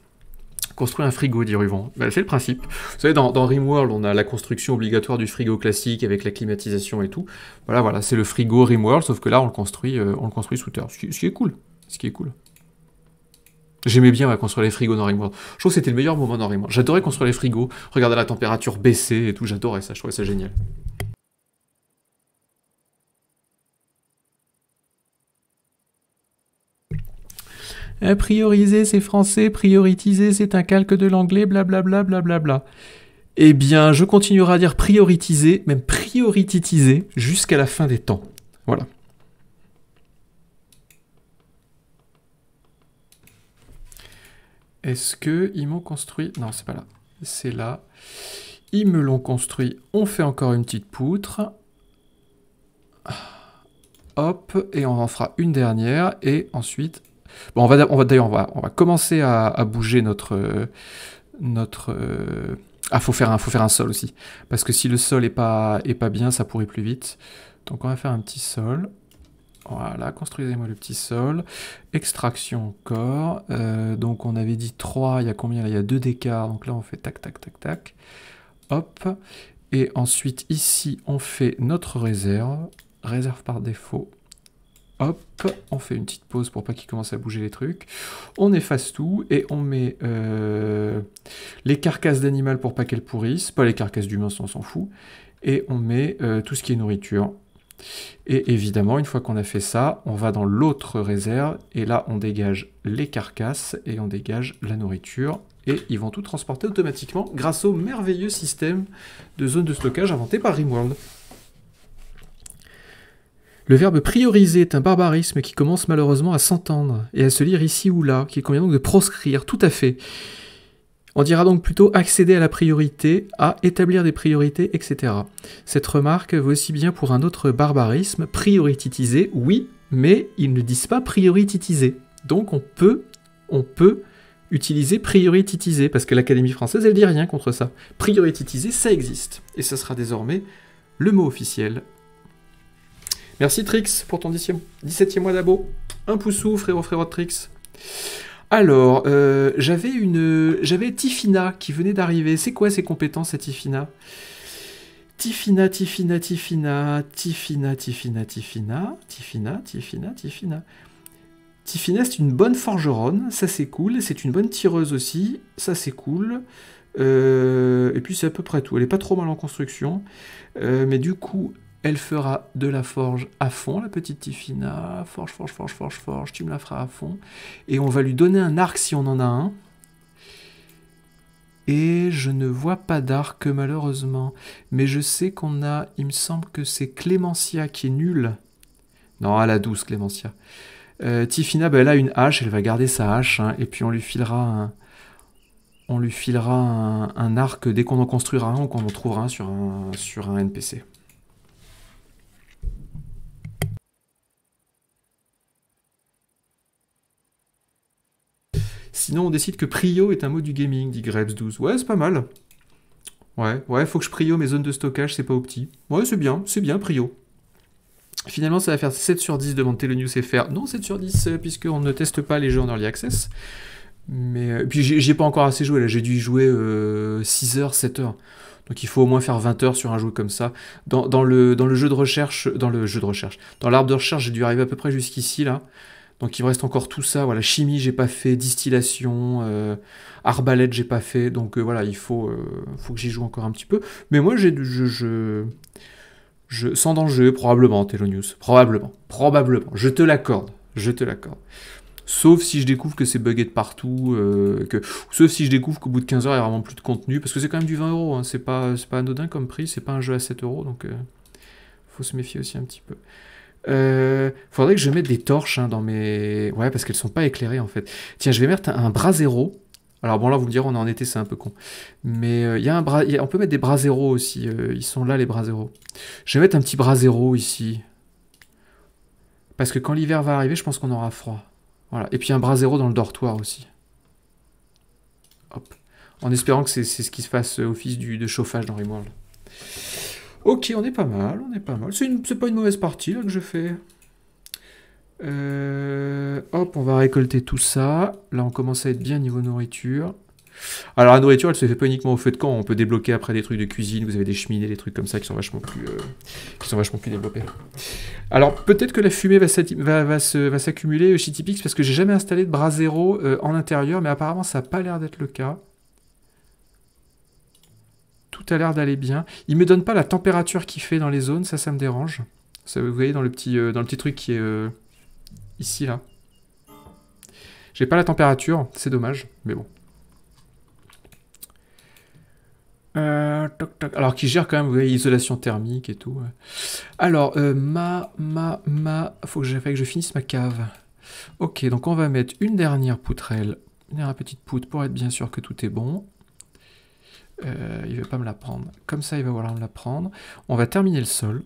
Construire un frigo, dit Ruvan. Ben, c'est le principe. Vous savez, dans, RimWorld, on a la construction obligatoire du frigo classique avec la climatisation et tout. Voilà, voilà, c'est le frigo RimWorld, sauf que là, on le construit, euh, on le construit sous terre. Ce qui, est cool. Ce qui est cool. J'aimais bien construire les frigos dans RimWorld. Je trouve que c'était le meilleur moment dans RimWorld. J'adorais construire les frigos, regarder la température baisser et tout. J'adorais ça, je trouvais ça génial. Hein, prioriser, c'est français, prioritiser, c'est un calque de l'anglais, blablabla, blablabla. Eh bien, je continuerai à dire prioritiser, même priorititiser, jusqu'à la fin des temps. Voilà. Est-ce que ils m'ont construit Non, c'est pas là. C'est là. Ils me l'ont construit. On fait encore une petite poutre. Hop, et on en fera une dernière, et ensuite Bon, on va, d'ailleurs, on va, commencer à, bouger notre notre euh, ah, faut faire un, faut faire un sol aussi, parce que si le sol est pas pas bien, ça pourrait plus vite. Donc on va faire un petit sol. Voilà, construisez-moi le petit sol. Extraction corps. Euh, donc on avait dit 3, il y a combien Il y a 2 d'écart. Donc là on fait tac tac tac tac. Hop. Et ensuite ici on fait notre réserve. Réserve par défaut. Hop, on fait une petite pause pour pas qu'il commence à bouger les trucs. On efface tout et on met euh, les carcasses d'animal pour pas qu'elles pourrissent. Pas les carcasses d'humains, on s'en fout. Et on met euh, tout ce qui est nourriture. Et évidemment, une fois qu'on a fait ça, on va dans l'autre réserve. Et là, on dégage les carcasses et on dégage la nourriture. Et ils vont tout transporter automatiquement grâce au merveilleux système de zone de stockage inventé par RimWorld. Le verbe prioriser est un barbarisme qui commence malheureusement à s'entendre et à se lire ici ou là, qu'il convient donc de proscrire, tout à fait. On dira donc plutôt accéder à la priorité, à établir des priorités, etc. Cette remarque vaut aussi bien pour un autre barbarisme, prioritiser, oui, mais ils ne disent pas prioritiser. Donc on peut, on peut utiliser prioritiser, parce que l'Académie française, elle dit rien contre ça. Prioritiser, ça existe. Et ce sera désormais le mot officiel Merci Trix pour ton 17e mois d'abo. Un poussou, frérot, frérot Trix. Alors, euh, j'avais une, j'avais Tifina qui venait d'arriver. C'est quoi ses compétences à Tifina Tifina, Tifina, Tifina, Tifina, Tifina, Tifina, Tifina, Tifina, Tifina. Tifina, c'est une bonne forgeronne, ça c'est cool. C'est une bonne tireuse aussi, ça c'est cool. Euh, et puis c'est à peu près tout. Elle est pas trop mal en construction. Euh, mais du coup, elle fera de la forge à fond, la petite Tifina. Forge, forge, forge, forge, forge, tu me la feras à fond. Et on va lui donner un arc si on en a un. Et je ne vois pas d'arc malheureusement. Mais je sais qu'on a, il me semble que c'est Clémentia qui est nulle. Non, à la douce Clémentia. Euh, Tifina, ben, elle a une hache, elle va garder sa hache. Hein, et puis on lui filera un, on lui filera un, arc dès qu'on en construira un ou qu'on en trouvera sur un, sur un NPC. Sinon, on décide que Prio est un mot du gaming, dit Grebs12. Ouais, c'est pas mal. Ouais, ouais, faut que je Prio mes zones de stockage, c'est pas au Ouais, c'est bien, c'est bien, Prio. Finalement, ça va faire 7 sur 10, demande et FR. Non, 7 sur 10, euh, puisqu'on ne teste pas les jeux en early access. Mais euh, puis j'ai pas encore assez joué, là j'ai dû y jouer 6 euh, heures, 7 heures. Donc il faut au moins faire 20 heures sur un jeu comme ça. le, dans le jeu de recherche, dans le jeu de recherche, dans l'arbre de recherche, j'ai dû arriver à peu près jusqu'ici là. Donc il me reste encore tout ça. Voilà, chimie, j'ai pas fait, distillation, euh, arbalète, j'ai pas fait. Donc euh, voilà, il faut, euh, faut que j'y joue encore un petit peu. Mais moi, j'ai, je, je, je, sans danger, probablement, Telonius. Probablement, probablement. Je te l'accorde, je te l'accorde. Sauf si je découvre que c'est buggé de partout, que... sauf si je découvre qu'au bout de 15 heures, il n'y a vraiment plus de contenu, parce que c'est quand même du 20 euros, hein. c'est, pas, pas anodin comme prix, c'est pas un jeu à 7 euros, donc faut se méfier aussi un petit peu. Euh, faudrait que je mette des torches hein, dans mes... Ouais, parce qu'elles sont pas éclairées, en fait. Tiens, je vais mettre un, bras brasero. Alors bon, là, vous me direz, on est en été, c'est un peu con. Mais euh, il y a un On peut mettre des braseros aussi. Euh, ils sont là, les braseros. Je vais mettre un petit brasero ici. Parce que quand l'hiver va arriver, je pense qu'on aura froid. Voilà. Et puis un brasero dans le dortoir aussi. Hop. En espérant que c'est ce qui se fasse office du, de chauffage dans Rimworld. Ok, on est pas mal, on est pas mal. C'est pas une mauvaise partie là que je fais. Euh, hop, on va récolter tout ça. Là, on commence à être bien niveau nourriture. Alors, la nourriture, elle se fait pas uniquement au feu de camp. On peut débloquer après des trucs de cuisine. Vous avez des cheminées, des trucs comme ça qui sont vachement plus, euh, qui sont vachement plus développés. Alors, peut-être que la fumée va s'accumuler euh, chez Tipix parce que j'ai jamais installé de bras zéro en intérieur, mais apparemment, ça n'a pas l'air d'être le cas tout a l'air d'aller bien. Il me donne pas la température qu'il fait dans les zones, ça, ça me dérange. Ça, vous voyez dans le petit, euh, dans le petit truc qui est euh, ici, là. J'ai pas la température, c'est dommage, mais bon. Euh, Alors, qui gère quand même, vous isolation thermique et tout. Alors, ma, ma, ma... Faut que, que je finisse ma cave. Ok, donc on va mettre une dernière poutrelle, une dernière petite poutre pour être bien sûr que tout est bon. Euh, il ne veut pas me la prendre. Comme ça, il va vouloir me la prendre. On va terminer le sol.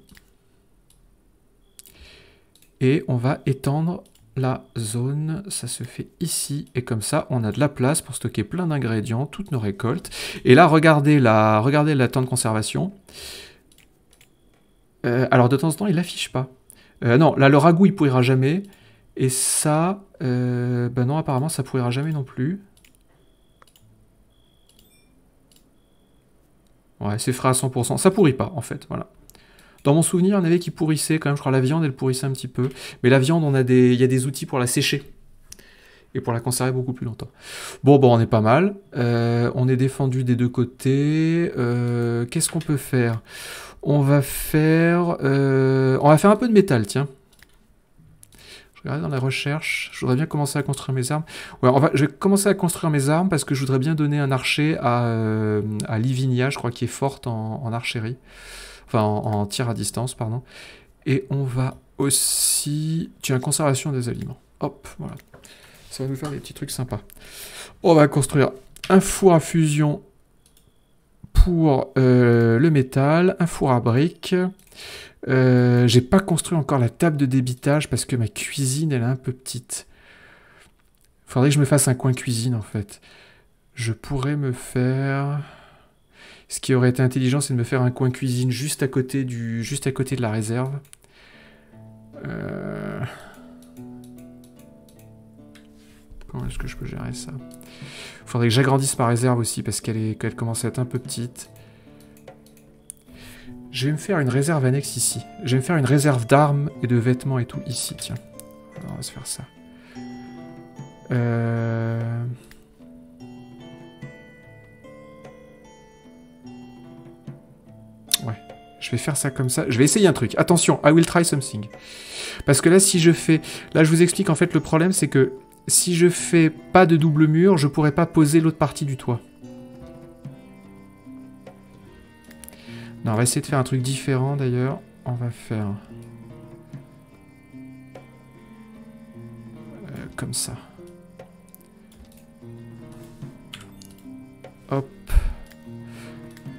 Et on va étendre la zone. Ça se fait ici. Et comme ça, on a de la place pour stocker plein d'ingrédients, toutes nos récoltes. Et là, regardez la, regardez la temps de conservation. Euh, alors, de temps en temps, il l'affiche pas. Euh, non, là, le ragoût, il pourrira jamais. Et ça, ben non, apparemment, ça pourrira jamais non plus. Ouais, c'est frais à 100%. Ça pourrit pas, en fait, voilà. Dans mon souvenir, il y en avait qui pourrissaient quand même, je crois, la viande, elle pourrissait un petit peu. Mais la viande, on a des... il y a des outils pour la sécher. Et pour la conserver beaucoup plus longtemps. Bon, bon, on est pas mal. Euh, on est défendu des deux côtés. Euh, qu'est-ce qu'on peut faire On va faire... Euh, on va faire un peu de métal, tiens dans la recherche. Je voudrais bien commencer à construire mes armes. Ouais, on va, je vais commencer à construire mes armes parce que je voudrais bien donner un archer à, euh, Livinia, je crois, qui est forte en, archerie. Enfin, en, tir à distance, pardon. Et on va aussi... Tiens, conservation des aliments. Hop, voilà. Ça va nous faire des petits trucs sympas. On va construire un four à fusion pour euh, le métal, un four à briques. Euh, j'ai pas construit encore la table de débitage parce que ma cuisine elle est un peu petite. Il Faudrait que je me fasse un coin cuisine en fait. Je pourrais me faire. Ce qui aurait été intelligent, c'est de me faire un coin cuisine juste à côté du, juste à côté de la réserve. Euh, comment est-ce que je peux gérer ça Faudrait que j'agrandisse ma réserve aussi parce qu'elle commence à être un peu petite. Je vais me faire une réserve annexe ici. Je vais me faire une réserve d'armes et de vêtements et tout ici, tiens. on va se faire ça. Euh... Ouais. Je vais faire ça comme ça. Je vais essayer un truc. Attention, I will try something. Parce que là, si je fais... Là, je vous explique, en fait, le problème, c'est que si je fais pas de double mur, je pourrais pas poser l'autre partie du toit. on va essayer de faire un truc différent d'ailleurs. On va faire... Euh, comme ça. Hop.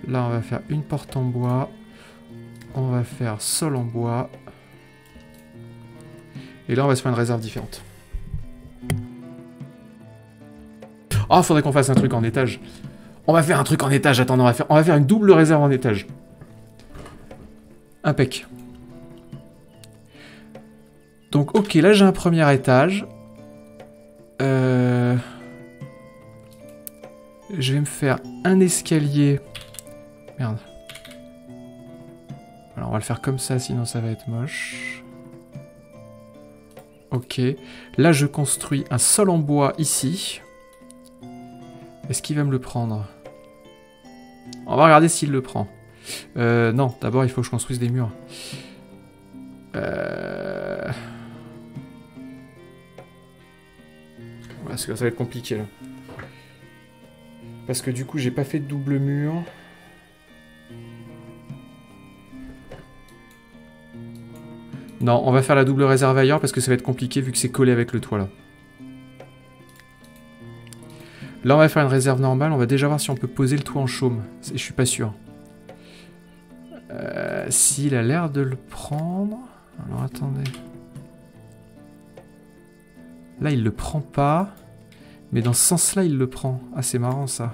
Là, on va faire une porte en bois. On va faire sol en bois. Et là, on va se faire une réserve différente. Oh, faudrait qu'on fasse un truc en étage. On va faire un truc en étage. Attends, on va faire, on va faire une double réserve en étage. pec. Donc, ok, là j'ai un premier étage. Euh, je vais me faire un escalier. Merde. Alors, on va le faire comme ça, sinon ça va être moche. Ok. Là, je construis un sol en bois ici. Est-ce qu'il va me le prendre On va regarder s'il le prend. Euh, non, d'abord il faut que je construise des murs. Euh... Voilà, ça va être compliqué là. Parce que du coup j'ai pas fait de double mur. Non, on va faire la double réserve ailleurs parce que ça va être compliqué vu que c'est collé avec le toit là. Là, on va faire une réserve normale. On va déjà voir si on peut poser le toit en chaume. Je suis pas sûr. Euh, s'il a l'air de le prendre... Alors, attendez. Là, il le prend pas. Mais dans ce sens-là, il le prend. Ah, c'est marrant, ça.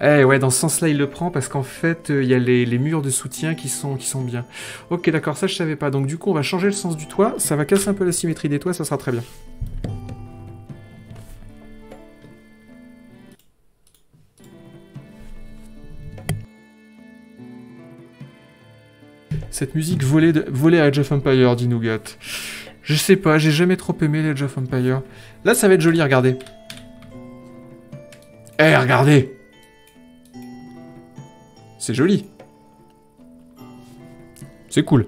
Eh ouais, dans ce sens-là, il le prend parce qu'en fait, euh, il y a les, les, murs de soutien qui sont, qui sont bien. Ok, d'accord, ça, je savais pas. Donc, du coup, on va changer le sens du toit. Ça va casser un peu la symétrie des toits, ça sera très bien. Cette musique volée, de, à Age of Empire, dit Nougat. Je sais pas, j'ai jamais trop aimé les Age of Empire. Là, ça va être joli, regardez. Eh, regardez C'est joli. C'est cool.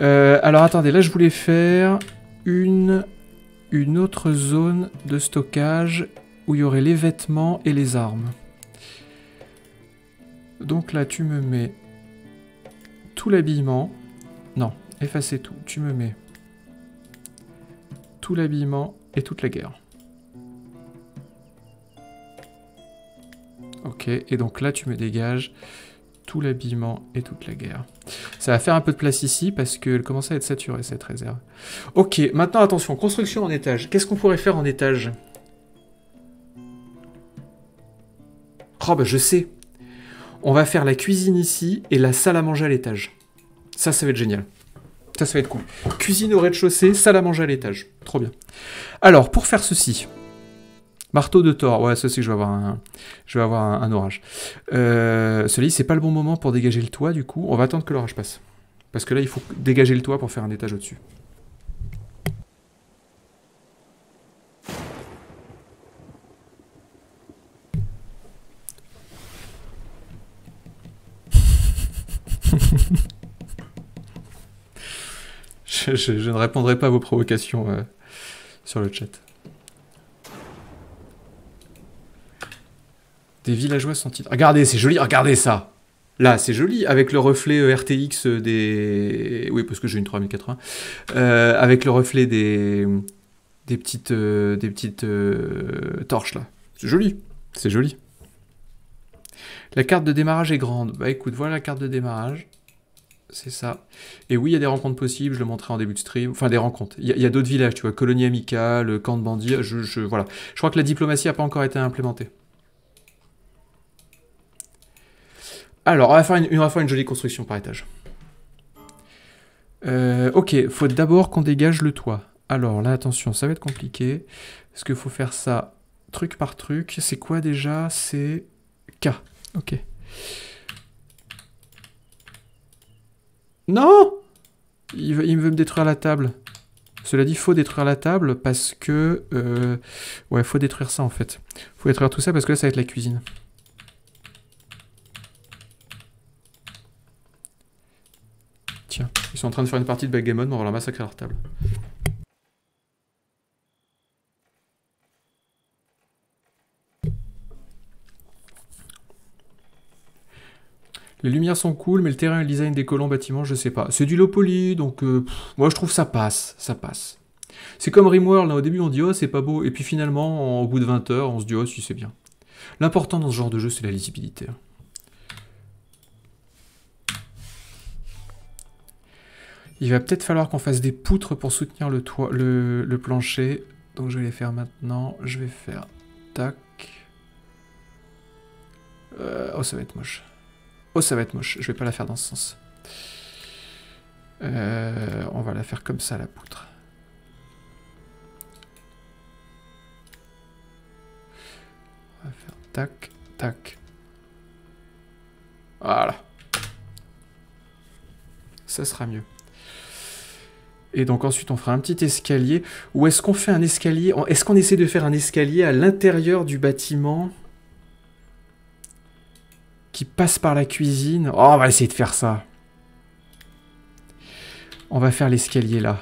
Euh, alors, attendez, là, je voulais faire une, une autre zone de stockage où il y aurait les vêtements et les armes. Donc là, tu me mets tout l'habillement. Non, effacer tout. Tu me mets tout l'habillement et toute la guerre. Ok, et donc là tu me dégages tout l'habillement et toute la guerre. Ça va faire un peu de place ici parce qu'elle commence à être saturée cette réserve. Ok, maintenant attention, construction en étage. Qu'est-ce qu'on pourrait faire en étage Oh bah je sais on va faire la cuisine ici et la salle à manger à l'étage. Ça, ça va être génial. Ça, ça va être cool. Cuisine au rez-de-chaussée, salle à manger à l'étage. Trop bien. Alors, pour faire ceci, Marteau de tort, ouais, ça c'est que je vais avoir un, je vais avoir un, orage. Euh, Celui, c'est pas le bon moment pour dégager le toit, du coup, on va attendre que l'orage passe. Parce que là, il faut dégager le toit pour faire un étage au-dessus. je, ne répondrai pas à vos provocations euh, sur le chat. Des villageois sont-ils... Regardez, c'est joli, regardez ça Là, c'est joli, avec le reflet euh, RTX euh, des... Oui, parce que j'ai une 3080. avec le reflet des... Des petites... des petites torches, là. C'est joli, c'est joli. La carte de démarrage est grande. Bah écoute, voilà la carte de démarrage. C'est ça. Et oui, il y a des rencontres possibles, je le montrais en début de stream. Enfin, des rencontres. Il y a, d'autres villages, tu vois, colonie amicale, camp de bandits, je, voilà. Je crois que la diplomatie n'a pas encore été implémentée. Alors, on va faire une, une jolie construction par étage. Euh, ok, faut d'abord qu'on dégage le toit. Alors là, attention, ça va être compliqué. Est-ce qu'il faut faire ça truc par truc. C'est quoi déjà C'est K. Ok. Non il veut, veut me détruire la table. Cela dit, faut détruire la table parce que... Euh, ouais, faut détruire ça en fait. Faut détruire tout ça parce que là, ça va être la cuisine. Tiens, ils sont en train de faire une partie de backgammon, on va leur massacrer leur table. Les lumières sont cool, mais le terrain et le design des colons bâtiments, je sais pas. C'est du low poly, donc euh, moi je trouve ça passe, ça passe. C'est comme Rimworld, hein. au début on dit oh c'est pas beau, et puis finalement, au bout de 20 heures, on se dit oh si c'est bien. L'important dans ce genre de jeu, c'est la lisibilité. Il va peut-être falloir qu'on fasse des poutres pour soutenir le, toit, le, plancher. Donc je vais les faire maintenant. Je vais faire... Tac. Euh, oh, ça va être moche. Oh, ça va être moche. Je vais pas la faire dans ce sens. Euh, on va la faire comme ça, la poutre. On va faire tac, tac. Voilà. Ça sera mieux. Et donc ensuite, on fera un petit escalier. Ou est-ce qu'on fait un escalier Est-ce qu'on essaie de faire un escalier à l'intérieur du bâtiment passe par la cuisine. Oh, on va essayer de faire ça. On va faire l'escalier là.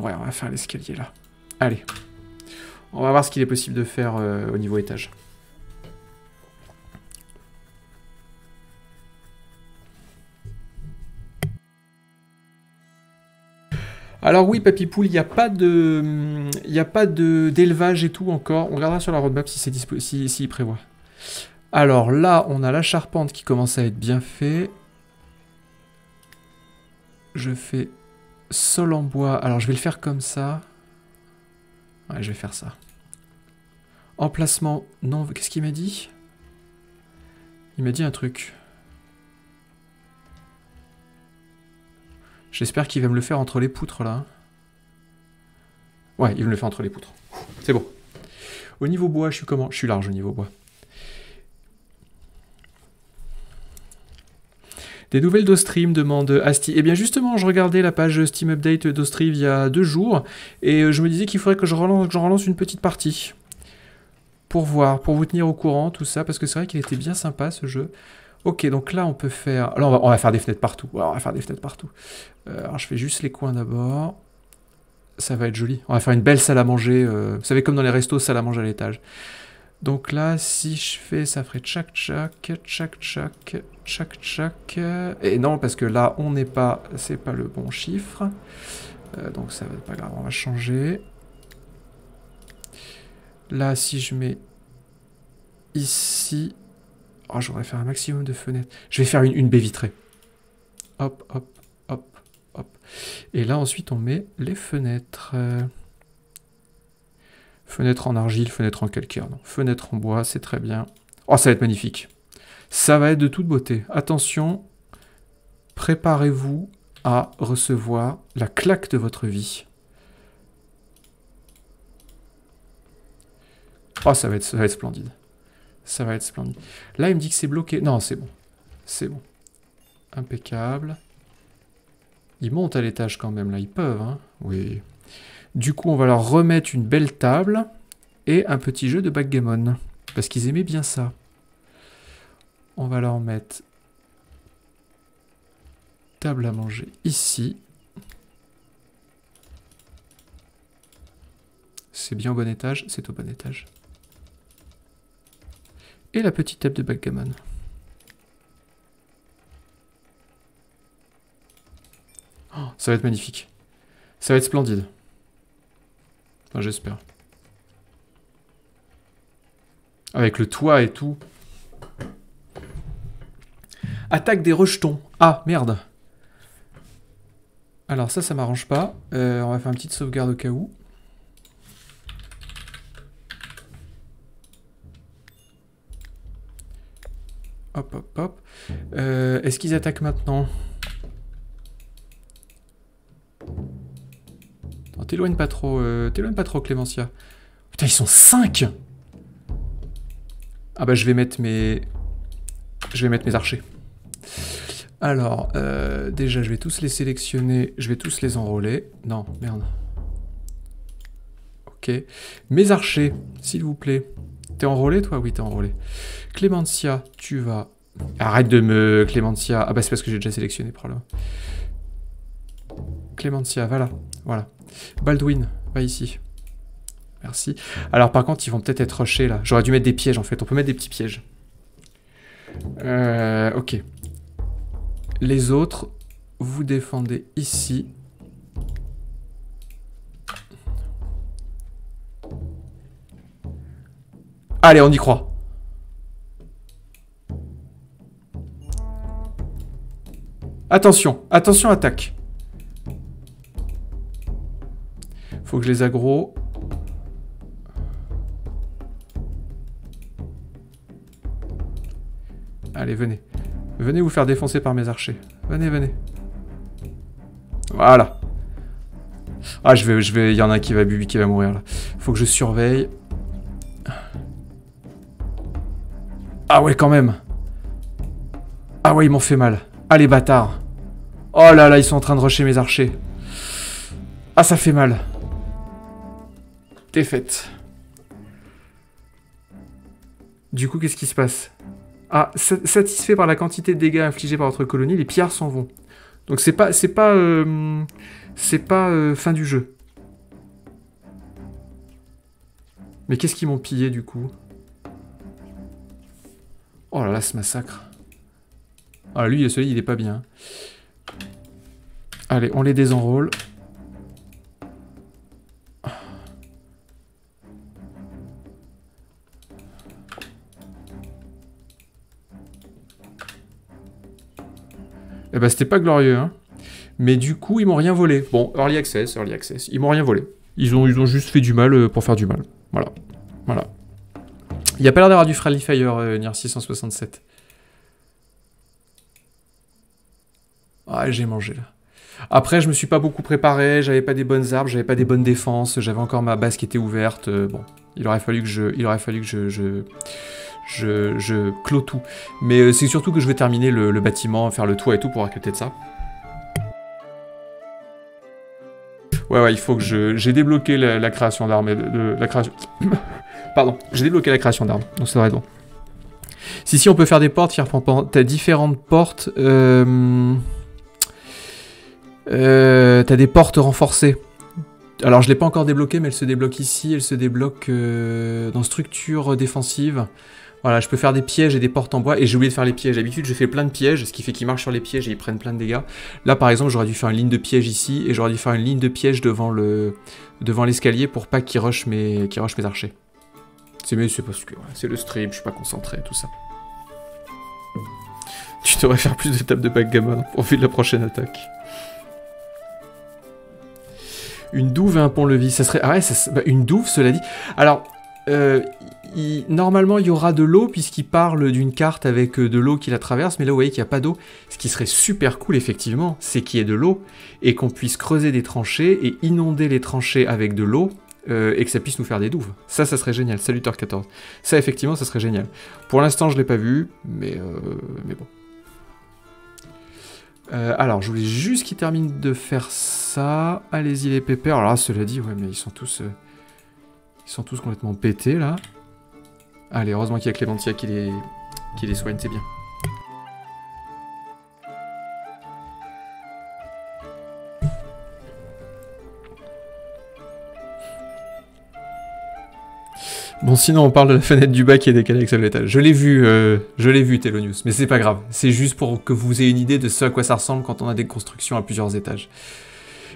Ouais, on va faire l'escalier là. Allez. On va voir ce qu'il est possible de faire euh, au niveau étage. Alors oui, Papy Poule, il n'y a pas de, il a pas d'élevage et tout encore. On regardera sur la roadmap si c'est si, prévoit. Alors là, on a la charpente qui commence à être bien faite. Je fais sol en bois. Alors je vais le faire comme ça. Ouais, je vais faire ça. Emplacement non, qu'est-ce qu'il m'a dit Il m'a dit un truc. J'espère qu'il va me le faire entre les poutres, là. Ouais, il me le fait entre les poutres. C'est bon. Au niveau bois, je suis comment Je suis large au niveau bois. Des nouvelles d'Ostream demande Asti. Eh bien justement, je regardais la page Steam Update d'Ostream il y a deux jours et euh, je me disais qu'il faudrait que je relance, relance une petite partie pour voir, pour vous tenir au courant, tout ça, parce que c'est vrai qu'il était bien sympa ce jeu. Ok, donc là, on peut faire... Alors, on va, faire des fenêtres partout. on va faire des fenêtres partout. Euh, alors, je fais juste les coins d'abord. Ça va être joli. On va faire une belle salle à manger. Euh, vous savez, comme dans les restos, salle à manger à l'étage. Donc là, si je fais, ça ferait tchac tchac, tchac tchac, tchac tchac. Et non, parce que là, on n'est pas... C'est pas le bon chiffre. Euh, donc ça va être pas grave, on va changer. Là, si je mets ici, je oh, j'aurais faire un maximum de fenêtres. Je vais faire une, baie vitrée. Hop, hop, hop, hop. Et là, ensuite, on met les fenêtres. Euh, fenêtres Fenêtre en argile, fenêtre en calcaire. Non, fenêtre en bois, c'est très bien. Oh, ça va être magnifique. Ça va être de toute beauté. Attention, préparez-vous à recevoir la claque de votre vie. Oh, ça va être splendide. Ça va être splendide. Là, il me dit que c'est bloqué. Non, c'est bon. C'est bon. Impeccable. Ils montent à l'étage quand même, là. Ils peuvent, hein. Oui. Du coup, on va leur remettre une belle table et un petit jeu de backgammon. Parce qu'ils aimaient bien ça. On va leur mettre table à manger ici. C'est bien au bon étage C'est au bon étage et la petite table de backgammon. Oh, ça va être magnifique. Ça va être splendide. j'espère. Avec le toit et tout. Attaque des rejetons. Ah, merde. Alors ça, ça m'arrange pas. Euh, on va faire une petite sauvegarde au cas où. Hop, hop, hop. Euh, est-ce qu'ils attaquent maintenant T'éloignes pas trop, euh, pas trop, Clémentia. Putain, ils sont 5 Ah bah, je vais mettre mes... Je vais mettre mes archers. Alors, euh, déjà, je vais tous les sélectionner, je vais tous les enrôler. Non, merde. Ok. Mes archers, s'il vous plaît. T'es enrôlé, toi Oui, t'es enrôlé. Clémentia, tu vas... Arrête de me... Clémentia... Ah bah c'est parce que j'ai déjà sélectionné, probablement. Clémentia, va là. Voilà. Baldwin, va ici. Merci. Alors par contre, ils vont peut-être être rushés, là. J'aurais dû mettre des pièges, en fait. On peut mettre des petits pièges. Euh, ok. Les autres, vous défendez ici. Allez, on y croit. Attention, attention, attaque. Faut que je les aggro. Allez, venez. Venez vous faire défoncer par mes archers. Venez, venez. Voilà. Ah, je vais, je vais, il y en a un qui va bubi, qui va mourir là. Faut que je surveille. Ah ouais, quand même. Ah ouais, ils m'ont fait mal. Allez ah, les bâtards. Oh là là, ils sont en train de rusher mes archers. Ah, ça fait mal. faite. Du coup, qu'est-ce qui se passe Ah, satisfait par la quantité de dégâts infligés par votre colonie, les pierres s'en vont. Donc c'est pas... C'est pas... Euh, c'est pas euh, fin du jeu. Mais qu'est-ce qu'ils m'ont pillé, du coup Oh là là, ce massacre. Ah, lui, celui il est pas bien. Allez, on les désenrôle. Eh ben, c'était pas glorieux, hein. Mais du coup, ils m'ont rien volé. Bon, early access, early access. Ils m'ont rien volé. Ils ont, ils ont juste fait du mal euh, pour faire du mal. Voilà. Voilà. Il n'y a pas l'air d'avoir du Frally Fire, euh, Nier 667. Ah, j'ai mangé là. Après, je me suis pas beaucoup préparé, j'avais pas des bonnes arbres, j'avais pas des bonnes défenses, j'avais encore ma base qui était ouverte. Euh, bon, il aurait fallu que je, il aurait fallu que je, je, je, clôt tout. Mais euh, c'est surtout que je veux terminer le, bâtiment, faire le toit et tout pour accepter de ça. Ouais, ouais, il faut que je, j'ai débloqué la, la création d'armes, la création. Pardon, j'ai débloqué la création d'armes, donc ça devrait être bon. Si, si, on peut faire des portes, T'as différentes portes. Euh, euh, t'as des portes renforcées. Alors, je l'ai pas encore débloqué, mais elle se débloque ici. Elle se débloque euh, dans structure défensive. Voilà, je peux faire des pièges et des portes en bois. Et j'ai oublié de faire les pièges. D'habitude, je fais plein de pièges, ce qui fait qu'ils marchent sur les pièges et ils prennent plein de dégâts. Là, par exemple, j'aurais dû faire une ligne de piège ici. Et j'aurais dû faire une ligne de piège devant l'escalier le... devant pour pas qu'ils rushent mes archers. C'est mais parce que c'est le stream, je suis pas concentré, tout ça. Tu devrais faire plus d'étapes de backgammon au vu de la prochaine attaque. Une douve et un pont-levis, ça serait... Ah ouais, bah, une douve, cela dit. Alors, euh, normalement, il y aura de l'eau, puisqu'il parle d'une carte avec euh, de l'eau qui la traverse, mais là, vous voyez qu'il n'y a pas d'eau. Ce qui serait super cool, effectivement, c'est qu'il y ait de l'eau, et qu'on puisse creuser des tranchées et inonder les tranchées avec de l'eau, euh, et que ça puisse nous faire des douves. Ça, ça serait génial. Saluteur 14. Ça, effectivement, ça serait génial. Pour l'instant, je l'ai pas vu, mais, euh, mais bon. Euh, alors, je voulais juste qu'ils termine de faire ça. Allez-y, les pépères. Alors là, cela dit, ouais, mais ils sont tous... ils sont tous complètement pétés, là. Allez, heureusement qu'il y a Clémentia qui les, qui les soigne, c'est bien. Bon, sinon, on parle de la fenêtre du bas qui est décalée avec celle de l'étage. Je l'ai vu, euh, je l'ai vu, Telonius, mais c'est pas grave. C'est juste pour que vous ayez une idée de ce à quoi ça ressemble quand on a des constructions à plusieurs étages.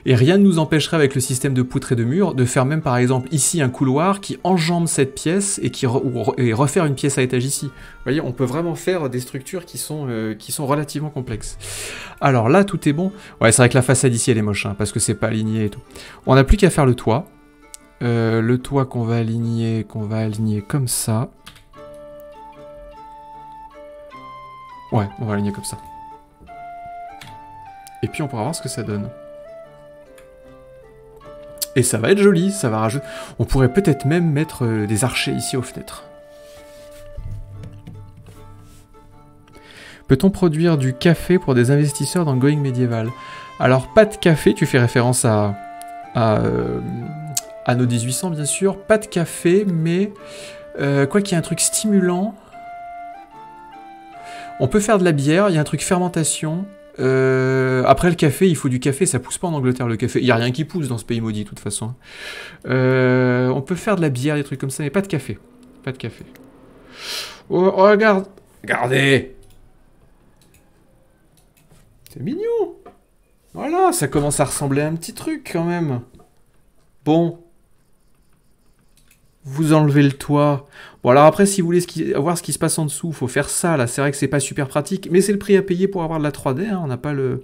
Et rien ne nous empêcherait avec le système de poutres et de murs de faire même par exemple ici un couloir qui enjambe cette pièce et qui refaire une pièce à étage ici. Vous voyez, on peut vraiment faire des structures qui sont, euh, qui sont relativement complexes. Alors là, tout est bon. Ouais, c'est vrai que la façade ici, elle est moche, hein, parce que c'est pas aligné et tout. On n'a plus qu'à faire le toit. Euh, le toit qu'on va aligner, qu'on va aligner comme ça. Ouais, on va aligner comme ça. Et puis on pourra voir ce que ça donne. Et ça va être joli, ça va rajouter... On pourrait peut-être même mettre euh, des archers ici aux fenêtres. Peut-on produire du café pour des investisseurs dans Going Medieval Alors, pas de café, tu fais référence à... à euh, nos 1800, bien sûr. Pas de café, mais euh, quoi qu'il y ait un truc stimulant. On peut faire de la bière, il y a un truc fermentation. Euh, après le café, il faut du café, ça pousse pas en Angleterre le café. Il y a rien qui pousse dans ce pays maudit de toute façon. Euh, on peut faire de la bière, des trucs comme ça, mais pas de café. Pas de café. Oh, oh, regarde, regardez. C'est mignon. Voilà, ça commence à ressembler à un petit truc quand même. Bon, vous enlevez le toit. Bon alors après si vous voulez voir ce qui se passe en dessous, faut faire ça là, c'est vrai que c'est pas super pratique, mais c'est le prix à payer pour avoir de la 3D, hein. on n'a pas, le...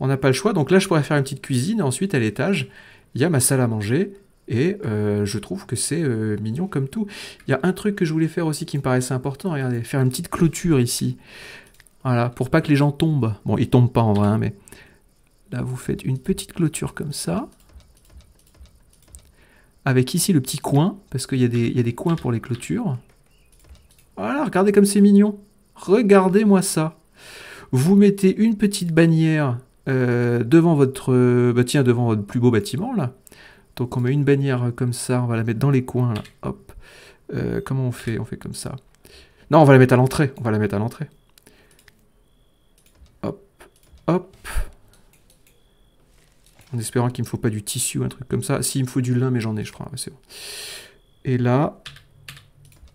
On pas le choix. Donc là je pourrais faire une petite cuisine, ensuite à l'étage, il y a ma salle à manger, et euh, je trouve que c'est euh, mignon comme tout. Il y a un truc que je voulais faire aussi qui me paraissait important, regardez, faire une petite clôture ici. Voilà, pour pas que les gens tombent. Bon, ils tombent pas en vrai, hein, mais là vous faites une petite clôture comme ça avec ici le petit coin, parce qu'il y, a des coins pour les clôtures. Voilà, regardez comme c'est mignon. Regardez-moi ça. Vous mettez une petite bannière euh, devant votre... Euh, bah devant votre plus beau bâtiment, là. Donc on met une bannière comme ça, on va la mettre dans les coins, là. Hop. Euh, comment on fait On fait comme ça. Non, on va la mettre à l'entrée. On va la mettre à l'entrée. Hop, hop en espérant qu'il me faut pas du tissu ou un truc comme ça. S'il il me faut du lin, mais j'en ai, je crois. Et là,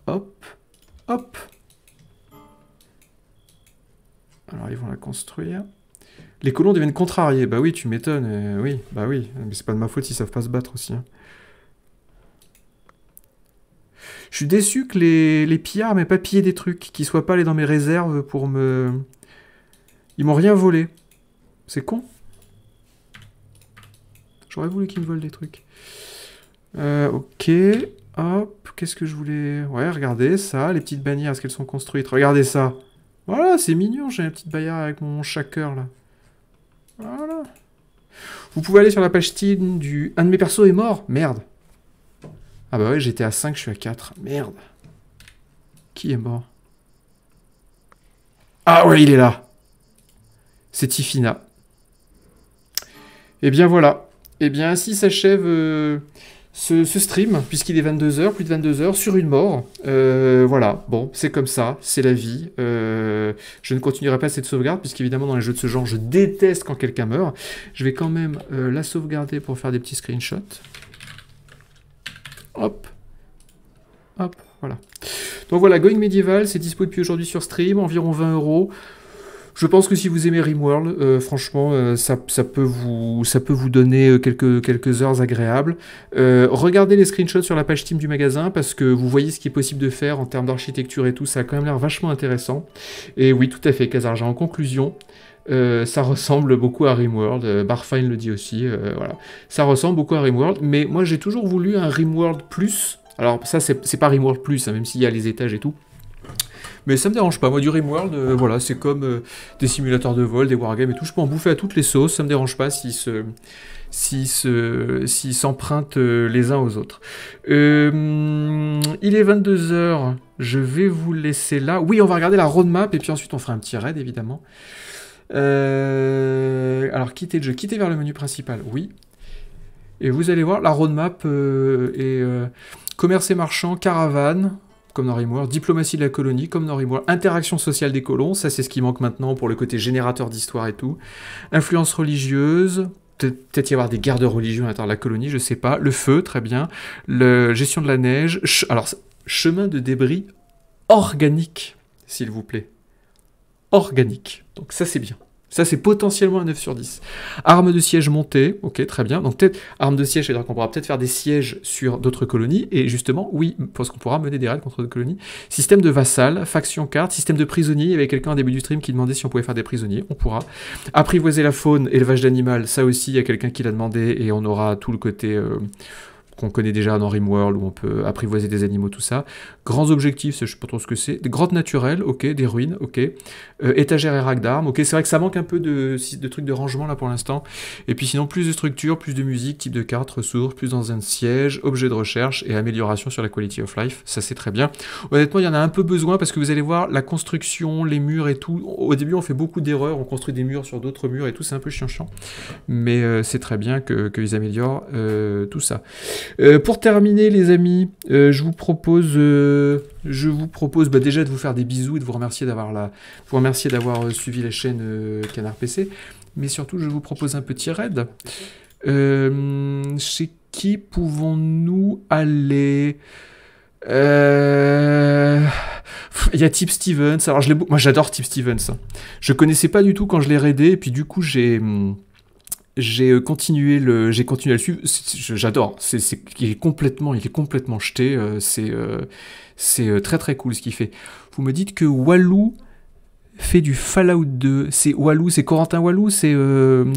hop, hop. Alors ils vont la construire. Les colons deviennent contrariés. Bah oui, tu m'étonnes. Euh, oui, bah oui. Mais c'est pas de ma faute s'ils savent pas se battre aussi. Hein. Je suis déçu que les, les pillards m'aient pas pillé des trucs, qu'ils soient pas allés dans mes réserves pour me... Ils m'ont rien volé. C'est con. J'aurais voulu qu'il me vole des trucs. Euh, ok. Hop. Qu'est-ce que je voulais... Ouais, regardez ça. Les petites bannières, est-ce qu'elles sont construites Regardez ça. Voilà, c'est mignon. J'ai une petite bannière avec mon shaker, là. Voilà. Vous pouvez aller sur la page Steam du... Un de mes persos est mort. Merde. Ah bah ouais, j'étais à 5, je suis à 4. Merde. Qui est mort Ah ouais, il est là. C'est Tifina. Et eh bien voilà. Eh bien, ainsi s'achève euh, ce, stream, puisqu'il est 22h, plus de 22h, sur une mort. Euh, voilà, bon, c'est comme ça, c'est la vie. Euh, je ne continuerai pas cette sauvegarde, puisqu'évidemment, dans les jeux de ce genre, je déteste quand quelqu'un meurt. Je vais quand même la sauvegarder pour faire des petits screenshots. Hop. Hop, voilà. Donc voilà, Going Medieval, c'est dispo depuis aujourd'hui sur stream, environ 20 euros je pense que si vous aimez Rimworld, euh, franchement, euh, ça, peut vous, ça peut vous donner euh, quelques, quelques heures agréables. regardez les screenshots sur la page team du magasin parce que vous voyez ce qui est possible de faire en termes d'architecture et tout. Ça a quand même l'air vachement intéressant. Et oui, tout à fait, argent. En conclusion, ça ressemble beaucoup à Rimworld. Barfine le dit aussi. voilà. Ça ressemble beaucoup à Rimworld, mais moi j'ai toujours voulu un Rimworld plus. Alors ça c'est pas Rimworld plus, hein, même s'il y a les étages et tout. Mais ça me dérange pas. Moi, du Rimworld, euh, voilà, c'est comme euh, des simulateurs de vol, des wargames et tout. Je peux en bouffer à toutes les sauces. Ça me dérange pas si s'ils s'empruntent euh, les uns aux autres. il est 22h, je vais vous laisser là. Oui, on va regarder la roadmap et puis ensuite on fera un petit raid évidemment. alors quitter le jeu, Quitter vers le menu principal, oui. Et vous allez voir, la roadmap est commerce et marchand, caravane, comme diplomatie de la colonie, comme dans interaction sociale des colons, ça c'est ce qui manque maintenant pour le côté générateur d'histoire et tout, influence religieuse, peut-être y avoir des guerres de religion à l'intérieur de la colonie, je sais pas, le feu, très bien, le gestion de la neige, alors chemin de débris organique, s'il vous plaît. Organique. Donc ça c'est bien. Ça, c'est potentiellement un 9 sur 10. Arme de siège montée, ok, très bien. Donc, peut-être, arme de siège, c'est-à-dire qu'on pourra peut-être faire des sièges sur d'autres colonies, et justement, oui, parce qu'on pourra mener des raids contre d'autres colonies. Système de vassal, faction carte, système de prisonnier. Il y avait quelqu'un au début du stream qui demandait si on pouvait faire des prisonniers, on pourra. Apprivoiser la faune, élevage d'animal, ça aussi, il y a quelqu'un qui l'a demandé, et on aura tout le côté. Euh, qu'on connaît déjà dans Rimworld, où on peut apprivoiser des animaux, tout ça. Grands objectifs, je ne sais pas trop ce que c'est. Des grottes naturelles, ok, des ruines, ok. Euh, étagères et racks d'armes, ok. C'est vrai que ça manque un peu de, trucs de rangement là pour l'instant. Et puis sinon, plus de structures, plus de musique, type de cartes, ressources, plus dans un siège, objet de recherche et amélioration sur la quality of life. Ça, c'est très bien. Honnêtement, il y en a un peu besoin parce que vous allez voir, la construction, les murs et tout. Au début, on fait beaucoup d'erreurs, on construit des murs sur d'autres murs et tout, c'est un peu chiant chiant. Mais euh, c'est très bien qu'ils améliorent euh, tout ça. Euh, pour terminer, les amis, euh, je vous propose, euh, je vous propose bah, déjà de vous faire des bisous et de vous remercier d'avoir la, vous remercier d'avoir suivi la chaîne Canard PC. Mais surtout, je vous propose un petit raid. chez qui pouvons-nous aller Il y a Tip Stevens. Alors, je moi, j'adore Tip Stevens. Je connaissais pas du tout quand je l'ai raidé, et puis du coup, j'ai. Hmm, j'ai euh, continué le, j'ai continué à le suivre. J'adore. C'est, il est complètement, il est complètement jeté. Euh, c'est, euh, très très cool ce qu'il fait. Vous me dites que Walou fait du Fallout 2. C'est Walou, c'est Corentin Walou, c'est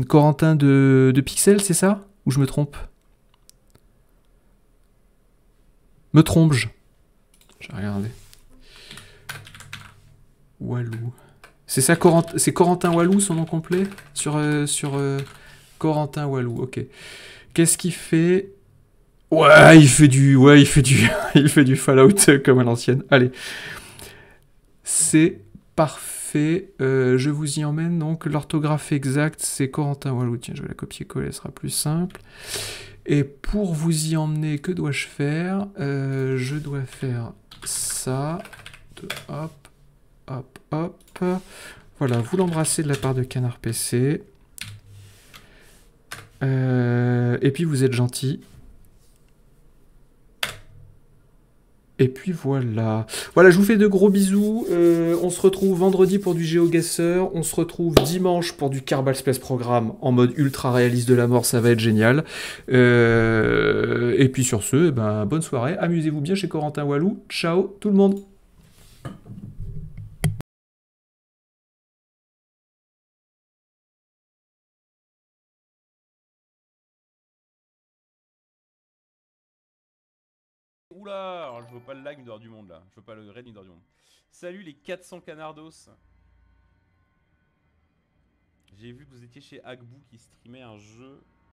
Corentin de, Pixel, c'est ça Ou je me trompe Me trompe-je J'ai regardé. Walou. C'est ça, Corentin, c'est Corentin Walou, son nom complet Sur. sur Corentin Walou, ok. Qu'est-ce qu'il fait Ouais, il fait du, ouais, il fait du, [laughs] il fait du Fallout euh, comme à l'ancienne. Allez, c'est parfait. Euh, je vous y emmène. Donc l'orthographe exacte, c'est Corentin Walou. Tiens, je vais la copier-coller, ce sera plus simple. Et pour vous y emmener, que dois-je faire euh, Je dois faire ça. hop, hop, hop. Voilà, vous l'embrassez de la part de Canard PC. Euh, et puis vous êtes gentil. Et puis voilà. Voilà, je vous fais de gros bisous. Euh, on se retrouve vendredi pour du GeoGuessr. On se retrouve dimanche pour du Carbal Space Programme en mode ultra réaliste de la mort. Ça va être génial. Euh, et puis sur ce, eh ben, bonne soirée. Amusez-vous bien chez Corentin Walou. Ciao tout le monde. le lag, il dehors du monde là. Je veux pas le raid, il du monde. Salut les 400 canardos. J'ai vu que vous étiez chez Agbou qui streamait un jeu